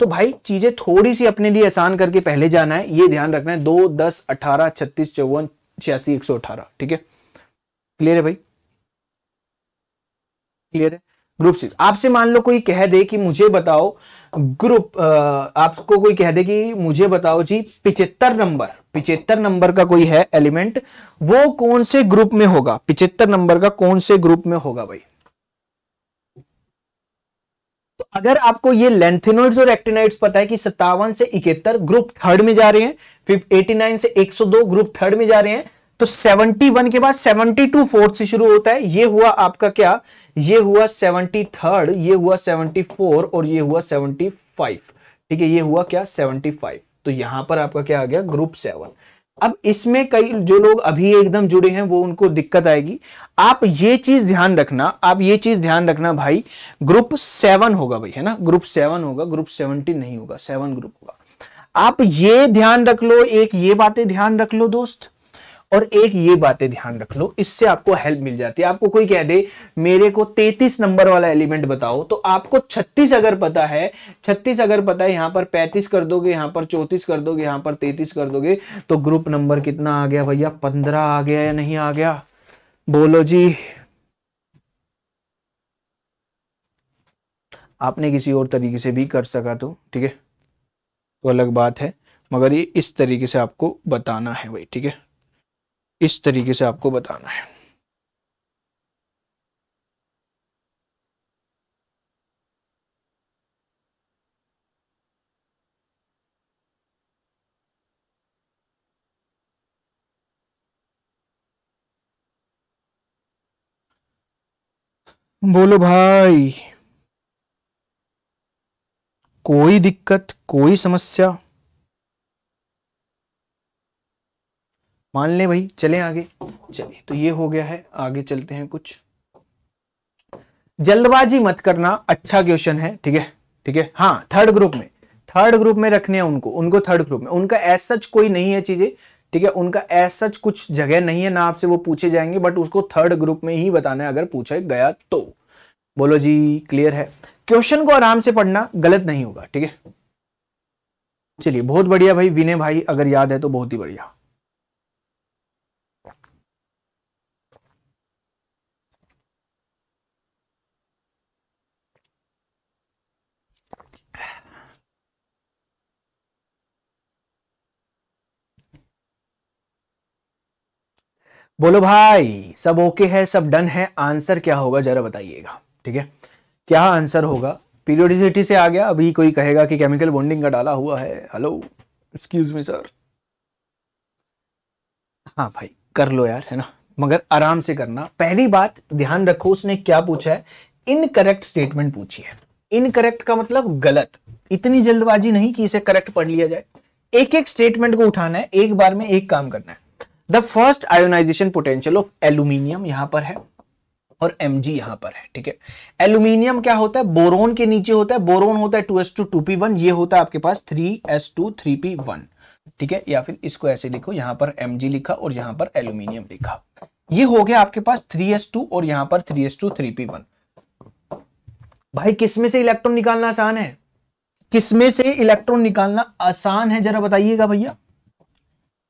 तो भाई चीजें थोड़ी सी अपने लिए आसान करके पहले जाना है ये ध्यान रखना है दो दस अठारह छत्तीस चौवन छियासी एक सौ अठारह ठीक है क्लियर है भाई क्लियर है ग्रुप सिक्स आपसे मान लो कोई कह दे कि मुझे बताओ ग्रुप आपको कोई कह दे कि मुझे बताओ जी पिचहत्तर नंबर पिचहत्तर नंबर का कोई है एलिमेंट वो कौन से ग्रुप में होगा पिचहत्तर नंबर का कौन से ग्रुप में होगा भाई तो अगर आपको ये लेंथेनोइड्स और एक्टिनोइड्स पता है कि सत्तावन से इकहत्तर ग्रुप थर्ड में जा रहे हैं 89 से 102 ग्रुप थर्ड में जा रहे हैं तो 71 के बाद 72 फोर्थ से शुरू होता है ये हुआ आपका क्या ये हुआ 73 ये हुआ 74 और ये हुआ 75 ठीक है ये हुआ क्या 75 तो यहां पर आपका क्या आ गया ग्रुप सेवन अब इसमें कई जो लोग अभी एकदम जुड़े हैं वो उनको दिक्कत आएगी आप ये चीज ध्यान रखना आप ये चीज ध्यान रखना भाई ग्रुप सेवन होगा भाई है ना ग्रुप सेवन होगा ग्रुप सेवनटी नहीं होगा सेवन ग्रुप होगा आप ये ध्यान रख लो एक ये बातें ध्यान रख लो दोस्त और एक ये बातें ध्यान रख लो इससे आपको हेल्प मिल जाती है आपको कोई कह दे मेरे को 33 नंबर वाला एलिमेंट बताओ तो आपको 36 अगर पता है 36 अगर पता है यहां पर 35 कर दोगे यहां पर 34 कर दोगे यहां पर 33 कर दोगे तो ग्रुप नंबर कितना आ गया भैया 15 आ गया या नहीं आ गया बोलो जी आपने किसी और तरीके से भी कर सका तो ठीक है तो अलग बात है मगर ये इस तरीके से आपको बताना है भाई ठीक है इस तरीके से आपको बताना है बोलो भाई कोई दिक्कत कोई समस्या मान ले भाई चले आगे चलिए तो ये हो गया है आगे चलते हैं कुछ जल्दबाजी मत करना अच्छा क्वेश्चन है ठीक है ठीक है हाँ थर्ड ग्रुप में थर्ड ग्रुप में रखने हैं उनको उनको थर्ड ग्रुप में उनका एस सच कोई नहीं है चीजें ठीक है उनका एस सच कुछ जगह नहीं है ना आपसे वो पूछे जाएंगे बट उसको थर्ड ग्रुप में ही बताना है अगर पूछा गया तो बोलो जी क्लियर है क्वेश्चन को आराम से पढ़ना गलत नहीं होगा ठीक है चलिए बहुत बढ़िया भाई विनय भाई अगर याद है तो बहुत ही बढ़िया बोलो भाई सब ओके है सब डन है आंसर क्या होगा जरा बताइएगा ठीक है क्या आंसर होगा पीरियोडिसिटी से आ गया अभी कोई कहेगा कि केमिकल बॉन्डिंग का डाला हुआ है हेलो एक्सक्यूज मी सर हाँ भाई कर लो यार है ना मगर आराम से करना पहली बात ध्यान रखो उसने क्या पूछा है इनकरेक्ट स्टेटमेंट पूछी है इनकरेक्ट का मतलब गलत इतनी जल्दबाजी नहीं कि इसे करेक्ट पढ़ लिया जाए एक एक स्टेटमेंट को उठाना है एक बार में एक काम करना है the first ionization potential of aluminium यहां पर है और एम जी यहां पर है ठीक है एल्यूमिनियम क्या होता है बोरोन के नीचे होता है बोरोन होता है two S two two p one ये होता है आपके पास three S two three p one ठीक है या फिर इसको ऐसे लिखो यहां पर एम जी लिखा और यहां पर एल्यूमिनियम लिखा ये हो गया आपके पास थ्री एस टू और यहां पर three S two three p one भाई किसमें से इलेक्ट्रॉन निकालना आसान है किसमें से इलेक्ट्रॉन निकालना आसान है जरा बताइएगा भैया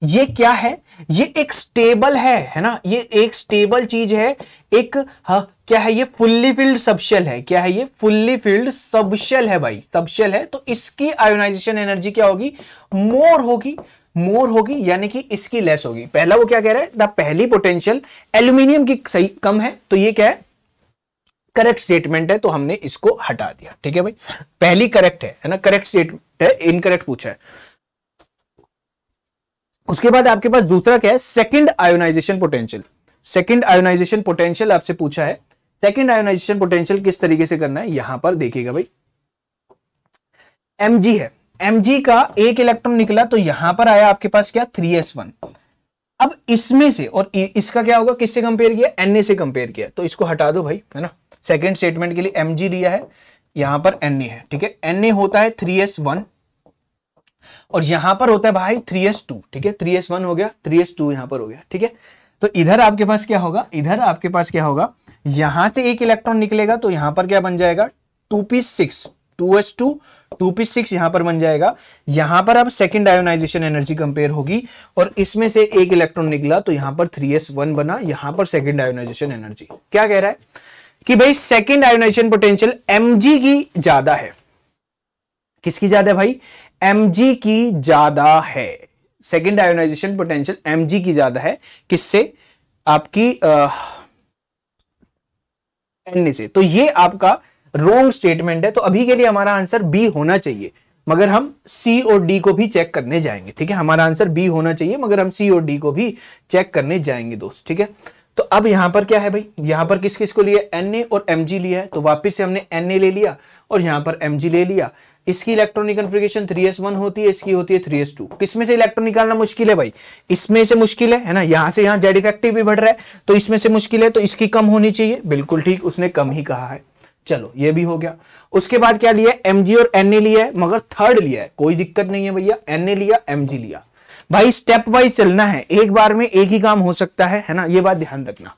ये क्या है ये एक स्टेबल है है ना ये एक स्टेबल चीज है एक हा, क्या है ये फुल्ली फील्ड सबशेल है क्या है ये फुल्ली फील्ड सबशेल है भाई सबशेल है तो इसकी आयोनाइजेशन एनर्जी क्या होगी मोर होगी मोर होगी यानी कि इसकी लेस होगी पहला वो क्या कह रहा है द पहली पोटेंशियल एल्यूमिनियम की सही कम है तो ये क्या है करेक्ट स्टेटमेंट है तो हमने इसको हटा दिया ठीक है भाई पहली करेक्ट है है ना करेक्ट स्टेटमेंट है इनकरेक्ट पूछा है उसके बाद आपके पास दूसरा क्या है second ionization potential second ionization potential आपसे पूछा है सेकेंड आयोनाइजेशन पोटेंशियल किस तरीके से करना है यहां पर देखिएगा भाई एम है एम का एक इलेक्ट्रॉन निकला तो यहां पर आया आपके पास क्या थ्री अब इसमें से और इसका क्या होगा किससे कंपेयर किया एन से कंपेयर किया तो इसको हटा दो भाई है ना सेकेंड स्टेटमेंट के लिए Mg दिया है यहां पर Na है ठीक है Na होता है 3s1 और यहां पर होता है भाई 3s2 ठीक है 3s1 हो गया 3s2 यहां पर हो गया ठीक है तो इधर आपके पास क्या होगा इधर आपके पास क्या होगा यहां से एक इलेक्ट्रॉन निकलेगा तो यहां पर क्या बन जाएगा two P six two S two two P six यहां पर बन जाएगा यहां पर अब सेकेंड आयोनाइजेशन एनर्जी कंपेयर होगी और इसमें से एक इलेक्ट्रॉन निकला तो यहां पर थ्री एस वन बना यहां पर सेकेंड आयोनाइजेशन एनर्जी क्या कह रहा है कि भाई सेकेंड आयोनाइजेशन पोटेंशियल एम की ज्यादा है किसकी ज्यादा भाई एम की ज्यादा है सेकेंड आयोनाइजेशन पोटेंशियल एम की ज्यादा है किससे आपकी एन से तो ये आपका रोंग स्टेटमेंट है तो अभी के लिए हमारा आंसर बी होना चाहिए मगर हम सी और डी को भी चेक करने जाएंगे ठीक है हमारा आंसर बी होना चाहिए मगर हम सी और डी को भी चेक करने जाएंगे दोस्त ठीक है तो अब यहां पर क्या है भाई यहां पर किस किस को लिया एन ए और एम जी लिया है तो वापिस से हमने एन ए ले लिया और यहां पर एम जी ले लिया इसकी इलेक्ट्रॉनिक कन्फिग्रेशन 3s1 होती है इसकी होती है 3s2 किसमें से इलेक्ट्रॉन निकालना मुश्किल है भाई इसमें से मुश्किल है है ना यहां से यहां जेड इफेक्टिव भी बढ़ रहा है तो इसमें से मुश्किल है तो इसकी कम होनी चाहिए बिल्कुल ठीक उसने कम ही कहा है चलो ये भी हो गया उसके बाद क्या लिया एम और एन ए लिया है मगर थर्ड लिया है कोई दिक्कत नहीं है भैया एन ए लिया एम लिया भाई स्टेप वाइज चलना है एक बार में एक ही काम हो सकता है है ना ये बात ध्यान रखना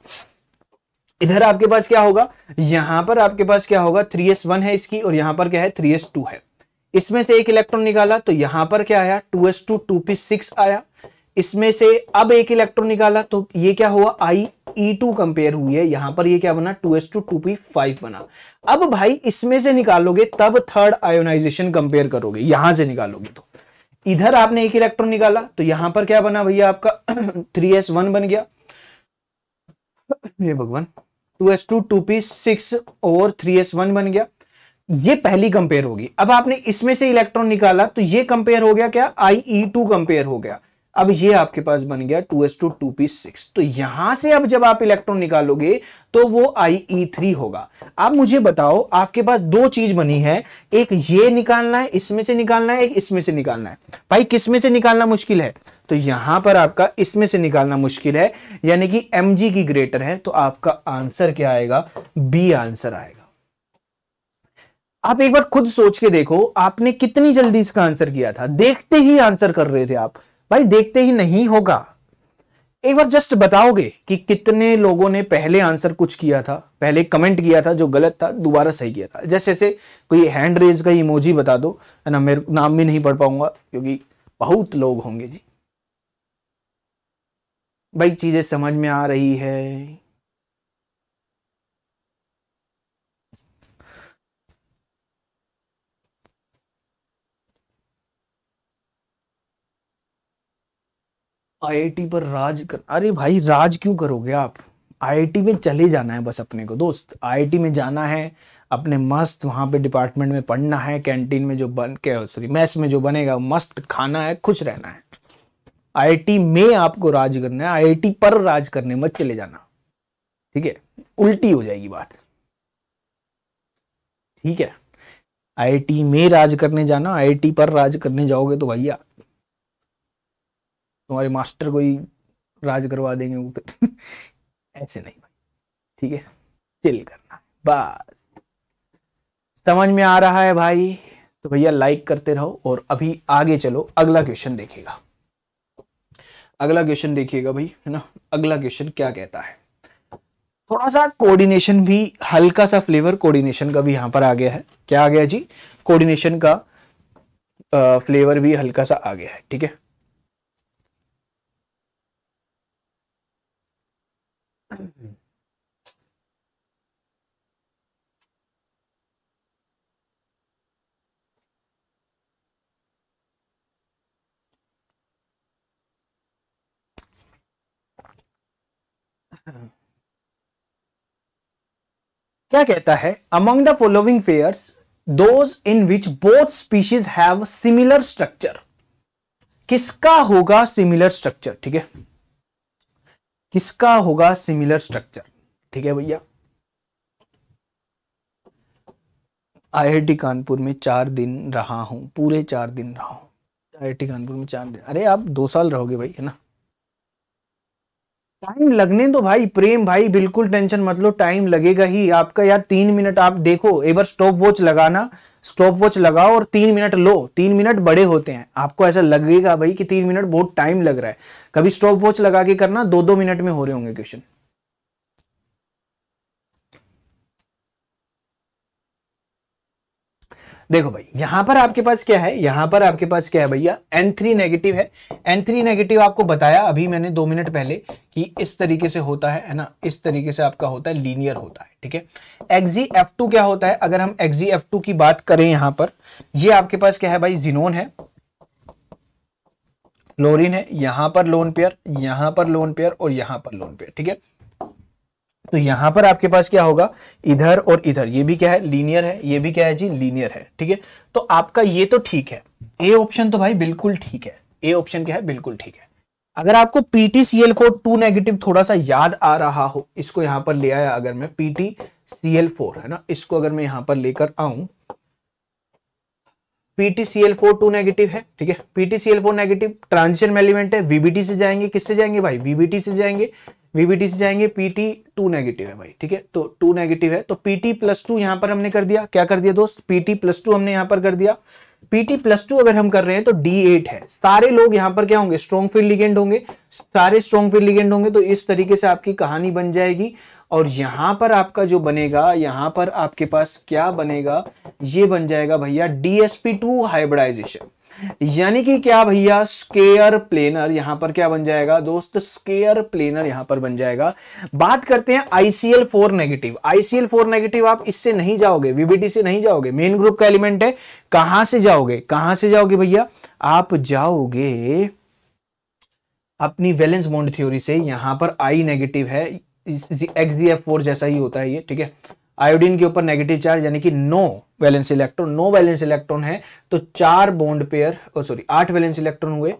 इधर आपके पास क्या होगा यहां पर आपके पास क्या होगा 3s1 है इसकी और यहां पर क्या है 3s2 है इसमें से एक इलेक्ट्रॉन निकाला तो यहां पर क्या आया two S two two P six आया इसमें से अब एक इलेक्ट्रॉन निकाला तो ये क्या हुआ I E e two compare हुई है यहां पर ये क्या बना two S two two p five बना अब भाई इसमें से निकालोगे तब थर्ड आयोनाइजेशन कंपेयर करोगे यहां से निकालोगे तो इधर आपने एक इलेक्ट्रॉन निकाला तो यहां पर क्या बना भैया आपका थ्री एस वन बन गया ये भगवान two S two two P six और थ्री एस वन बन गया ये पहली कंपेयर होगी अब आपने इसमें से इलेक्ट्रॉन निकाला तो ये कंपेयर हो गया क्या आई ई टू कंपेयर हो गया अब ये आपके पास बन गया two S two two P six तो यहां से अब जब आप इलेक्ट्रॉन निकालोगे तो वो आई ई थ्री होगा आप मुझे बताओ आपके पास दो चीज बनी है एक ये निकालना है इसमें से निकालना है एक इसमें से निकालना है भाई किसमें से निकालना मुश्किल है तो यहां पर आपका इसमें से निकालना मुश्किल है यानी कि एम की ग्रेटर है तो आपका आंसर क्या आएगा बी आंसर आएगा आप एक बार खुद सोच के देखो आपने कितनी जल्दी इसका आंसर किया था देखते ही आंसर कर रहे थे आप भाई देखते ही नहीं होगा एक बार जस्ट बताओगे कि कितने लोगों ने पहले आंसर कुछ किया था पहले कमेंट किया था जो गलत था दोबारा सही किया था जैसे जैसे कोई हैंड रेज का इमोजी बता दो है ना मेरे नाम भी नहीं पढ़ पाऊंगा क्योंकि बहुत लोग होंगे जी भाई चीजें समझ में आ रही है आईआईटी पर राज कर अरे भाई राज क्यों करोगे आप आईआईटी में चले जाना है बस अपने को दोस्त आईआईटी में जाना है अपने मस्त वहाँ पे डिपार्टमेंट में पढ़ना है कैंटीन में जो बन के सॉरी मैस में जो बनेगा मस्त खाना है खुश रहना है आईआईटी में आपको राज करना है आईआईटी पर राज करने मत चले जाना ठीक है उल्टी हो जाएगी बात ठीक है आईआईटी में राज करने जाना आईआईटी पर राज करने जाओगे तो भैया तुम्हारे मास्टर कोई राज करवा देंगे ऊपर तो। ऐसे नहीं भाई ठीक है चिल करना बस समझ में आ रहा है भाई तो भैया लाइक करते रहो और अभी आगे चलो अगला क्वेश्चन देखिएगा अगला क्वेश्चन देखिएगा भाई है ना अगला क्वेश्चन क्या कहता है थोड़ा सा कोऑर्डिनेशन भी हल्का सा फ्लेवर कोऑर्डिनेशन का भी यहां पर आ गया है क्या आ गया जी कोऑर्डिनेशन का आ, फ्लेवर भी हल्का सा आ गया है ठीक है क्या कहता है among the following pairs those in which both species have similar structure किसका होगा सिमिलर स्ट्रक्चर ठीक है किसका होगा सिमिलर स्ट्रक्चर ठीक है भैया आईआईटी कानपुर में चार दिन रहा हूं पूरे चार दिन रहा हूं आईआईटी कानपुर में चार दिन अरे आप दो साल रहोगे भाई है ना टाइम लगने दो भाई प्रेम भाई बिल्कुल टेंशन मत लो टाइम लगेगा ही आपका यार तीन मिनट आप देखो एक बार स्टॉप वॉच लगाना स्टॉप वॉच लगाओ और तीन मिनट लो तीन मिनट बड़े होते हैं आपको ऐसा लगेगा भाई कि तीन मिनट बहुत टाइम लग रहा है कभी स्टॉप वॉच लगा के करना दो दो मिनट में हो रहे होंगे क्वेश्चन देखो भाई यहां पर आपके पास क्या है यहां पर आपके पास क्या है भैया एन थ्री नेगेटिव है एन थ्री नेगेटिव आपको बताया अभी मैंने दो मिनट पहले कि इस तरीके से होता है ना इस तरीके से आपका होता है लीनियर होता है ठीक है एक्जी एफ टू क्या होता है अगर हम एक्जी एफ टू की बात करें यहां पर ये आपके पास क्या है भाई जिनोन है लोरिन है यहां पर लोन पेयर यहां पर लोन पेयर और यहां पर लोन पेयर ठीक है तो यहां पर आपके पास क्या होगा इधर और इधर ये भी क्या है लीनियर है ये भी क्या है जी लीनियर है ठीक है तो आपका ये तो ठीक है ए ऑप्शन तो भाई बिल्कुल ठीक है ए ऑप्शन क्या है बिल्कुल ठीक है अगर आपको पीटीसीएल को टू नेगेटिव थोड़ा सा याद आ रहा हो इसको यहां पर ले आया अगर मैं पीटी सीएल फोर है ना इसको अगर मैं यहां पर लेकर आऊं पीटीसीएल फोर टू नेगेटिव है ठीक है PtCl four negative transition element है वीबीटी से जाएंगे किससे जाएंगे भाई वीबीटी से जाएंगे वीबीटी से जाएंगे पीटी टू नेगेटिव है भाई ठीक है तो टू नेगेटिव है तो पीटी प्लस टू यहां पर हमने कर दिया क्या कर दिया दोस्त पीटी प्लस टू हमने यहां पर कर दिया पीटी प्लस टू अगर हम कर रहे हैं तो डी एट है सारे लोग यहां पर क्या होंगे स्ट्रॉन्ग फील्ड लिगेंड होंगे सारे स्ट्रॉन्ग फील्ड लिगेंड होंगे तो इस तरीके से आपकी कहानी बन जाएगी और यहां पर आपका जो बनेगा यहां पर आपके पास क्या बनेगा ये बन जाएगा भैया डीएसपी टू हाइब्रिडाइजेशन यानी कि क्या भैया स्केयर प्लेनर यहां पर क्या बन जाएगा दोस्त स्केयर प्लेनर यहां पर बन जाएगा बात करते हैं ICl four negative ICl four negative आप इससे नहीं जाओगे वीबीटी से नहीं जाओगे मेन ग्रुप का एलिमेंट है कहां से जाओगे कहां से जाओगे भैया आप जाओगे अपनी बैलेंस बॉन्ड थ्योरी से यहां पर आई नेगेटिव है एक्स डी एफ फोर जैसा ही होता है ये ठीक है आयोडीन के ऊपर नेगेटिव चार्ज यानी कि no valence electron no valence electron है तो चार बॉन्ड पेयर सॉरी आठ वैलेंस इलेक्ट्रॉन हुए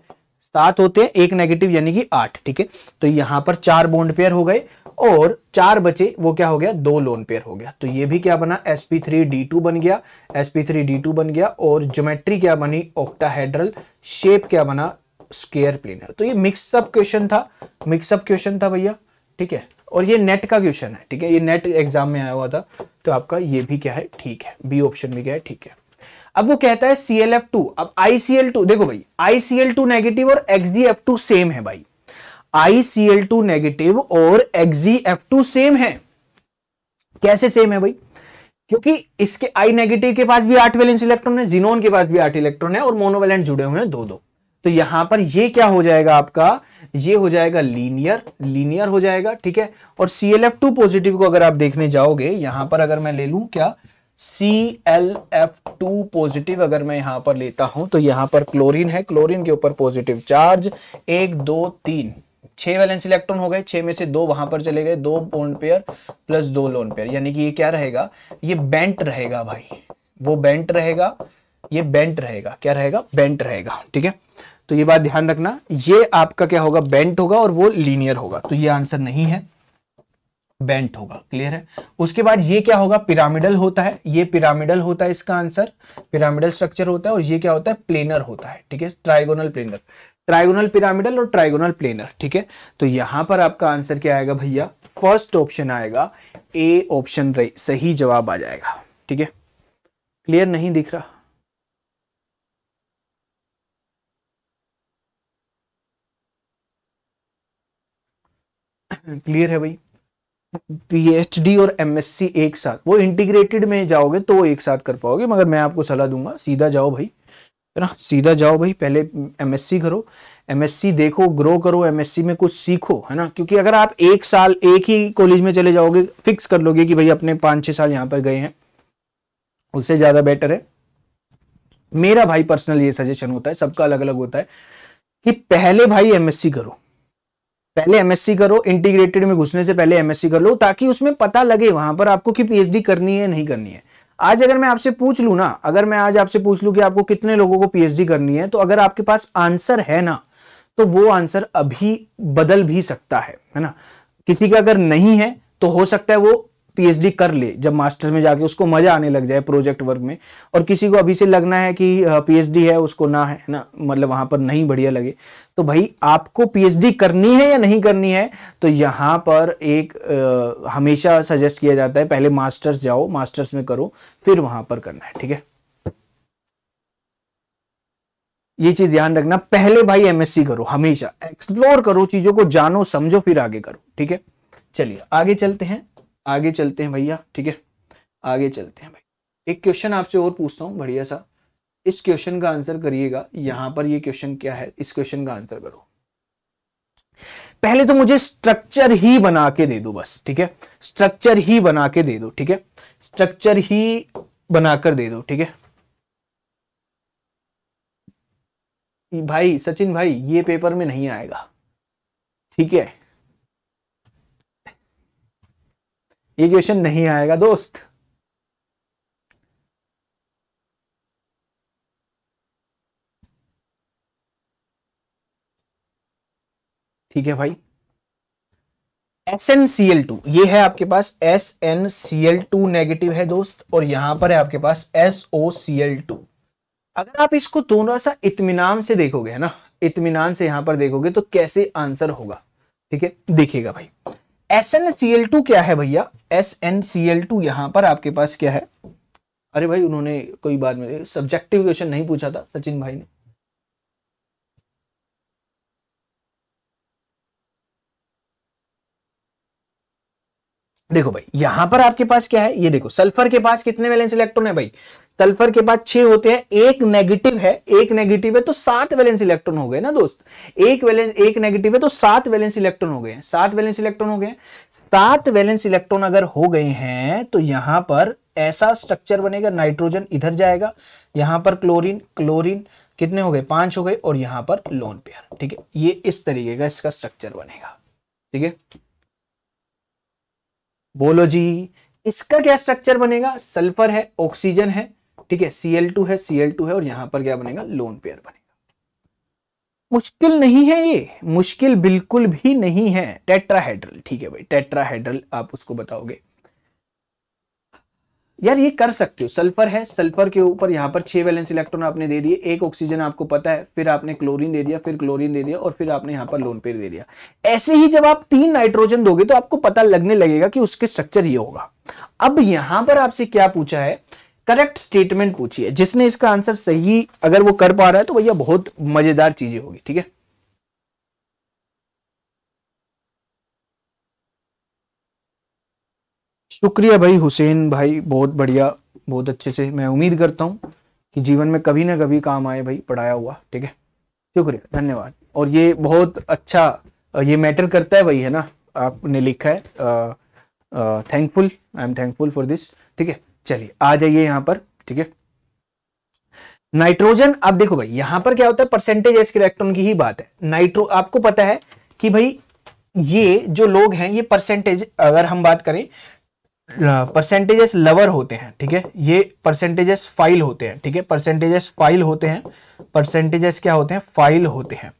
सात होते हैं एक नेगेटिव यानी कि आठ ठीक है तो यहां पर चार बॉन्ड पेयर हो गए और चार बचे वो क्या हो गया दो लोन पेयर हो गया तो ये भी क्या बना d2 बन गया d2 बन गया और ज्योमेट्री क्या बनी ऑक्टाहेड्रल शेप क्या बना स्केयर प्लेनर तो ये मिक्सअप क्वेश्चन था मिक्सअप क्वेश्चन था भैया ठीक है और ये नेट का क्वेश्चन है ठीक है ये नेट एग्जाम में आया हुआ था तो आपका ये भी क्या है ठीक है बी ऑप्शन भी क्या है ठीक है अब वो कहता है सी एल एफ टू अब आईसीएल टू देखो भाई आईसीएल टू नेगेटिव और एक्सडी एफ टू सेम है भाई आईसीएल टू नेगेटिव और एक्सडी एफ टू सेम है कैसे सेम है भाई क्योंकि इसके आई नेगेटिव के पास भी आठ वैलेंस इलेक्ट्रॉन है जीनोन के पास भी आठ इलेक्ट्रॉन है और मोनोवैलेंट जुड़े हुए हैं दो दो तो यहां पर ये क्या हो जाएगा आपका ये हो जाएगा लीनियर लीनियर हो जाएगा ठीक है और C L F two positive को अगर आप देखने जाओगे यहां पर अगर मैं ले लू क्या C L F two positive अगर मैं यहां पर लेता हूं तो यहां पर क्लोरीन है क्लोरीन के ऊपर पॉजिटिव चार्ज एक दो तीन छह वैलेंस इलेक्ट्रॉन हो गए छह में से दो वहां पर चले गए दो बॉन्ड पेयर प्लस दो लोन पेयर यानी कि ये क्या रहेगा ये बेंट रहेगा भाई वो बेंट रहेगा ये बेंट रहेगा क्या रहेगा बेंट रहेगा ठीक है तो ये बात ध्यान रखना ये आपका क्या होगा बेंट होगा और वो लीनियर होगा तो ये आंसर नहीं है बेंट होगा क्लियर है उसके बाद ये क्या होगा पिरामिडल होता है ये पिरामिडल होता है इसका आंसर पिरामिडल स्ट्रक्चर होता है और ये क्या होता है प्लेनर होता है ठीक है ट्राइगोनल प्लेनर ट्राइगोनल पिरामिडल और ट्राइगोनल प्लेनर ठीक है तो यहां पर आपका आंसर क्या आएगा भैया फर्स्ट ऑप्शन आएगा ए ऑप्शन सही जवाब आ जाएगा ठीक है क्लियर नहीं दिख रहा क्लियर है भाई पीएचडी और एमएससी एक साथ वो इंटीग्रेटेड में जाओगे तो वो एक साथ कर पाओगे मगर मैं आपको सलाह दूंगा सीधा जाओ भाई है ना सीधा जाओ भाई पहले एमएससी करो एमएससी देखो ग्रो करो एमएससी में कुछ सीखो है ना क्योंकि अगर आप एक साल एक ही कॉलेज में चले जाओगे फिक्स कर लोगे कि भाई अपने पाँच छः साल यहाँ पर गए हैं उससे ज़्यादा बेटर है मेरा भाई पर्सनल ये सजेशन होता है सबका अलग अलग होता है कि पहले भाई एमएससी करो पहले एमएससी करो इंटीग्रेटेड में घुसने से पहले एमएससी कर लो ताकि उसमें पता लगे वहां पर आपको कि पीएचडी करनी है नहीं करनी है आज अगर मैं आपसे पूछ लू ना अगर मैं आज आपसे पूछ लू कि आपको कितने लोगों को पीएचडी करनी है तो अगर आपके पास आंसर है ना तो वो आंसर अभी बदल भी सकता है है ना किसी का अगर नहीं है तो हो सकता है वो पीएचडी कर ले जब मास्टर में जाके उसको मजा आने लग जाए प्रोजेक्ट वर्क में और किसी को अभी से लगना है कि पीएचडी है उसको ना है ना मतलब वहां पर नहीं बढ़िया लगे तो भाई आपको पीएचडी करनी है या नहीं करनी है तो यहाँ पर एक आ, हमेशा सजेस्ट किया जाता है पहले मास्टर्स जाओ मास्टर्स में करो फिर वहां पर करना है ठीक है ये चीज ध्यान रखना पहले भाई एमएससी करो हमेशा एक्सप्लोर करो चीजों को जानो समझो फिर आगे करो ठीक है चलिए आगे चलते हैं आगे चलते हैं भैया ठीक है आगे चलते हैं भाई एक क्वेश्चन आपसे और पूछता हूँ बढ़िया सा इस क्वेश्चन का आंसर करिएगा यहां पर ये क्वेश्चन क्या है इस क्वेश्चन का आंसर करो पहले तो मुझे स्ट्रक्चर ही बना के दे दो बस ठीक है स्ट्रक्चर ही बना के दे दो ठीक है स्ट्रक्चर ही बनाकर दे दो ठीक है भाई सचिन भाई ये पेपर में नहीं आएगा ठीक है ये क्वेश्चन नहीं आएगा दोस्त ठीक है भाई S N C L two ये है आपके पास S N C L two negative है दोस्त और यहां पर है आपके पास S O C L two अगर आप इसको दोनों सा इतमान से देखोगे है ना इतमान से यहां पर देखोगे तो कैसे आंसर होगा ठीक है देखिएगा भाई S N C L two क्या है भैया S N C L two यहां पर आपके पास क्या है अरे भाई उन्होंने कोई बात में सब्जेक्टिव क्वेश्चन नहीं पूछा था सचिन भाई ने देखो भाई यहां पर आपके पास क्या है ये देखो सल्फर के पास कितने वैलेंस इलेक्ट्रॉन है भाई सल्फर के पास छह होते हैं एक नेगेटिव है एक नेगेटिव है तो सात वैलेंस इलेक्ट्रॉन हो गए ना दोस्त एक वैलेंस एक नेगेटिव है तो सात वैलेंस इलेक्ट्रॉन हो गए हैं सात वैलेंस इलेक्ट्रॉन हो गए सात वैलेंस इलेक्ट्रॉन अगर हो गए हैं तो यहां पर ऐसा स्ट्रक्चर बनेगा नाइट्रोजन इधर जाएगा यहां पर क्लोरीन क्लोरीन कितने हो गए पांच हो गए और यहां पर लोन पेयर ठीक है ये इस तरीके का इसका स्ट्रक्चर बनेगा ठीक है बोलो जी इसका क्या स्ट्रक्चर बनेगा सल्फर है ऑक्सीजन है ठीक है टू है टू है और यहां पर क्या बनेगा लोन पेयर बनेगा मुश्किल नहीं है ये मुश्किल बिल्कुल भी नहीं है टेट्राहेड्रल ठीक है भाई टेट्राहेड्रल आप उसको बताओगे यार ये कर सकते हो सल्फर है सल्फर के ऊपर यहाँ पर छह वैलेंस इलेक्ट्रॉन आपने दे दिए एक ऑक्सीजन आपको पता है फिर आपने क्लोरीन दे दिया फिर क्लोरीन दे दिया और फिर आपने यहाँ पर लोन पेयर दे दिया ऐसे ही जब आप तीन नाइट्रोजन दोगे तो आपको पता लगने लगेगा कि उसके स्ट्रक्चर ये होगा अब यहां पर आपसे क्या पूछा है करेक्ट स्टेटमेंट पूछिए जिसने इसका आंसर सही अगर वो कर पा रहा है तो भैया बहुत मजेदार चीजें होगी ठीक है शुक्रिया भाई हुसैन भाई बहुत बढ़िया बहुत अच्छे से मैं उम्मीद करता हूँ कि जीवन में कभी ना कभी काम आए भाई पढ़ाया हुआ ठीक है शुक्रिया धन्यवाद और ये बहुत अच्छा ये मैटर करता है भाई है ना आपने लिखा है thankful I am thankful for this ठीक है चलिए आ जाइए यहाँ पर ठीक है नाइट्रोजन आप देखो भाई यहां पर क्या होता है परसेंटेज एस इलेक्ट्रॉन की ही बात है नाइट्रो आपको पता है कि भाई ये जो लोग हैं ये परसेंटेज अगर हम बात करें परसेंटेजेस हाँ, लवर होते हैं ठीक है ये परसेंटेजेस फाइल होते हैं ठीक है परसेंटेजेस फाइल होते हैं परसेंटेजेस क्या होते हैं फाइल होते हैं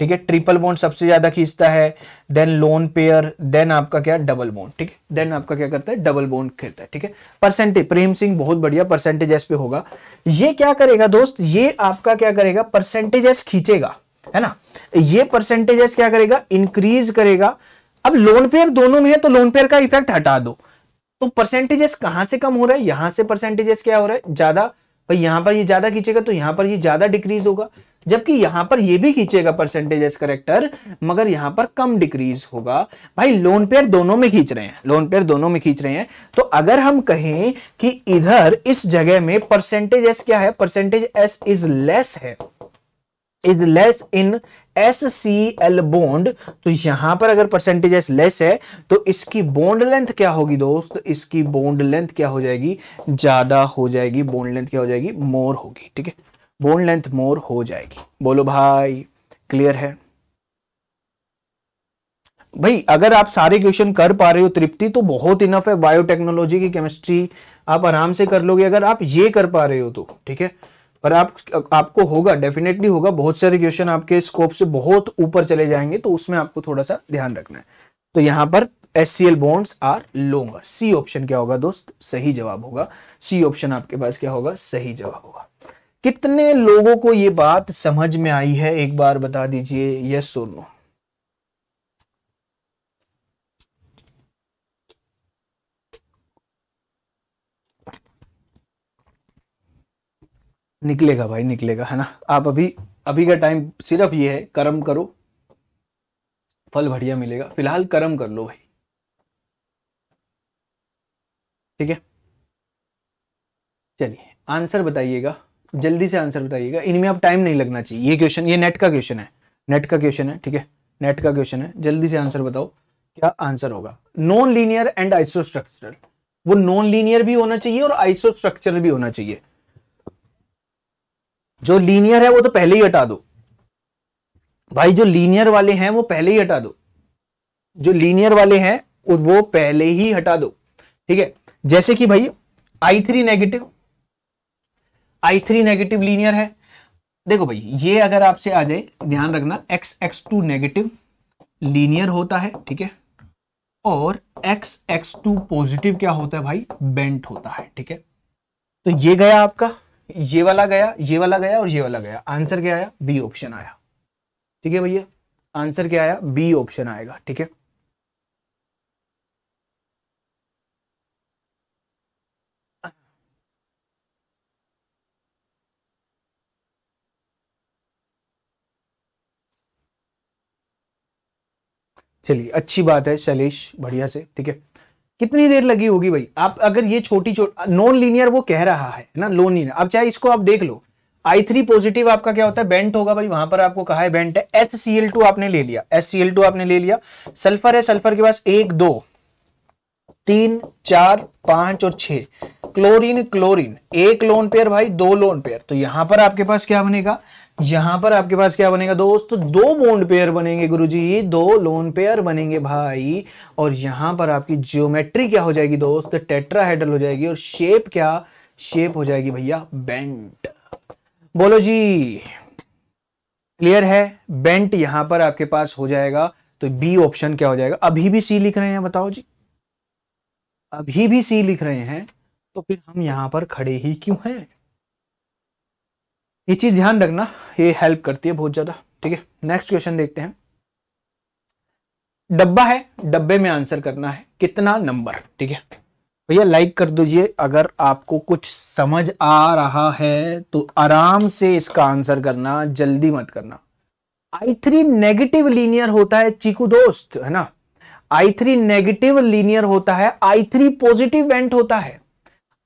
ठीक है ट्रिपल बोन सबसे ज्यादा खींचता है देन लोन पेयर देन आपका क्या डबल बोन ठीक है देन आपका क्या करता है डबल बोन खेलता है ठीक है परसेंटेज प्रेम सिंह बहुत बढ़िया परसेंटेजेस पे होगा ये क्या करेगा दोस्त ये आपका क्या करेगा परसेंटेजेस खींचेगा है ना ये परसेंटेजेस क्या करेगा इंक्रीज करेगा अब लोन पेयर दोनों में है तो लोन पेयर का इफेक्ट हटा दो तो परसेंटेजेस कहां से कम हो रहा है यहां से परसेंटेजेस क्या हो रहा है ज्यादा भाई यहां पर ये यह ज्यादा खींचेगा तो यहां पर ये यह ज्यादा डिक्रीज होगा जबकि यहां पर ये भी खींचेगा परसेंटेजेस करेक्टर मगर यहां पर कम डिक्रीज होगा भाई लोन पेयर दोनों में खींच रहे हैं लोन पेयर दोनों में खींच रहे हैं तो अगर हम कहें कि इधर इस जगह में परसेंटेज एस क्या है परसेंटेज एस इज लेस है is less in S C L bond तो यहां पर अगर परसेंटेज एस लेस है तो इसकी बोन्ड लेंथ क्या होगी दोस्त तो इसकी बोन्ड लेंथ क्या हो जाएगी ज्यादा हो जाएगी बोन्ड लेंथ क्या हो जाएगी मोर होगी ठीक है बोन्ड लेंथ मोर हो जाएगी बोलो भाई क्लियर है भाई अगर आप सारे क्वेश्चन कर पा रहे हो तृप्ति तो बहुत इनफ है बायोटेक्नोलॉजी की केमिस्ट्री आप आराम से कर लोगे अगर आप ये कर पा रहे हो तो ठीक है पर आप आपको होगा डेफिनेटली होगा बहुत सारे क्वेश्चन आपके स्कोप से बहुत ऊपर चले जाएंगे तो उसमें आपको थोड़ा सा ध्यान रखना है तो यहां पर S C L bonds are longer C option क्या होगा दोस्त सही जवाब होगा सी ऑप्शन आपके पास क्या होगा सही जवाब होगा कितने लोगों को ये बात समझ में आई है एक बार बता दीजिए यस सोनू निकलेगा भाई निकलेगा है ना आप अभी अभी का टाइम सिर्फ ये है कर्म करो फल बढ़िया मिलेगा फिलहाल कर्म कर लो भाई ठीक है चलिए आंसर बताइएगा जल्दी से आंसर बताइएगा इनमें आप टाइम नहीं लगना चाहिए ये क्वेश्चन ये नेट का क्वेश्चन है नेट का क्वेश्चन है ठीक है नेट का क्वेश्चन है जल्दी से आंसर बताओ क्या आंसर होगा नॉन लीनियर एंड आइसो वो नॉन लीनियर भी होना चाहिए और आइसो स्ट्रक्चरल भी होना चाहिए जो लीनियर है वो तो पहले ही हटा दो भाई जो लीनियर वाले हैं वो पहले ही हटा दो जो लीनियर वाले हैं वो पहले ही हटा दो ठीक है जैसे कि भाई I three negative I three negative linear है देखो भाई ये अगर आपसे आ जाए ध्यान रखना X X two negative linear होता है ठीक है और एक्स एक्स टू पॉजिटिव क्या होता है भाई बेंट होता है ठीक है तो ये गया आपका ये वाला गया ये वाला गया और ये वाला गया आंसर क्या आया बी ऑप्शन आया ठीक है भैया आंसर क्या आया बी ऑप्शन आएगा ठीक है चलिए अच्छी बात है शैलेश बढ़िया से ठीक है कितनी देर लगी होगी भाई आप अगर ये छोटी छोटी नॉन लीनियर वो कह रहा है ना लोन लीनियर अब चाहे इसको आप देख लो आई थ्री पॉजिटिव आपका क्या होता है बेंट होगा भाई वहां पर आपको कहा है बेंट है एस सी एल टू आपने ले लिया एस सी एल टू आपने ले लिया सल्फर है सल्फर के पास एक दो तीन चार पांच और छ क्लोरीन क्लोरीन एक लोन पेयर भाई दो लोन पेयर तो यहां पर आपके पास क्या बनेगा यहां पर आपके पास क्या बनेगा दोस्त दो बोन्ड पेयर बनेंगे गुरुजी दो लोन पेयर बनेंगे भाई और यहां पर आपकी ज्योमेट्री क्या हो जाएगी दोस्त हेडल हो जाएगी और शेप क्या शेप हो जाएगी भैया बेंट बोलो जी क्लियर है बेंट यहां पर आपके पास हो जाएगा तो बी ऑप्शन क्या हो जाएगा अभी भी सी लिख रहे हैं बताओ जी अभी भी सी लिख रहे हैं तो फिर हम यहां पर खड़े ही क्यों हैं ये चीज ध्यान रखना ये हेल्प करती है बहुत ज्यादा ठीक है नेक्स्ट क्वेश्चन देखते हैं डब्बा है डब्बे में आंसर करना है कितना नंबर ठीक है भैया लाइक कर दीजिए अगर आपको कुछ समझ आ रहा है तो आराम से इसका आंसर करना जल्दी मत करना आई थ्री नेगेटिव लीनियर होता है चीकू दोस्त है ना आई थ्री नेगेटिव लीनियर होता है आई थ्री पॉजिटिव वेंट होता है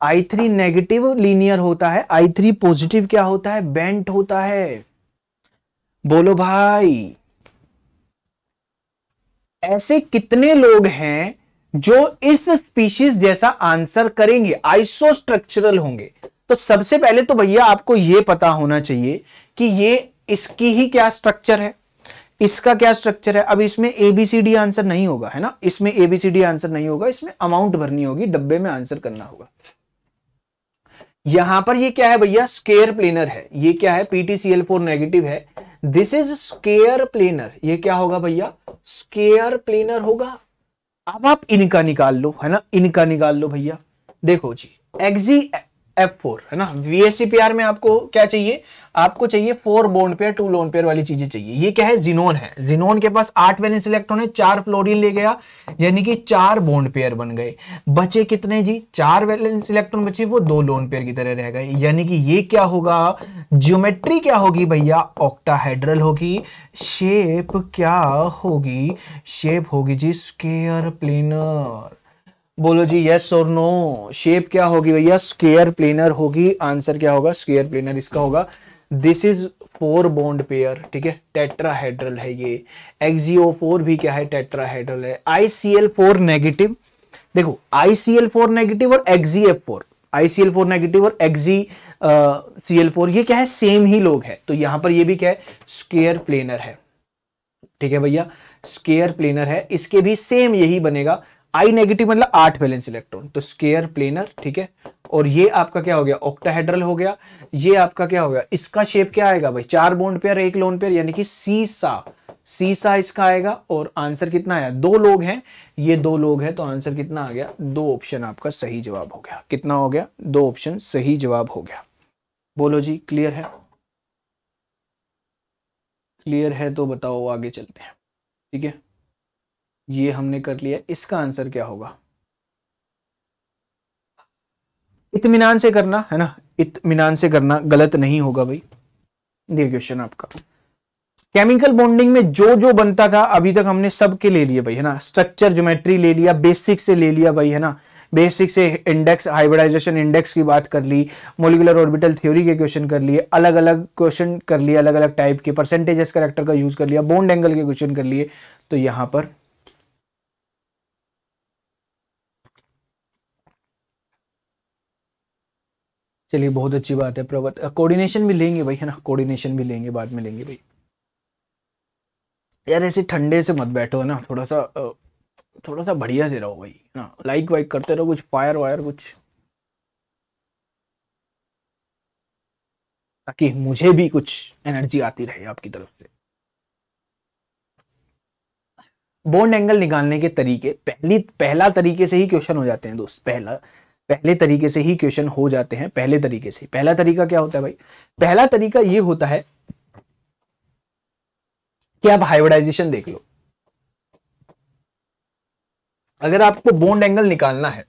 आई थ्री नेगेटिव लीनियर होता है आई थ्री पॉजिटिव क्या होता है बेंट होता है बोलो भाई ऐसे कितने लोग हैं जो इस स्पीशीज जैसा आंसर करेंगे आइसो स्ट्रक्चरल होंगे तो सबसे पहले तो भैया आपको यह पता होना चाहिए कि ये इसकी ही क्या स्ट्रक्चर है इसका क्या स्ट्रक्चर है अब इसमें एबीसीडी आंसर नहीं होगा है ना इसमें एबीसीडी आंसर नहीं होगा इसमें अमाउंट भरनी होगी डब्बे में आंसर करना होगा यहां पर ये क्या है भैया स्केयर प्लेनर है ये क्या है पीटीसीएल फोर नेगेटिव है दिस इज स्केयर प्लेनर ये क्या होगा भैया स्केयर प्लेनर होगा अब आप इनका निकाल लो है ना इनका निकाल लो भैया देखो जी एक्जी एफ फोर है ना वीएससीपीआर में आपको क्या चाहिए आपको चाहिए four bond pair two lone pair वाली चीजें चाहिए ये क्या है जिनोन है जिनोन के पास आठ वैलेंस इलेक्ट्रॉन है चार फ्लोरीन ले गया यानी कि चार बोन्ड पेयर बन गए बचे कितने जी चार वैलेंस इलेक्ट्रॉन बचे वो दो लोन पेयर की तरह रह गए यानी कि ये क्या होगा ज्योमेट्री क्या होगी भैया ऑक्टाहाइड्रल होगी शेप क्या होगी शेप होगी जी स्केयर प्लेनर बोलो जी यस और नो शेप क्या होगी भैया स्केयर प्लेनर होगी आंसर क्या होगा स्केयर प्लेनर इसका होगा this is four bond pair ठीक है टेट्राहेड्रल है ये एक्सिओ फोर भी क्या है टेट्राहेड्रल है आईसीएल फोर नेगेटिव देखो आईसीएल फोर नेगेटिव और F four ICl four negative और एक्जी सी एल फोर ये क्या है सेम ही लोग है तो यहां पर ये भी क्या है स्केयर प्लेनर है ठीक है भैया स्केयर प्लेनर है इसके भी सेम यही बनेगा आई नेगेटिव मतलब आठ बैलेंस इलेक्ट्रॉन तो स्केयर प्लेनर ठीक है और ये आपका क्या हो गया ऑक्टाहेड्रल हो गया ये आपका क्या हो गया इसका शेप क्या आएगा भाई चार बोन्ड पेयर एक लोन पेयर यानी कि सी सा सी सा इसका आएगा और आंसर कितना आया दो लोग हैं ये दो लोग हैं तो आंसर कितना आ गया दो ऑप्शन आपका सही जवाब हो गया कितना हो गया दो ऑप्शन सही जवाब हो गया बोलो जी क्लियर है क्लियर है तो बताओ आगे चलते हैं ठीक है ये हमने कर लिया इसका आंसर क्या होगा इतमान से करना है ना इतमान से करना गलत नहीं होगा भाई ये क्वेश्चन आपका केमिकल बॉन्डिंग में जो जो बनता था अभी तक हमने सब के ले लिए भाई है ना स्ट्रक्चर ज्योमेट्री ले लिया बेसिक से ले लिया भाई है ना बेसिक से इंडेक्स हाइब्रिडाइजेशन इंडेक्स की बात कर ली मोलिकुलर ऑर्बिटल थ्योरी के क्वेश्चन कर लिए अलग अलग क्वेश्चन कर लिए अलग अलग टाइप के परसेंटेजेस करेक्टर का यूज कर लिया बॉन्ड एंगल के क्वेश्चन कर लिए तो यहां पर चलिए बहुत अच्छी बात है प्रवत कोऑर्डिनेशन भी लेंगे भाई है ना कोऑर्डिनेशन भी लेंगे बाद में लेंगे भाई यार ऐसे ठंडे से मत बैठो है ना थोड़ा सा थोड़ा सा बढ़िया से रहो भाई ना लाइक वाइक करते रहो कुछ फायर वायर कुछ ताकि मुझे भी कुछ एनर्जी आती रहे आपकी तरफ से बॉन्ड एंगल निकालने के तरीके पहली पहला तरीके से ही क्वेश्चन हो जाते हैं दोस्त पहला पहले तरीके से ही क्वेश्चन हो जाते हैं पहले तरीके से पहला तरीका क्या होता है भाई पहला तरीका ये होता है कि आप हाइब्रिडाइजेशन देख लो अगर आपको बोन्ड एंगल निकालना है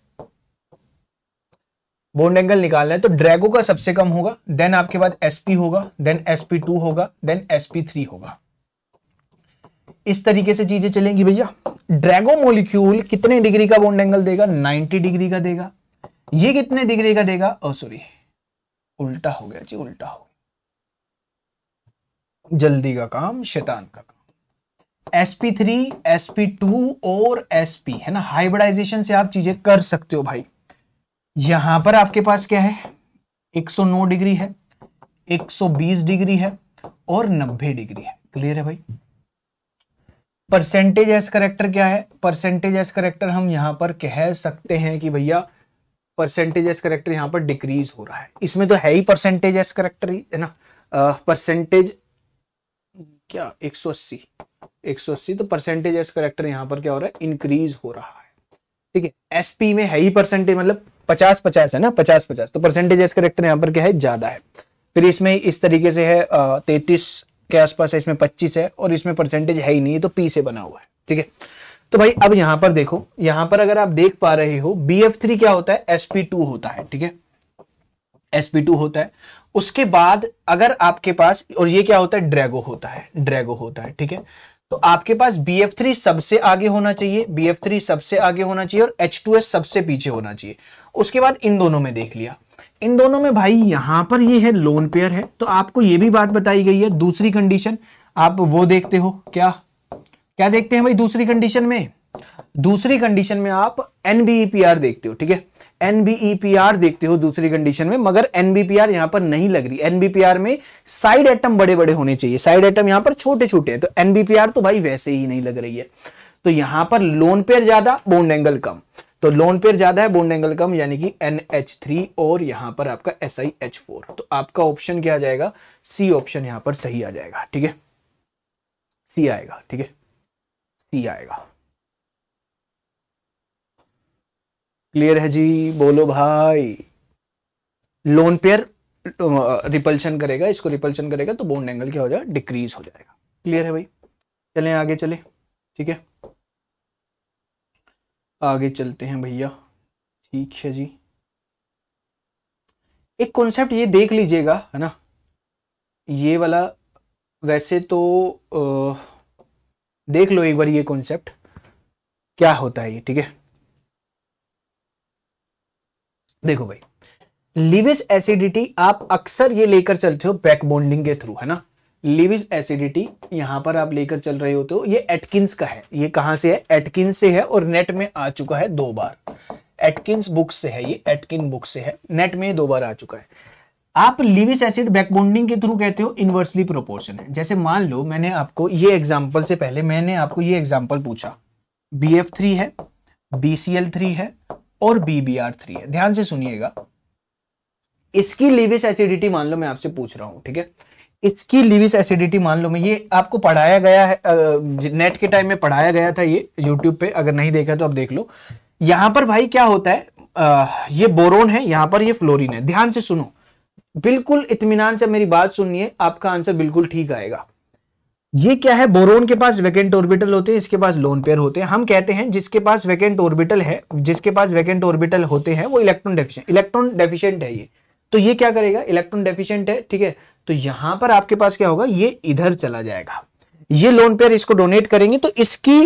बोन्ड एंगल निकालना है तो ड्रैगो का सबसे कम होगा देन आपके बाद एसपी होगा देन एसपी टू होगा देन एसपी थ्री होगा इस तरीके से चीजें चलेंगी भैया ड्रैगो मोलिक्यूल कितने डिग्री का बोन्ड एंगल देगा 90 डिग्री का देगा ये कितने डिग्री का देगा ओ सॉरी उल्टा हो गया जी उल्टा हो गया जल्दी का काम शैतान का काम sp3, sp2 और sp है ना हाइब्रिडाइजेशन से आप चीजें कर सकते हो भाई यहां पर आपके पास क्या है 109 डिग्री है 120 डिग्री है और 90 डिग्री है क्लियर है भाई परसेंटेज एस करेक्टर क्या है परसेंटेज एस करेक्टर हम यहां पर कह सकते हैं कि भैया परसेंटेज एस करेक्टर यहां पर डिक्रीज हो रहा है इसमें तो है ही परसेंटेज एस करेक्टर ही है ना परसेंटेज क्या 180 180 तो परसेंटेज एस करेक्टर यहां पर क्या हो रहा है इंक्रीज हो रहा है ठीक है एसपी में है ही परसेंटेज मतलब पचास पचास है ना पचास पचास तो परसेंटेज एस करेक्टर यहां पर क्या है ज्यादा है फिर इसमें इस तरीके से है तैतीस के आसपास है इसमें पच्चीस है और इसमें परसेंटेज है ही नहीं तो पी से बना हुआ है ठीक है तो भाई अब यहां पर देखो यहां पर अगर आप देख पा रहे हो बी एफ थ्री क्या होता है SP2 टू होता है ठीक है SP2 टू होता है उसके बाद अगर आपके पास और ये क्या होता है ड्रैगो होता है ड्रैगो होता है ठीक है तो आपके पास बी एफ थ्री सबसे आगे होना चाहिए बी एफ थ्री सबसे आगे होना चाहिए और एच टू एस सबसे पीछे होना चाहिए उसके बाद इन दोनों में देख लिया इन दोनों में भाई यहां पर ये है लोन पेयर है तो आपको ये भी बात बताई गई है दूसरी कंडीशन आप वो देखते हो क्या क्या देखते हैं भाई दूसरी कंडीशन में दूसरी कंडीशन में आप एनबीईपीआर e देखते हो ठीक है एनबीईपीआर e देखते हो दूसरी कंडीशन में मगर एनबीपीआर e यहां पर नहीं लग रही एनबीपीआर में साइड एटम बड़े बड़े होने चाहिए साइड एटम यहां पर छोटे छोटे हैं तो एनबीपीआर तो भाई वैसे ही नहीं लग रही है तो यहां पर लोन पेयर ज्यादा बोन्ड एंगल कम तो लोन पेयर ज्यादा है बोन्ड एंगल कम यानी कि एन और यहां पर आपका एस तो आपका ऑप्शन क्या आ जाएगा सी ऑप्शन यहां पर सही आ जाएगा ठीक है सी आएगा ठीक है सी आएगा क्लियर है जी बोलो भाई लोन पेयर रिपल्शन करेगा इसको रिपल्शन करेगा तो बोन्ड एंगल क्या हो जाएगा डिक्रीज हो जाएगा क्लियर है भाई चलें आगे चले ठीक है आगे चलते हैं भैया ठीक है जी एक कॉन्सेप्ट ये देख लीजिएगा है ना ये वाला वैसे तो आ, देख लो एक बार ये कॉन्सेप्ट क्या होता है ये ठीक है देखो भाई लिविस एसिडिटी आप अक्सर ये लेकर चलते हो बैक बॉन्डिंग के थ्रू है ना लिविस एसिडिटी यहां पर आप लेकर चल रहे होते हो ये एटकिंस का है ये कहां से है एटकिंस से है और नेट में आ चुका है दो बार एटकिंस बुक से है ये एटकिन बुक से है नेट में दो बार आ चुका है आप लिविस एसिड बैकबोन्डिंग के थ्रू कहते हो इनवर्सली प्रोपोर्शन है जैसे मान लो मैंने आपको ये एग्जाम्पल से पहले मैंने आपको ये एग्जाम्पल पूछा बी एफ थ्री है बी सी एल थ्री है और बी बी आर थ्री है ध्यान से सुनिएगा इसकी लिविस एसिडिटी मान लो मैं आपसे पूछ रहा हूं ठीक है इसकी लिविस एसिडिटी मान लो मैं ये आपको पढ़ाया गया है नेट के टाइम में पढ़ाया गया था ये यूट्यूब पे अगर नहीं देखा तो आप देख लो यहां पर भाई क्या होता है आ, ये बोरोन है यहां पर ये फ्लोरीन है ध्यान से सुनो बिल्कुल इतमान से मेरी बात सुनिए आपका आंसर बिल्कुल ठीक आएगा ये क्या है बोरोन के पास वैकेंट ऑर्बिटल होते हैं इसके पास लोन पेयर होते हैं हम कहते हैं जिसके पास वैकेंट ऑर्बिटल है जिसके पास वैकेंट ऑर्बिटल होते हैं वो इलेक्ट्रॉन डेफिशिएंट इलेक्ट्रॉन डेफिशिएंट है ये तो ये क्या करेगा इलेक्ट्रॉन डेफिशिएंट है ठीक है तो यहां पर आपके पास क्या होगा ये इधर चला जाएगा ये लोन पेयर इसको डोनेट करेंगे तो इसकी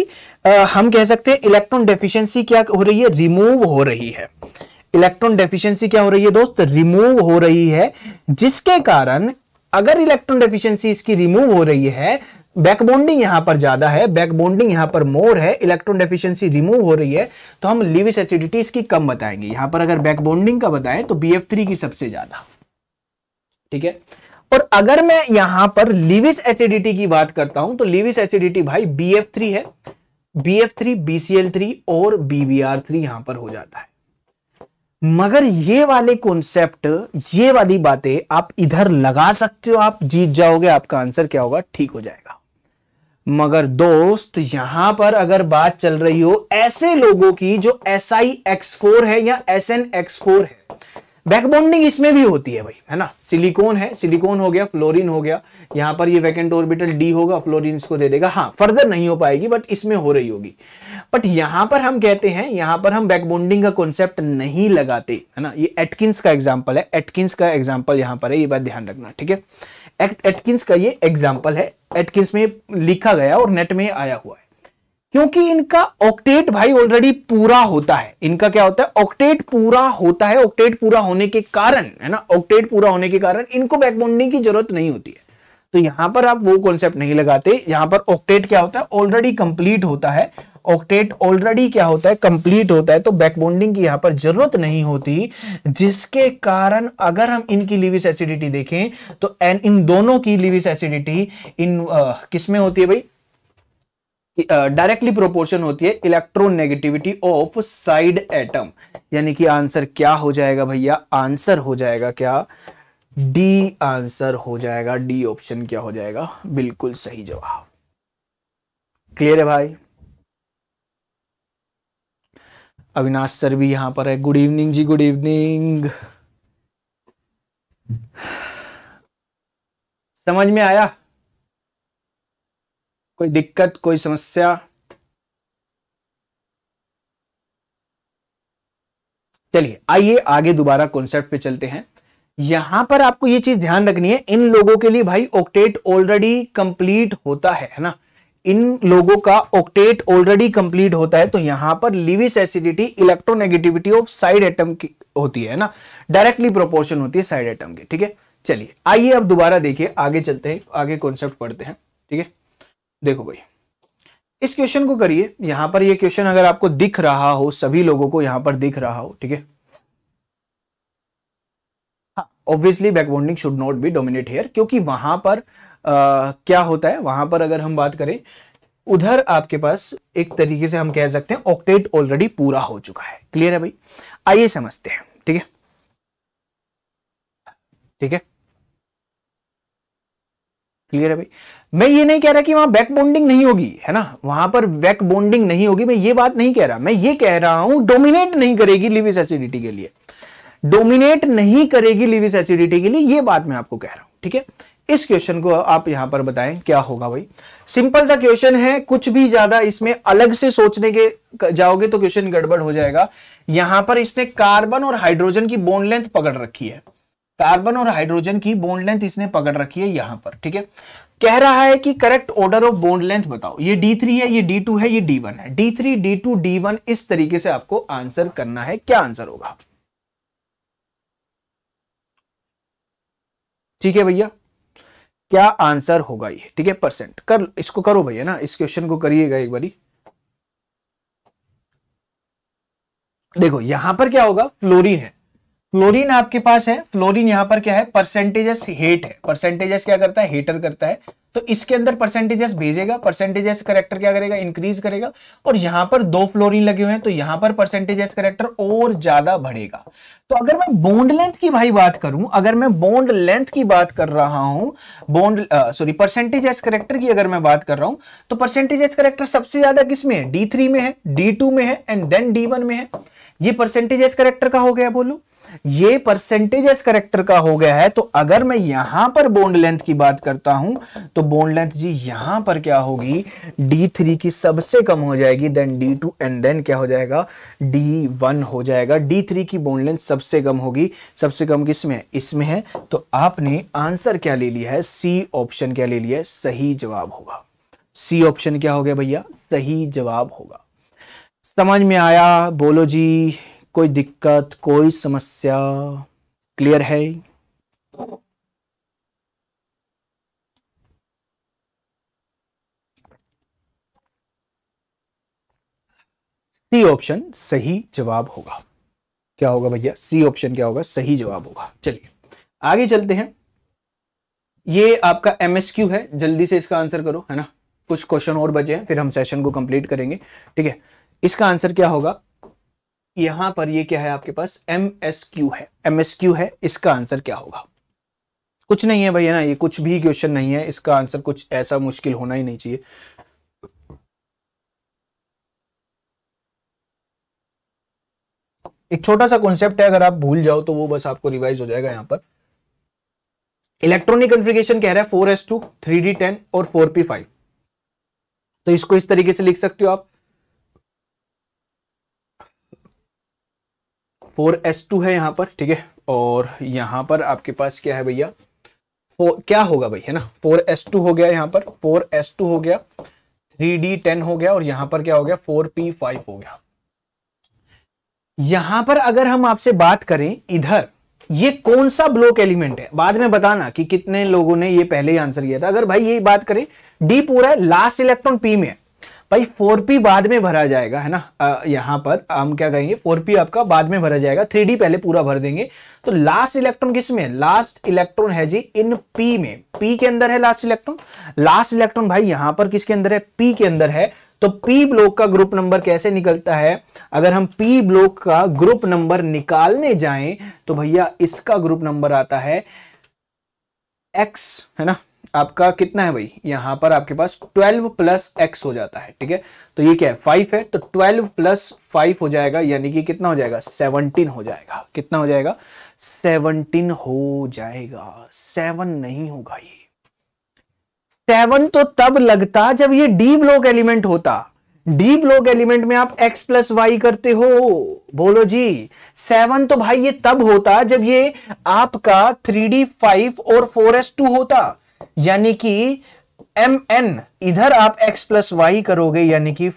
आ, हम कह सकते हैं इलेक्ट्रॉन डेफिशियंसी क्या हो रही है रिमूव हो रही है इलेक्ट्रॉन डेफिशिएंसी क्या हो रही है दोस्त रिमूव हो रही है जिसके कारण अगर इलेक्ट्रॉन डेफिशिएंसी इसकी रिमूव हो रही है बैकबोन्डिंग यहां पर ज्यादा है बैकबोन्डिंग यहां पर मोर है इलेक्ट्रॉन डेफिशिएंसी रिमूव हो रही है तो हम लिविस एसिडिटी इसकी कम बताएंगे यहां पर अगर बैकबोन्डिंग का बताएं तो थ्री की सबसे ज्यादा ठीक है और अगर मैं यहां पर लिविस एसिडिटी की बात करता हूं तो लिविस एसिडिटी भाई BF3 है बी BF3 थ्री और BBr3 यहां पर हो जाता है मगर ये वाले कॉन्सेप्ट ये वाली बातें आप इधर लगा सकते हो आप जीत जाओगे आपका आंसर क्या होगा ठीक हो जाएगा मगर दोस्त यहां पर अगर बात चल रही हो ऐसे लोगों की जो एस आई एक्स फोर है या एस एन एक्स फोर है बैकबोन्डिंग इसमें भी होती है भाई है ना सिलिकॉन है सिलिकॉन हो गया फ्लोरीन हो गया यहाँ पर ये वैकेंट ऑर्बिटल डी होगा फ्लोरीन इसको दे देगा हाँ फर्दर नहीं हो पाएगी बट इसमें हो रही होगी बट यहां पर हम कहते हैं यहां पर हम बैकबोन्डिंग का कॉन्सेप्ट नहीं लगाते है ना ये एटकिंस का एग्जाम्पल है एटकिंस का एग्जाम्पल यहां पर है ये बात ध्यान रखना ठीक है एटकिंस का ये एग्जाम्पल है एटकिंस में लिखा गया और नेट में आया हुआ है क्योंकि इनका ऑक्टेट भाई ऑलरेडी पूरा होता है इनका क्या होता है ऑक्टेट पूरा होता है ऑक्टेट पूरा होने के कारण है ना ऑक्टेट पूरा होने के कारण इनको बैकबॉन्डिंग की जरूरत नहीं होती है तो यहां पर आप वो कॉन्सेप्ट नहीं लगाते यहां पर ऑक्टेट क्या होता है ऑलरेडी कंप्लीट होता है ऑक्टेट ऑलरेडी क्या होता है कंप्लीट होता है तो बैकबोन्डिंग की यहां पर जरूरत नहीं होती जिसके कारण अगर हम इनकी लिविस एसिडिटी देखें तो एन इन दोनों की लिविस एसिडिटी इन किसमें होती है भाई डायरेक्टली प्रोपोर्शन होती है इलेक्ट्रोनेगेटिविटी ऑफ साइड एटम यानी कि आंसर क्या हो जाएगा भैया आंसर हो जाएगा क्या डी आंसर हो जाएगा डी ऑप्शन क्या हो जाएगा बिल्कुल सही जवाब क्लियर है भाई अविनाश सर भी यहां पर है गुड इवनिंग जी गुड इवनिंग समझ में आया कोई दिक्कत कोई समस्या चलिए आइए आगे दोबारा कॉन्सेप्ट पे चलते हैं यहां पर आपको ये चीज ध्यान रखनी है इन लोगों के लिए भाई ऑक्टेट ऑलरेडी कंप्लीट होता है है ना इन लोगों का ऑक्टेट ऑलरेडी कंप्लीट होता है तो यहां पर Lewis acidity electronegativity of side atom की होती है ना डायरेक्टली प्रोपोर्शन होती है साइड एटम की ठीक है चलिए आइए अब दोबारा देखिए आगे चलते हैं आगे कॉन्सेप्ट पढ़ते हैं ठीक है देखो भाई इस क्वेश्चन को करिए यहां पर ये क्वेश्चन अगर आपको दिख रहा हो सभी लोगों को यहां पर दिख रहा हो ठीक है obviously backbonding should not be dominate here क्योंकि वहां पर आ, क्या होता है वहां पर अगर हम बात करें उधर आपके पास एक तरीके से हम कह सकते हैं ऑक्टेट ऑलरेडी पूरा हो चुका है क्लियर है भाई आइए समझते हैं ठीक है ठीक है क्लियर है भाई मैं ये नहीं कह रहा कि वहां बैक बॉन्डिंग नहीं होगी है ना वहां पर बैक बॉन्डिंग नहीं होगी मैं ये बात नहीं कह रहा मैं ये कह रहा हूं डोमिनेट नहीं करेगी लिविस एसिडिटी के लिए डोमिनेट नहीं करेगी लिविस एसिडिटी के लिए ये बात मैं आपको कह रहा हूं ठीक है इस क्वेश्चन को आप यहां पर बताएं क्या होगा भाई सिंपल सा क्वेश्चन है कुछ भी ज्यादा इसमें अलग से सोचने के जाओगे तो क्वेश्चन गड़बड़ हो जाएगा यहां पर इसने कार्बन और हाइड्रोजन की बोन लेंथ पकड़ रखी है कार्बन और हाइड्रोजन की बोन लेंथ इसने पकड़ रखी है यहां पर ठीक है कह रहा है कि correct order of bond length बताओ ये D3 है ये D2 है ये D1 है D3 D2 D1 इस तरीके से आपको आंसर करना है क्या आंसर होगा ठीक है भैया क्या आंसर होगा ये ठीक है परसेंट कर इसको करो भैया ना इस क्वेश्चन को करिएगा एक बारी देखो यहां पर क्या होगा फ्लोरीन है फ्लोरीन आपके पास है फ्लोरीन यहां पर क्या है परसेंटेजेस हेट है परसेंटेजेस क्या करता है हेटर करता है तो इसके अंदर परसेंटेजेस भेजेगा परसेंटेजेस करेक्टर क्या करेगा इंक्रीज करेगा और यहां पर दो फ्लोरीन लगे हुए हैं तो यहां पर परसेंटेजेस करेक्टर और ज्यादा बढ़ेगा तो अगर मैं बोन्ड लेंथ की भाई बात करूं अगर मैं बोन्ड लेंथ की बात कर रहा हूं बोन्ड सॉरी परसेंटेजेस करेक्टर की अगर मैं बात कर रहा हूं तो परसेंटेजेस करेक्टर सबसे ज्यादा किसमें में है डी में है डी में है एंड देन डी में है ये परसेंटेजेस करेक्टर का हो गया बोलू ये परसेंटेज एस करेक्टर का हो गया है तो अगर मैं यहां पर बोन्ड लेंथ की बात करता हूं तो बोन्ड लेंथ जी यहां पर क्या होगी डी थ्री की सबसे कम हो जाएगी then D two and then क्या हो जाएगा डी वन हो जाएगा डी थ्री की बोन्ड लेंथ सबसे कम होगी सबसे कम किसमें है इसमें है तो आपने आंसर क्या ले लिया है सी ऑप्शन क्या ले लिया है सही जवाब होगा सी ऑप्शन क्या हो गया भैया सही जवाब होगा समझ में आया बोलो जी कोई दिक्कत कोई समस्या क्लियर है सी ऑप्शन सही जवाब होगा क्या होगा भैया सी ऑप्शन क्या होगा सही जवाब होगा चलिए आगे चलते हैं ये आपका एमएसक्यू है जल्दी से इसका आंसर करो है ना कुछ क्वेश्चन और बचे हैं फिर हम सेशन को कंप्लीट करेंगे ठीक है इसका आंसर क्या होगा यहां पर ये क्या है आपके पास एम एस क्यू है एम एस क्यू है इसका आंसर क्या होगा कुछ नहीं है भैया ना ये कुछ भी क्वेश्चन नहीं है इसका आंसर कुछ ऐसा मुश्किल होना ही नहीं चाहिए एक छोटा सा कॉन्सेप्ट है अगर आप भूल जाओ तो वो बस आपको रिवाइज हो जाएगा यहां पर इलेक्ट्रॉनिक कॉन्फ़िगरेशन कह रहा है four S two three d ten और फोर पी फाइव तो इसको इस तरीके से लिख सकते हो आप फोर एस टू है यहाँ पर ठीक है और यहाँ पर आपके पास क्या है भैया क्या होगा भाई है ना फोर एस टू हो गया यहाँ पर फोर एस टू हो गया थ्री डी टेन हो गया और यहाँ पर क्या हो गया फोर पी फाइव हो गया यहां पर अगर हम आपसे बात करें इधर ये कौन सा ब्लॉक एलिमेंट है बाद में बताना कि कितने लोगों ने ये पहले ही आंसर किया था अगर भाई यही बात करें डी पूरा है लास्ट इलेक्ट्रॉन पी में है भाई फोर पी बाद में भरा जाएगा है ना यहाँ पर हम क्या कहेंगे फोर पी आपका बाद में भरा जाएगा थ्री डी पहले पूरा भर देंगे तो लास्ट इलेक्ट्रॉन किस में लास्ट इलेक्ट्रॉन है जी इन पी में पी के अंदर है लास्ट इलेक्ट्रॉन लास्ट इलेक्ट्रॉन भाई यहाँ पर किसके अंदर है पी के अंदर है तो पी ब्लॉक का ग्रुप नंबर कैसे निकलता है अगर हम पी ब्लॉक का ग्रुप नंबर निकालने जाएं तो भैया इसका ग्रुप नंबर आता है एक्स है ना आपका कितना है भाई यहां पर आपके पास 12 प्लस एक्स हो जाता है ठीक है तो ये क्या है 5 है तो 12 प्लस 5 हो जाएगा यानी कि कितना हो जाएगा 17 हो जाएगा कितना हो जाएगा 17 हो जाएगा सेवन नहीं होगा ये सेवन तो तब लगता जब ये डी ब्लॉक एलिमेंट होता डी ब्लॉक एलिमेंट में आप x प्लस वाई करते हो बोलो जी सेवन तो भाई ये तब होता जब ये आपका थ्री डी फाइव और फोर एस टू होता यानी कि एम एन इधर आप x प्लस वाई करोगे यानी कि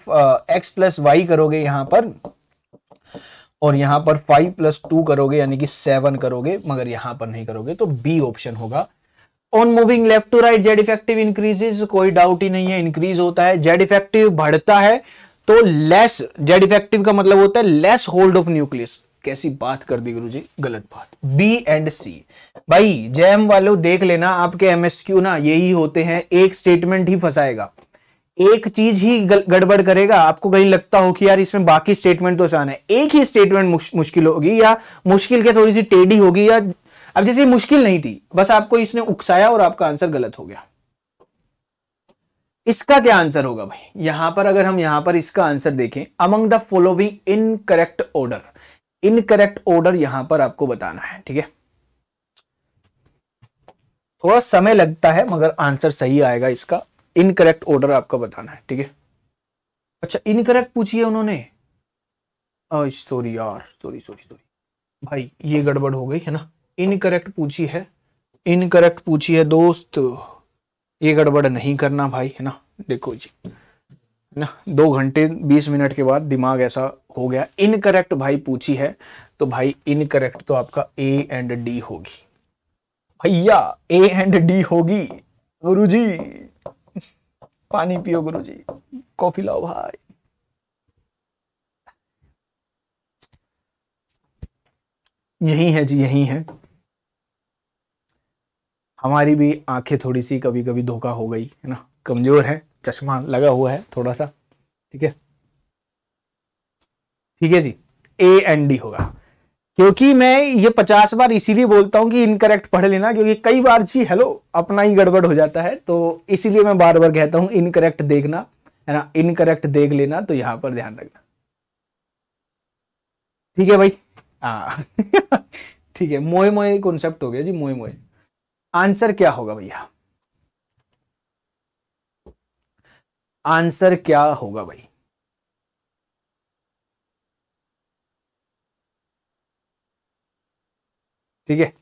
x प्लस वाई करोगे यहां पर और यहां पर 5 प्लस टू करोगे यानी कि 7 करोगे मगर यहां पर नहीं करोगे तो बी ऑप्शन होगा on moving left to right Z effective increases कोई डाउट ही नहीं है इंक्रीज होता है जेड इफेक्टिव बढ़ता है तो लेस जेड इफेक्टिव का मतलब होता है लेस होल्ड ऑफ न्यूक्लियस कैसी बात कर दी गुरुजी गलत बात बी एंड सी भाई जैम वालों देख लेना आपके एमएसक्यू ना यही होते हैं एक स्टेटमेंट ही फंसाएगा एक चीज ही गड़बड़ करेगा आपको कहीं लगता हो कि यार इसमें बाकी स्टेटमेंट तो आसान है एक ही स्टेटमेंट मुश, मुश्किल होगी या मुश्किल क्या थोड़ी सी टेढ़ी होगी या अब जैसे मुश्किल नहीं थी बस आपको इसने उकसाया और आपका आंसर गलत हो गया इसका क्या आंसर होगा भाई यहां पर अगर हम यहां पर इसका आंसर देखें among the following in correct order incorrect order यहां पर आपको बताना है ठीक है थोड़ा समय लगता है मगर आंसर सही आएगा इसका इनकरेक्ट ऑर्डर आपको बताना है ठीक है अच्छा इनकरेक्ट पूछिए उन्होंने सॉरी यार सॉरी सॉरी सॉरी भाई ये गड़बड़ हो गई है ना इनकरेक्ट पूछी है इनकरेक्ट पूछी है दोस्त ये गड़बड़ नहीं करना भाई है ना देखो जी ना दो घंटे बीस मिनट के बाद दिमाग ऐसा हो गया इनकरेक्ट भाई पूछी है तो भाई इनकरेक्ट तो आपका ए एंड डी होगी भैया ए एंड डी होगी गुरुजी पानी पियो गुरुजी कॉफी लाओ भाई यही है जी यही है हमारी भी आंखें थोड़ी सी कभी कभी धोखा हो गई है ना कमजोर है चश्मा लगा हुआ है थोड़ा सा ठीक है ठीक है जी ए एंड डी होगा क्योंकि मैं ये पचास बार इसीलिए बोलता हूं कि इनकरेक्ट पढ़ लेना क्योंकि कई बार जी हेलो अपना ही गड़बड़ हो जाता है तो इसीलिए मैं बार बार कहता हूं इनकरेक्ट देखना है ना इनकरेक्ट देख लेना तो यहां पर ध्यान रखना ठीक है भाई हाँ ठीक है मोए मोए कॉन्सेप्ट हो गया जी मोए मोए आंसर क्या होगा भैया आंसर क्या होगा भाई ठीक है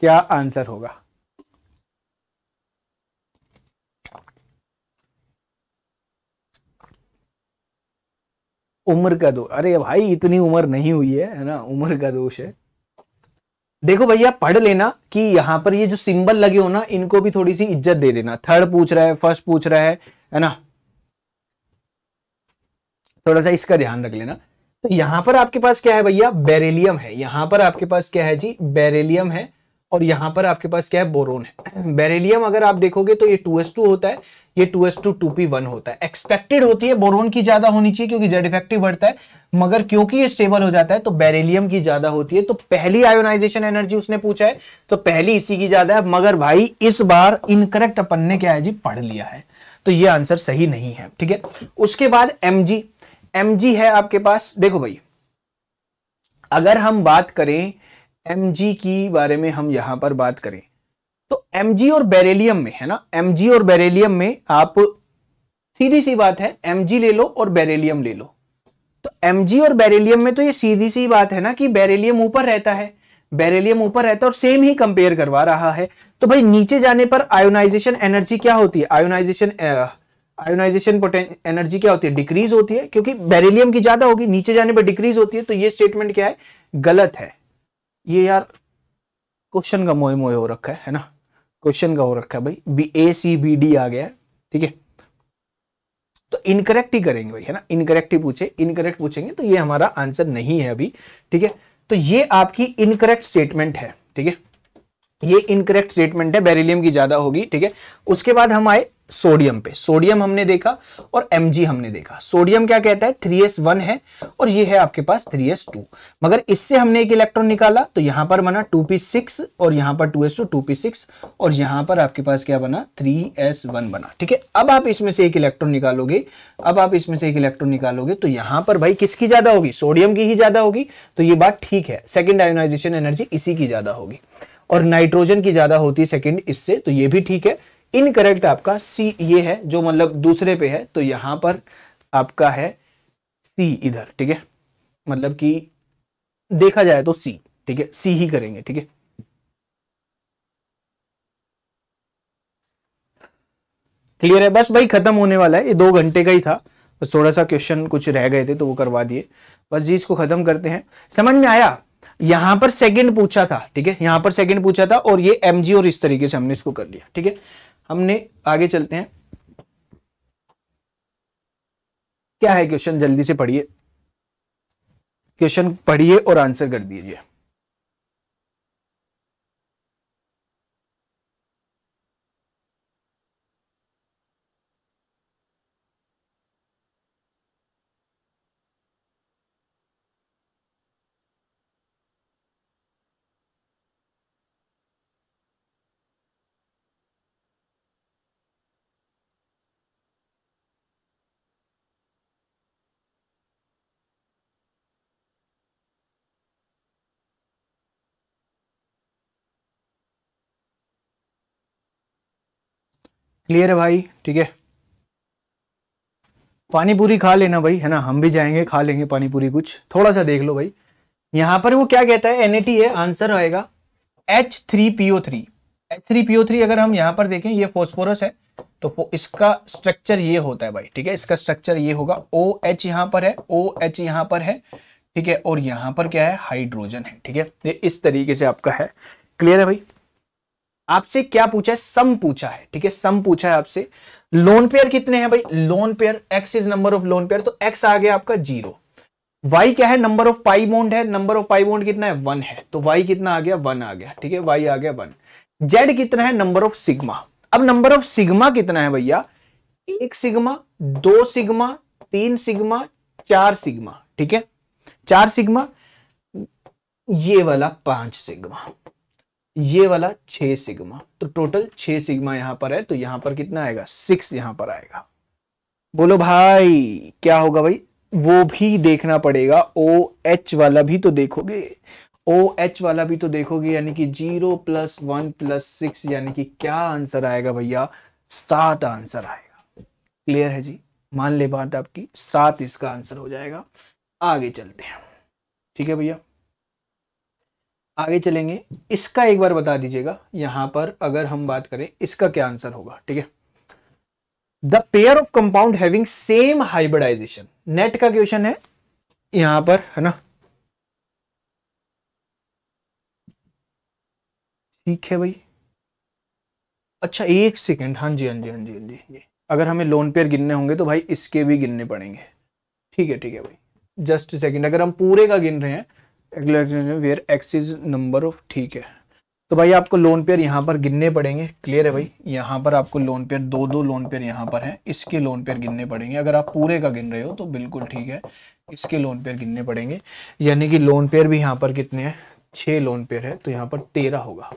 क्या आंसर होगा उम्र का दोष अरे भाई इतनी उम्र नहीं हुई है है ना उम्र का दोष है देखो भैया पढ़ लेना कि यहां पर ये जो सिंबल लगे हो ना इनको भी थोड़ी सी इज्जत दे देना थर्ड पूछ रहा है फर्स्ट पूछ रहा है है ना थोड़ा सा इसका ध्यान रख लेना तो यहां पर आपके पास क्या है भैया बेरेलियम है यहां पर आपके पास क्या है जी बेरेलियम है और यहां पर आपके पास क्या है बोरोन है बेरेलियम अगर आप देखोगे तो ये 2s2 होता है ये 2s2 2p1 होता है एक्सपेक्टेड होती है बोरोन की ज्यादा होनी चाहिए क्योंकि जेड इफेक्टिव बढ़ता है मगर क्योंकि ये स्टेबल हो जाता है तो बेरेलियम की ज्यादा होती है तो पहली आयोनाइजेशन एनर्जी उसने पूछा है तो पहली इसी की ज्यादा है मगर भाई इस बार इनकरेक्ट अपन ने क्या है जी पढ़ लिया है तो ये आंसर सही नहीं है ठीक है उसके बाद एम जी एम है आपके पास देखो भाई अगर हम बात करें एम की बारे में हम यहां पर बात करें तो एम और बेरेलियम में है ना एम और बेरेलियम में आप सीधी सी बात है एम ले लो और बेरेलियम ले लो तो एम और बेरेलियम में तो ये सीधी सी बात है ना कि बेरेलियम ऊपर रहता है बेरेलियम ऊपर रहता है और सेम ही कंपेयर करवा रहा है तो भाई नीचे जाने पर आयोनाइजेशन एनर्जी क्या होती है आयोनाइजेशन आयोनाइजेशन एनर्जी क्या होती है डिक्रीज होती है क्योंकि बेरिलियम की ज्यादा होगी नीचे जाने पर डिक्रीज होती है तो ये स्टेटमेंट क्या है गलत है ये यार क्वेश्चन का मोह मोह हो रखा है है ना क्वेश्चन का हो रखा है भाई B A C B D आ गया ठीक है तो इनकरेक्ट ही करेंगे भाई है ना इनकरेक्ट ही पूछे इनकरेक्ट पूछेंगे तो ये हमारा आंसर नहीं है अभी ठीक है तो ये आपकी इनकरेक्ट स्टेटमेंट है ठीक है ये इनकरेक्ट स्टेटमेंट है बेरिलियम की ज्यादा होगी ठीक है उसके बाद हम आए सोडियम पे सोडियम हमने देखा और एम हमने देखा सोडियम क्या कहता है थ्री एस वन है और ये है आपके पास थ्री एस टू मगर इससे हमने एक इलेक्ट्रॉन निकाला तो यहां पर बना टू पी सिक्स और यहां पर two S two two P six और यहां पर आपके पास क्या बना थ्री एस वन बना ठीक है अब आप इसमें से एक इलेक्ट्रॉन निकालोगे अब आप इसमें से एक इलेक्ट्रॉन निकालोगे तो यहां पर भाई किसकी ज्यादा होगी सोडियम की ही ज्यादा होगी तो ये बात ठीक है सेकेंड आयोनाइजेशन एनर्जी इसी की ज्यादा होगी और नाइट्रोजन की ज्यादा होती है सेकेंड इससे तो ये भी ठीक है इनकरेक्ट आपका सी ये है जो मतलब दूसरे पे है तो यहां पर आपका है सी इधर ठीक है मतलब कि देखा जाए तो सी ठीक है सी ही करेंगे ठीक है क्लियर है बस भाई खत्म होने वाला है ये दो घंटे का ही था बस थोड़ा सा क्वेश्चन कुछ रह गए थे तो वो करवा दिए बस जी इसको खत्म करते हैं समझ में आया यहां पर सेकंड पूछा था ठीक है यहां पर सेकंड पूछा था और ये एम और इस तरीके से हमने इसको कर लिया ठीक है हमने आगे चलते हैं क्या है क्वेश्चन जल्दी से पढ़िए क्वेश्चन पढ़िए और आंसर कर दीजिए क्लियर है भाई ठीक है पानी पूरी खा लेना भाई है ना हम भी जाएंगे खा लेंगे पानी पूरी कुछ थोड़ा सा देख लो भाई यहाँ पर वो क्या कहता है एन है आंसर आएगा H three PO three H three PO three अगर हम यहां पर देखें ये फोस्फोरस है तो इसका स्ट्रक्चर ये होता है भाई ठीक है इसका स्ट्रक्चर ये होगा ओ एच यहाँ पर है ओ एच यहाँ पर है ठीक है और यहाँ पर क्या है हाइड्रोजन है ठीक है ये इस तरीके से आपका है क्लियर है भाई आपसे क्या पूछा है सम पूछा है ठीक है सम पूछा है आपसे लोन पेयर कितने हैं भाई lone pair X is number of lone pair तो एक्स आ गया आपका जीरो वाई क्या है नंबर ऑफ पाई बोन्ड है नंबर ऑफ पाई बोन्ड कितना है वन है तो वाई कितना आ गया वन आ गया ठीक है वाई आ गया वन जेड कितना है नंबर ऑफ सिग्मा अब नंबर ऑफ सिग्मा कितना है भैया एक सिग्मा दो सिग्मा तीन सिग्मा चार सिग्मा ठीक है चार सिग्मा ये वाला पांच सिग्मा ये वाला छह सिग्मा तो टोटल छे सिग्मा यहां पर है तो यहां पर कितना आएगा सिक्स यहां पर आएगा बोलो भाई क्या होगा भाई वो भी देखना पड़ेगा ओ एच वाला भी तो देखोगे ओ एच वाला भी तो देखोगे यानी कि zero plus one plus six यानी कि क्या आंसर आएगा भैया सात आंसर आएगा क्लियर है जी मान ले बात आपकी सात इसका आंसर हो जाएगा आगे चलते हैं ठीक है भैया आगे चलेंगे इसका एक बार बता दीजिएगा यहां पर अगर हम बात करें इसका क्या आंसर होगा ठीक है the pair of compound having same hybridization NET का क्वेश्चन है यहां पर है ना ठीक है भाई अच्छा एक सेकेंड हाँ, हाँ जी हाँ जी हाँ जी हाँ जी अगर हमें लोन पेयर गिनने होंगे तो भाई इसके भी गिनने पड़ेंगे ठीक है ठीक है भाई जस्ट सेकेंड अगर हम पूरे का गिन रहे हैं where X is number of ठीक है तो भाई आपको लोन पेयर यहाँ पर गिनने पड़ेंगे क्लियर है भाई यहाँ पर आपको लोन पेयर दो दो लोन पेयर यहाँ पर है इसके लोन पेयर गिनने पड़ेंगे अगर आप पूरे का गिन रहे हो तो बिल्कुल ठीक है इसके लोन पेयर गिनने पड़ेंगे यानी कि लोन पेयर भी यहाँ पर कितने हैं छः लोन पेयर है तो यहाँ पर तेरह होगा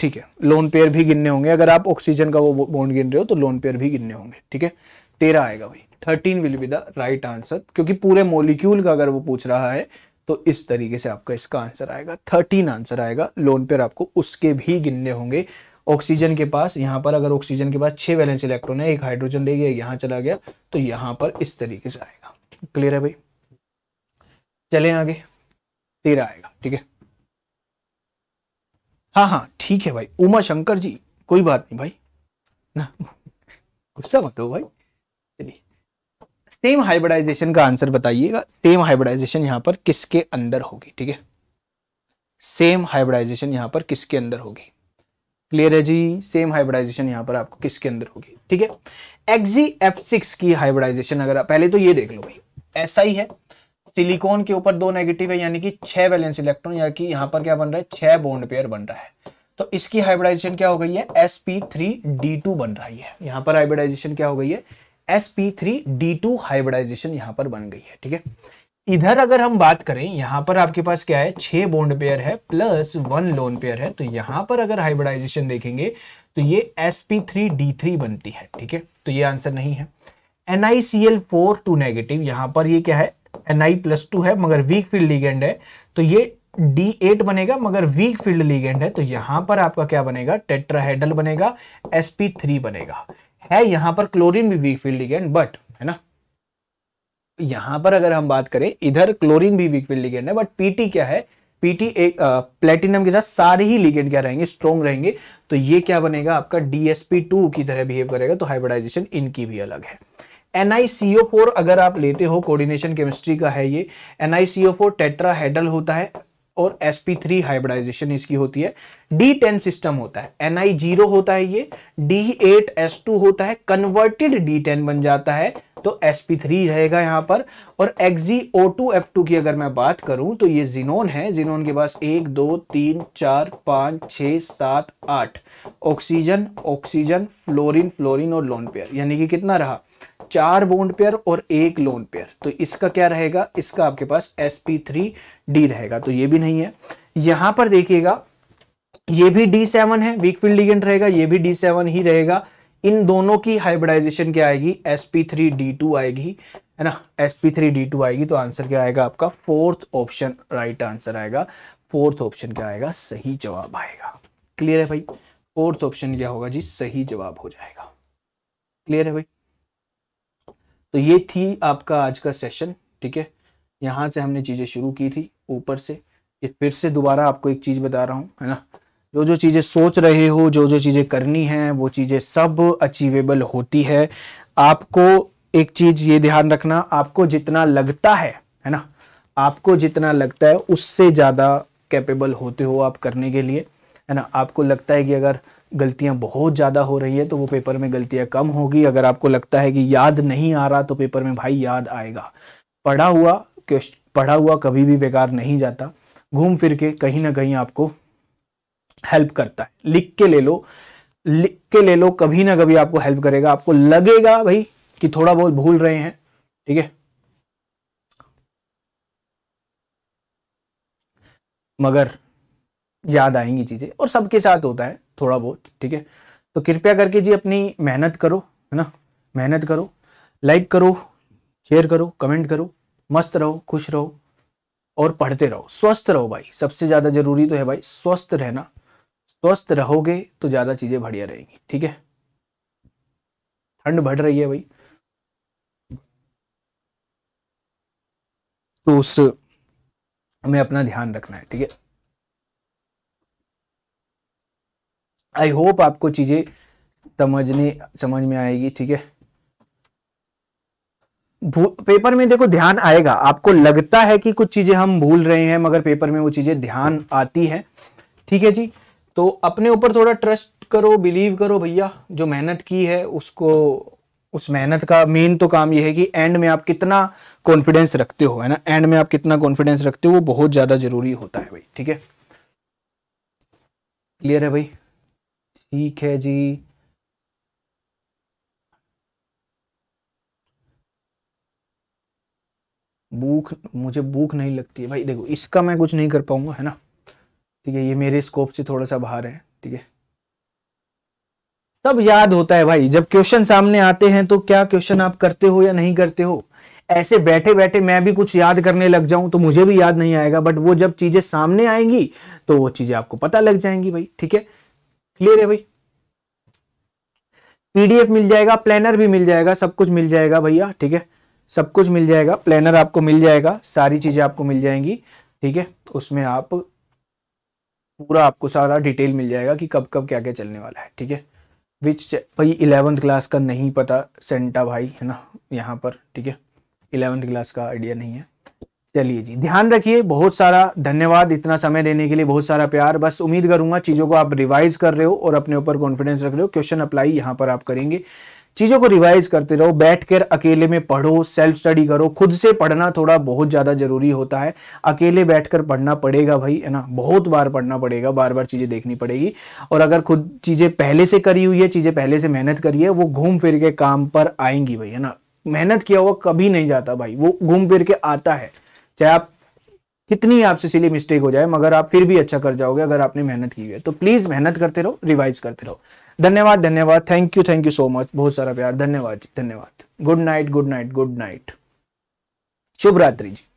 ठीक है लोन पेयर भी गिनने होंगे अगर आप ऑक्सीजन का वो बॉन्ड गिन रहे हो तो लोन पेयर भी गिनने होंगे ठीक है तेरह आएगा भाई thirteen will be the right answer क्योंकि पूरे मोलिक्यूल का अगर वो पूछ रहा है तो इस तरीके से आपका इसका आंसर आएगा थर्टीन आंसर आएगा लोन पेयर आपको उसके भी गिनने होंगे ऑक्सीजन के पास यहाँ पर अगर ऑक्सीजन के पास छह वैलेंस इलेक्ट्रॉन है एक हाइड्रोजन ले गया यहाँ चला गया तो यहाँ पर इस तरीके से आएगा क्लियर है भाई चले आगे तेरह आएगा ठीक है हाँ हाँ ठीक है भाई उमा शंकर जी कोई बात नहीं भाई ना गुस्सा मत हो भाई सेम हाइब्रिडाइजेशन का आंसर बताइएगा सेम हाइब्रिडाइजेशन यहां पर किसके अंदर होगी ठीक है सेम हाइब्रिडाइजेशन यहां पर किसके अंदर होगी क्लियर है जी सेम हाइब्रिडाइजेशन यहां पर आपको किसके अंदर होगी ठीक है एक्जी एफ सिक्स की हाइब्रिडाइजेशन अगर आप पहले तो ये देख लो भाई ऐसा ही है सिलिकॉन के ऊपर दो नेगेटिव है यानी कि छह वैलेंस इलेक्ट्रॉन या कि यहां पर क्या बन रहा है छह बॉन्ड पेयर बन रहा है तो इसकी हाइब्रिडाइजेशन क्या हो गई है sp3d2 बन रहा है यहां पर हाइब्रिडाइजेशन क्या हो गई है एस पी हाइब्रिडाइजेशन यहां पर बन गई है ठीक है इधर अगर हम बात करें यहां पर आपके पास क्या है छह बोन्ड पेयर है प्लस वन लोन पेयर है तो यहां पर अगर हाइब्रिडाइजेशन देखेंगे तो ये sp3d3 बनती है ठीक है तो ये आंसर नहीं है NiCl4 टू नेगेटिव यहां पर ये क्या है ni+2 है मगर वीक फील्ड लिगेंड है तो ये D8 बनेगा मगर वीक फील्ड लिगेंड है तो यहां पर आपका क्या बनेगा टेट्राहेड्रल बनेगा sp3 बनेगा है यहां पर क्लोरीन भी वीक फील्ड लिगेंड बट है ना यहां पर अगर हम बात करें इधर क्लोरीन भी वीक फील्ड लिगेंड है बट पीटी क्या है पीटी एक प्लेटिनम के साथ सारे ही लिगेंड क्या रहेंगे स्ट्रॉन्ग रहेंगे तो ये क्या बनेगा आपका डीएसपी टू की तरह बिहेव करेगा तो हाइब्रिडाइजेशन इनकी भी अलग है NiCO4 अगर आप लेते हो कोऑर्डिनेशन केमिस्ट्री का है ये NiCO4 टेट्राहेड्रल होता है और sp3 हाइब्रिडाइजेशन इसकी होती है d10 सिस्टम होता है ni0 होता है ये d8s2 होता है कन्वर्टेड d10 बन जाता है तो sp3 रहेगा यहां पर और xo2f2 की अगर मैं बात करूं तो ये जिनोन है जिनोन के पास एक दो तीन चार पाँच छः सात आठ ऑक्सीजन ऑक्सीजन फ्लोरीन फ्लोरीन और लोन पेयर यानी कि कितना रहा चार बोन्ड पेयर और एक लोन पेयर तो इसका क्या रहेगा इसका आपके पास एस पी थ्री डी रहेगा तो ये भी नहीं है यहां पर देखिएगा ये भी डी सेवन है वीक फील्ड लिगेंड रहेगा ये भी डी सेवन ही रहेगा इन दोनों की हाइब्रिडाइजेशन क्या आएगी s P three D two आएगी है ना s P three D two आएगी तो आंसर क्या आएगा आपका फोर्थ ऑप्शन राइट आंसर आएगा फोर्थ ऑप्शन क्या आएगा सही जवाब आएगा क्लियर है भाई फोर्थ ऑप्शन क्या होगा जी सही जवाब हो जाएगा क्लियर है भाई तो ये थी आपका आज का सेशन ठीक है यहाँ से हमने चीज़ें शुरू की थी ऊपर से ये फिर से दोबारा आपको एक चीज़ बता रहा हूँ है ना जो जो चीज़ें सोच रहे हो जो जो चीज़ें करनी है वो चीज़ें सब अचीवेबल होती है आपको एक चीज़ ये ध्यान रखना आपको जितना लगता है है ना आपको जितना लगता है उससे ज़्यादा कैपेबल होते हो आप करने के लिए है ना आपको लगता है कि अगर गलतियां बहुत ज़्यादा हो रही है तो वो पेपर में गलतियां कम होगी अगर आपको लगता है कि याद नहीं आ रहा तो पेपर में भाई याद आएगा पढ़ा हुआ पढ़ा हुआ कभी भी बेकार नहीं जाता घूम फिर के कहीं ना कहीं आपको हेल्प करता है लिख के ले लो लिख के ले लो कभी ना कभी आपको हेल्प करेगा आपको लगेगा भाई कि थोड़ा बहुत भूल रहे हैं ठीक है मगर याद आएंगी चीज़ें और सबके साथ होता है थोड़ा बहुत ठीक है तो कृपया करके जी अपनी मेहनत करो है ना मेहनत करो लाइक करो शेयर करो कमेंट करो मस्त रहो खुश रहो और पढ़ते रहो स्वस्थ रहो भाई सबसे ज़्यादा जरूरी तो है भाई स्वस्थ रहना स्वस्थ रहोगे तो ज़्यादा चीज़ें बढ़िया रहेंगी ठीक है ठंड बढ़ रही है भाई तो उस में अपना ध्यान रखना है ठीक है आई होप आपको चीज़ें समझने समझ में आएगी ठीक है पेपर में देखो ध्यान आएगा आपको लगता है कि कुछ चीज़ें हम भूल रहे हैं मगर पेपर में वो चीज़ें ध्यान आती है ठीक है जी तो अपने ऊपर थोड़ा ट्रस्ट करो बिलीव करो भैया जो मेहनत की है उसको उस मेहनत का मेन तो काम ये है कि एंड में आप कितना कॉन्फिडेंस रखते हो है ना एंड में आप कितना कॉन्फिडेंस रखते हो वो बहुत ज़्यादा ज़रूरी होता है भाई ठीक है क्लियर है भाई ठीक है जी भूख मुझे भूख नहीं लगती है भाई देखो इसका मैं कुछ नहीं कर पाऊंगा है ना ठीक है ये मेरे स्कोप से थोड़ा सा बाहर है ठीक है सब याद होता है भाई जब क्वेश्चन सामने आते हैं तो क्या क्वेश्चन आप करते हो या नहीं करते हो ऐसे बैठे बैठे मैं भी कुछ याद करने लग जाऊं तो मुझे भी याद नहीं आएगा बट वो जब चीजें सामने आएंगी तो वो चीजें आपको पता लग जाएंगी भाई ठीक है क्लियर है भाई पीडीएफ मिल जाएगा प्लानर भी मिल जाएगा सब कुछ मिल जाएगा भैया ठीक है सब कुछ मिल जाएगा प्लानर आपको मिल जाएगा सारी चीजें आपको मिल जाएंगी ठीक है उसमें आप पूरा आपको सारा डिटेल मिल जाएगा कि कब कब क्या क्या चलने वाला है ठीक है विच भाई इलेवंथ क्लास का नहीं पता सेंटा भाई है ना यहाँ पर ठीक है इलेवंथ क्लास का आइडिया नहीं है चलिए जी ध्यान रखिए बहुत सारा धन्यवाद इतना समय देने के लिए बहुत सारा प्यार बस उम्मीद करूंगा चीज़ों को आप रिवाइज कर रहे हो और अपने ऊपर कॉन्फिडेंस रख रहे हो क्वेश्चन अप्लाई यहाँ पर आप करेंगे चीज़ों को रिवाइज करते रहो बैठ कर अकेले में पढ़ो सेल्फ स्टडी करो खुद से पढ़ना थोड़ा बहुत ज़्यादा ज़रूरी होता है अकेले बैठकर पढ़ना पड़ेगा भाई है ना बहुत बार पढ़ना पड़ेगा बार बार चीज़ें देखनी पड़ेगी और अगर खुद चीज़ें पहले से करी हुई है चीज़ें पहले से मेहनत करी है वो घूम फिर के काम पर आएंगी भाई है ना मेहनत किया हुआ कभी नहीं जाता भाई वो घूम फिर के आता है चाहे आप कितनी आपसे सिली मिस्टेक हो जाए मगर आप फिर भी अच्छा कर जाओगे अगर आपने मेहनत की है तो प्लीज मेहनत करते रहो रिवाइज करते रहो धन्यवाद धन्यवाद thank you thank you so much बहुत सारा प्यार धन्यवाद जी धन्यवाद good night good night good night शुभ रात्रि जी